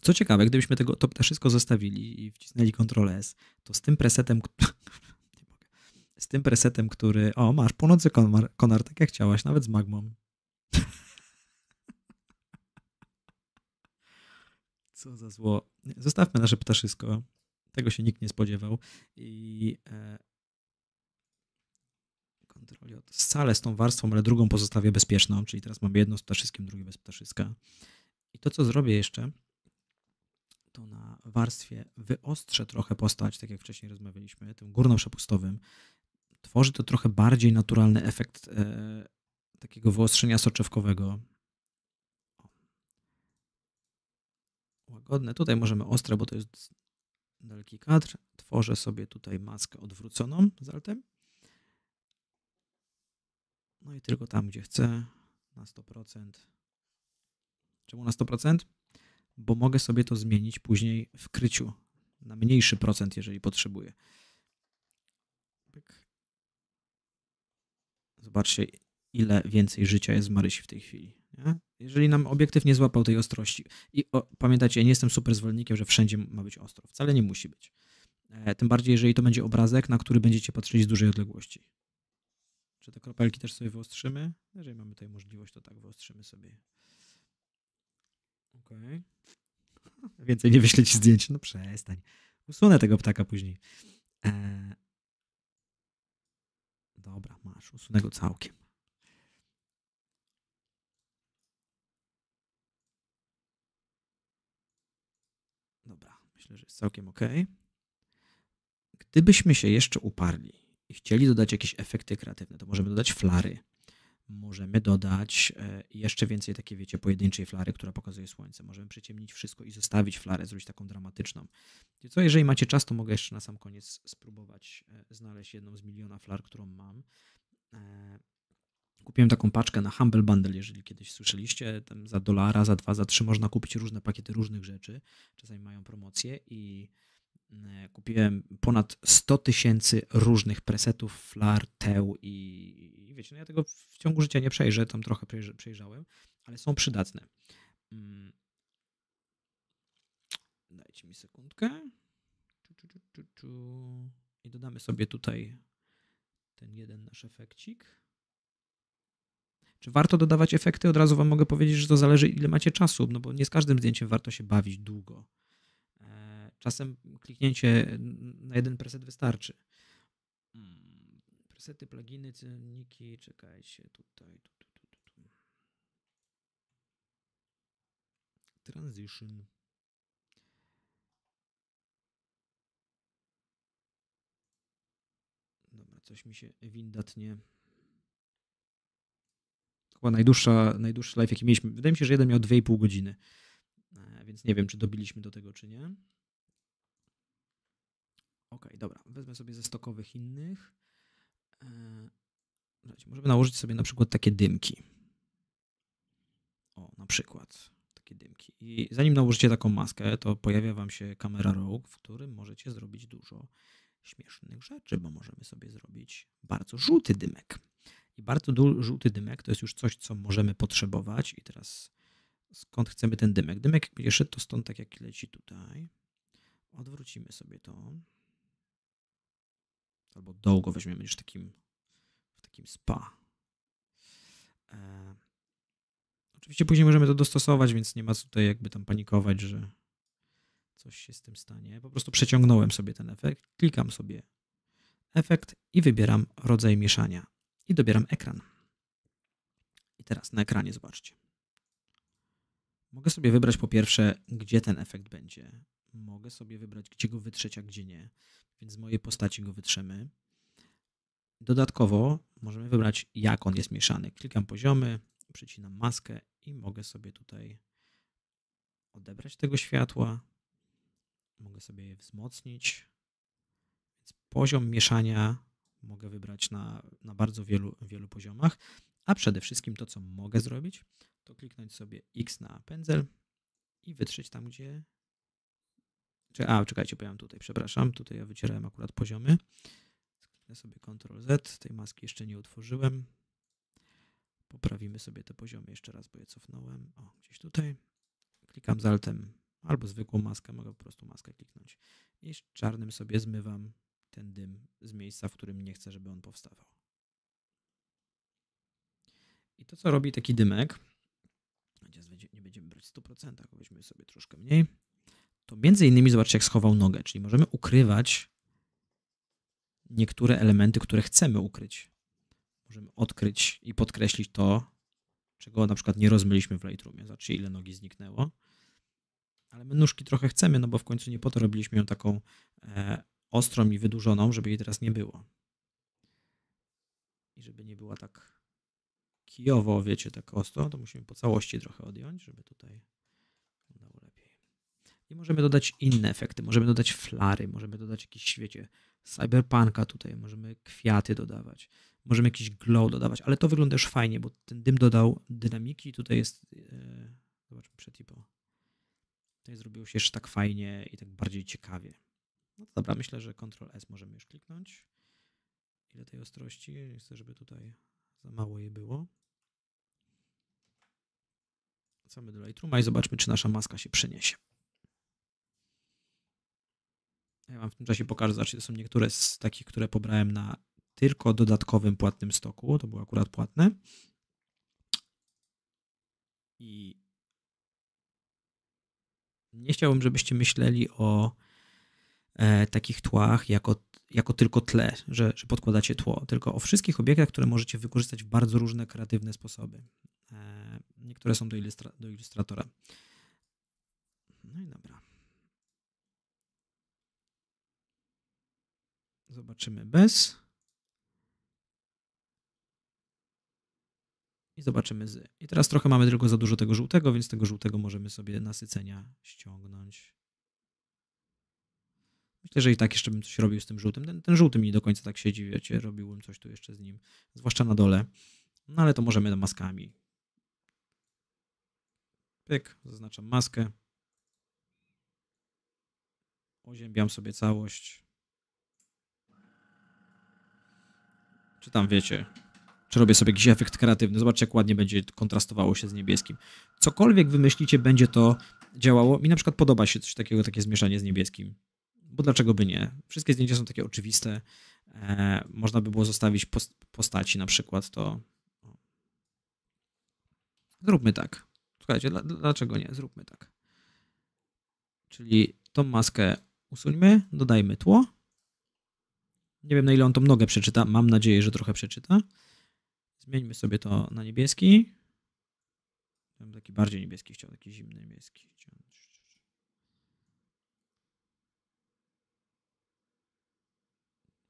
Co ciekawe, gdybyśmy tego, to wszystko zostawili i wcisnęli Ctrl S, to z tym presetem, z tym presetem, który, o masz, płonący konar, konar tak jak chciałaś, nawet z magmą. Co za zło. Zostawmy nasze ptaszysko. Tego się nikt nie spodziewał. I e, kontroli od scalę z tą warstwą, ale drugą pozostawię bezpieczną, czyli teraz mam jedno z ptaszyskiem, drugie bez ptaszyska. I to, co zrobię jeszcze, to na warstwie wyostrzę trochę postać, tak jak wcześniej rozmawialiśmy, tym górno-przepustowym. Tworzy to trochę bardziej naturalny efekt e, takiego wyostrzenia soczewkowego. Łagodne. Tutaj możemy ostre, bo to jest daleki kadr. Tworzę sobie tutaj maskę odwróconą z altem. No i tylko tam, gdzie chcę, na 100%. Czemu na 100%? Bo mogę sobie to zmienić później w kryciu na mniejszy procent, jeżeli potrzebuję. Zobaczcie, ile więcej życia jest w Marysi w tej chwili. Nie? Jeżeli nam obiektyw nie złapał tej ostrości. I o, pamiętajcie, ja nie jestem super zwolennikiem, że wszędzie ma być ostro. Wcale nie musi być. E, tym bardziej, jeżeli to będzie obrazek, na który będziecie patrzyli z dużej odległości. Czy te kropelki też sobie wyostrzymy? Jeżeli mamy tutaj możliwość, to tak wyostrzymy sobie. Okej. Okay. Więcej nie wyślę ci zdjęć. No przestań. Usunę tego ptaka później. E, dobra, masz. Usunę go całkiem. Dobra, myślę, że jest całkiem ok. Gdybyśmy się jeszcze uparli, i chcieli dodać jakieś efekty kreatywne, to możemy dodać flary. Możemy dodać e, jeszcze więcej takiej, wiecie, pojedynczej flary, która pokazuje słońce. Możemy przyciemnić wszystko i zostawić flarę, zrobić taką dramatyczną. I co, jeżeli macie czas, to mogę jeszcze na sam koniec spróbować e, znaleźć jedną z miliona flar, którą mam. E, kupiłem taką paczkę na Humble Bundle, jeżeli kiedyś słyszeliście, tam za dolara, za dwa, za trzy można kupić różne pakiety różnych rzeczy. Czasami mają promocje i E, kupiłem ponad 100 tysięcy różnych presetów, flar, teł i, i wiecie, no ja tego w ciągu życia nie przejrzę, tam trochę przejrzałem, ale są przydatne. Mm. Dajcie mi sekundkę. I dodamy sobie tutaj ten jeden nasz efekcik. Czy warto dodawać efekty? Od razu Wam mogę powiedzieć, że to zależy, ile macie czasu, no bo nie z każdym zdjęciem warto się bawić długo. Czasem kliknięcie na jeden preset wystarczy. Mm. Presety, pluginy, cenniki, czekajcie, tutaj, tu, tu, tu, tu. Transition. Dobra, coś mi się windatnie chyba najdłuższa, najdłuższy live, jaki mieliśmy. Wydaje mi się, że jeden miał 2,5 godziny. E, więc nie wiem, czy dobiliśmy do tego, czy nie. Ok, dobra, wezmę sobie ze stokowych innych. E, możemy nałożyć sobie na przykład takie dymki. O, na przykład takie dymki. I zanim nałożycie taką maskę, to pojawia wam się kamera rogue, w którym możecie zrobić dużo śmiesznych rzeczy, bo możemy sobie zrobić bardzo żółty dymek. I bardzo żółty dymek to jest już coś, co możemy potrzebować. I teraz skąd chcemy ten dymek? Dymek, jak będzie szedł, to stąd tak jak leci tutaj. Odwrócimy sobie to. Albo długo go weźmiemy, już takim, w takim spa. E... Oczywiście później możemy to dostosować, więc nie ma tutaj jakby tam panikować, że coś się z tym stanie. Po prostu przeciągnąłem sobie ten efekt, klikam sobie efekt i wybieram rodzaj mieszania. I dobieram ekran. I teraz na ekranie zobaczcie. Mogę sobie wybrać po pierwsze, gdzie ten efekt będzie. Mogę sobie wybrać, gdzie go wytrzeć, a gdzie nie więc z mojej postaci go wytrzemy. Dodatkowo możemy wybrać, jak on jest mieszany. Klikam poziomy, przycinam maskę i mogę sobie tutaj odebrać tego światła. Mogę sobie je wzmocnić. Więc poziom mieszania mogę wybrać na, na bardzo wielu, wielu poziomach. A przede wszystkim to, co mogę zrobić, to kliknąć sobie X na pędzel i wytrzeć tam, gdzie a, czekajcie, bo tutaj, przepraszam. Tutaj ja wycierałem akurat poziomy. Kliknę sobie Ctrl Z. Tej maski jeszcze nie utworzyłem. Poprawimy sobie te poziomy jeszcze raz, bo je cofnąłem. O, gdzieś tutaj. Klikam z Altem albo zwykłą maskę, mogę po prostu maskę kliknąć. I czarnym sobie zmywam ten dym z miejsca, w którym nie chcę, żeby on powstawał. I to, co robi taki dymek, nie będziemy brać 100%, weźmy sobie troszkę mniej to między innymi zobaczcie, jak schował nogę, czyli możemy ukrywać niektóre elementy, które chcemy ukryć. Możemy odkryć i podkreślić to, czego na przykład nie rozmyliśmy w Lightroomie. Zobaczcie, ile nogi zniknęło. Ale my nóżki trochę chcemy, no bo w końcu nie po to robiliśmy ją taką e, ostrą i wydłużoną, żeby jej teraz nie było. I żeby nie była tak kijowo, wiecie, tak ostro, to musimy po całości trochę odjąć, żeby tutaj i możemy dodać inne efekty, możemy dodać flary, możemy dodać jakieś, świecie cyberpunka tutaj, możemy kwiaty dodawać, możemy jakiś glow dodawać, ale to wygląda już fajnie, bo ten dym dodał dynamiki, tutaj jest, yy, e, zobaczmy przetipo, tutaj zrobiło się jeszcze tak fajnie i tak bardziej ciekawie. No to dobra, myślę, że Ctrl S możemy już kliknąć. Ile tej ostrości? Nie chcę, żeby tutaj za mało jej było. Wracamy do Lightrooma i zobaczmy, czy nasza maska się przeniesie. Ja wam w tym czasie pokażę, znaczy to są niektóre z takich, które pobrałem na tylko dodatkowym płatnym stoku, to było akurat płatne. I nie chciałbym, żebyście myśleli o e, takich tłach jako, jako tylko tle, że, że podkładacie tło, tylko o wszystkich obiektach, które możecie wykorzystać w bardzo różne kreatywne sposoby. E, niektóre są do, ilustra do ilustratora. No i dobra. Zobaczymy bez. I zobaczymy z. I teraz trochę mamy tylko za dużo tego żółtego, więc tego żółtego możemy sobie nasycenia ściągnąć. Myślę, że i tak jeszcze bym coś robił z tym żółtym. Ten, ten żółty mi nie do końca tak siedzi, wiecie, robiłbym coś tu jeszcze z nim, zwłaszcza na dole. No ale to możemy maskami. Pyk, zaznaczam maskę. Oziębiam sobie całość. Czy tam wiecie, czy robię sobie jakiś efekt kreatywny. Zobaczcie, jak ładnie będzie kontrastowało się z niebieskim. Cokolwiek wymyślicie, będzie to działało. Mi na przykład podoba się coś takiego, takie zmieszanie z niebieskim. Bo dlaczego by nie? Wszystkie zdjęcia są takie oczywiste. E, można by było zostawić post postaci na przykład, to zróbmy tak. Słuchajcie, dlaczego nie? Zróbmy tak. Czyli tą maskę usuńmy, dodajmy tło. Nie wiem, na ile on tą nogę przeczyta. Mam nadzieję, że trochę przeczyta. Zmieńmy sobie to na niebieski. Ja bym taki bardziej niebieski chciał, taki zimny niebieski.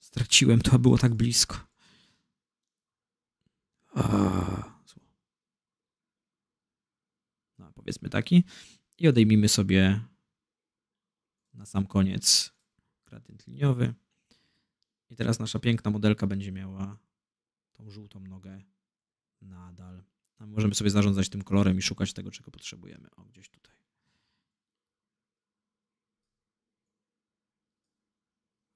Straciłem to, a było tak blisko. A, no, powiedzmy taki. I odejmijmy sobie na sam koniec gradient liniowy. I teraz nasza piękna modelka będzie miała tą żółtą nogę nadal. A możemy sobie zarządzać tym kolorem i szukać tego, czego potrzebujemy. O, gdzieś tutaj.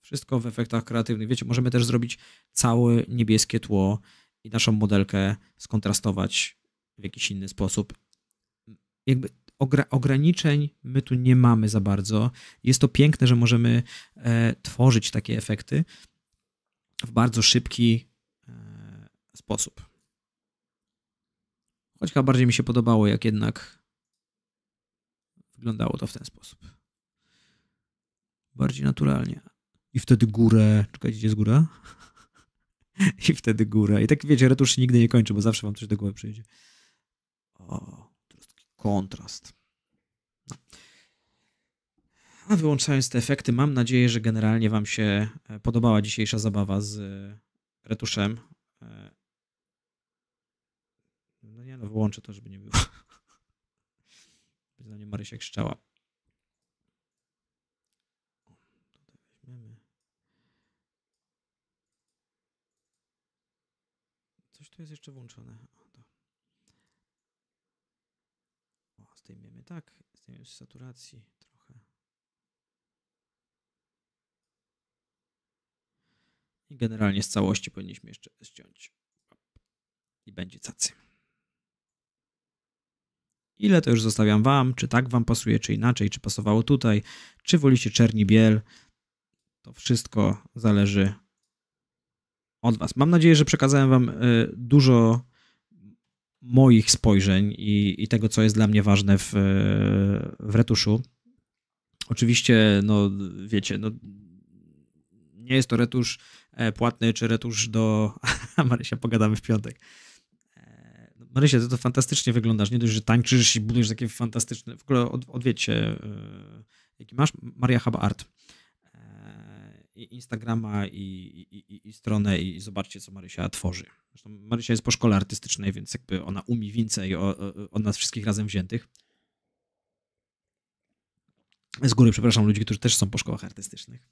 Wszystko w efektach kreatywnych. Wiecie, możemy też zrobić całe niebieskie tło i naszą modelkę skontrastować w jakiś inny sposób. Jakby ograniczeń my tu nie mamy za bardzo. Jest to piękne, że możemy e, tworzyć takie efekty, w bardzo szybki e, sposób. Choć chyba bardziej mi się podobało, jak jednak wyglądało to w ten sposób. Bardziej naturalnie. I wtedy górę. Czekajcie, gdzie jest góra? I wtedy górę. I tak wiecie, retusz się nigdy nie kończy, bo zawsze wam coś do głowy przyjdzie. O, kontrast. No. A wyłączając te efekty, mam nadzieję, że generalnie Wam się e, podobała dzisiejsza zabawa z e, retuszem. E, no nie, no wyłączę to, żeby nie było. Bez mnie Marysia krzyczała. Coś tu jest jeszcze włączone. O, zdejmiemy tak, zdejmiemy z saturacji. I generalnie z całości powinniśmy jeszcze ściąć. I będzie cacy. Ile to już zostawiam Wam, czy tak Wam pasuje, czy inaczej, czy pasowało tutaj, czy wolicie czerni biel. To wszystko zależy od Was. Mam nadzieję, że przekazałem Wam y, dużo moich spojrzeń i, i tego, co jest dla mnie ważne w, w retuszu. Oczywiście, no wiecie, no, nie jest to retusz E, płatny czy retusz do... Marysia, pogadamy w piątek. E, no, Marysia, ty to fantastycznie wyglądasz. Nie dość, że tańczysz i budujesz takie fantastyczne... W ogóle od, odwiedźcie, e, jaki masz? Maria Haba Art. I Instagrama i, i, i, stronę i zobaczcie, co Marysia tworzy. Zresztą Marysia jest po szkole artystycznej, więc jakby ona umi więcej od nas wszystkich razem wziętych. Z góry przepraszam ludzi, którzy też są po szkołach artystycznych.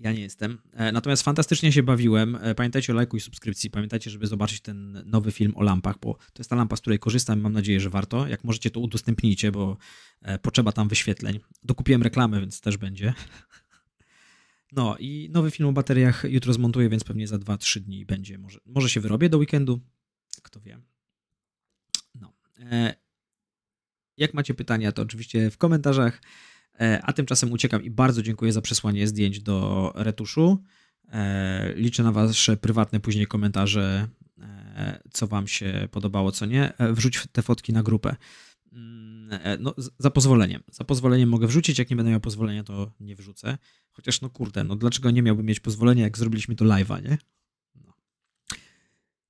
Ja nie jestem. E, natomiast fantastycznie się bawiłem. E, pamiętajcie o lajku i subskrypcji. Pamiętajcie, żeby zobaczyć ten nowy film o lampach, bo to jest ta lampa, z której korzystam. Mam nadzieję, że warto. Jak możecie, to udostępnijcie, bo e, potrzeba tam wyświetleń. Dokupiłem reklamy, więc też będzie. No i nowy film o bateriach jutro zmontuję, więc pewnie za 2-3 dni będzie. Może, może się wyrobię do weekendu. Kto wie. No. Jak macie pytania, to oczywiście w komentarzach. E, a tymczasem uciekam i bardzo dziękuję za przesłanie zdjęć do retuszu. E, liczę na Wasze prywatne później komentarze, e, co Wam się podobało, co nie. Wrzuć te fotki na grupę. Mm, no, za pozwoleniem. Za pozwoleniem mogę wrzucić, jak nie będę miał pozwolenia, to nie wrzucę. Chociaż no kurde, no dlaczego nie miałbym mieć pozwolenia, jak zrobiliśmy to live'a, nie? No.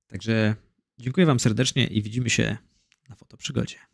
Także dziękuję Wam serdecznie i widzimy się na fotoprzygodzie.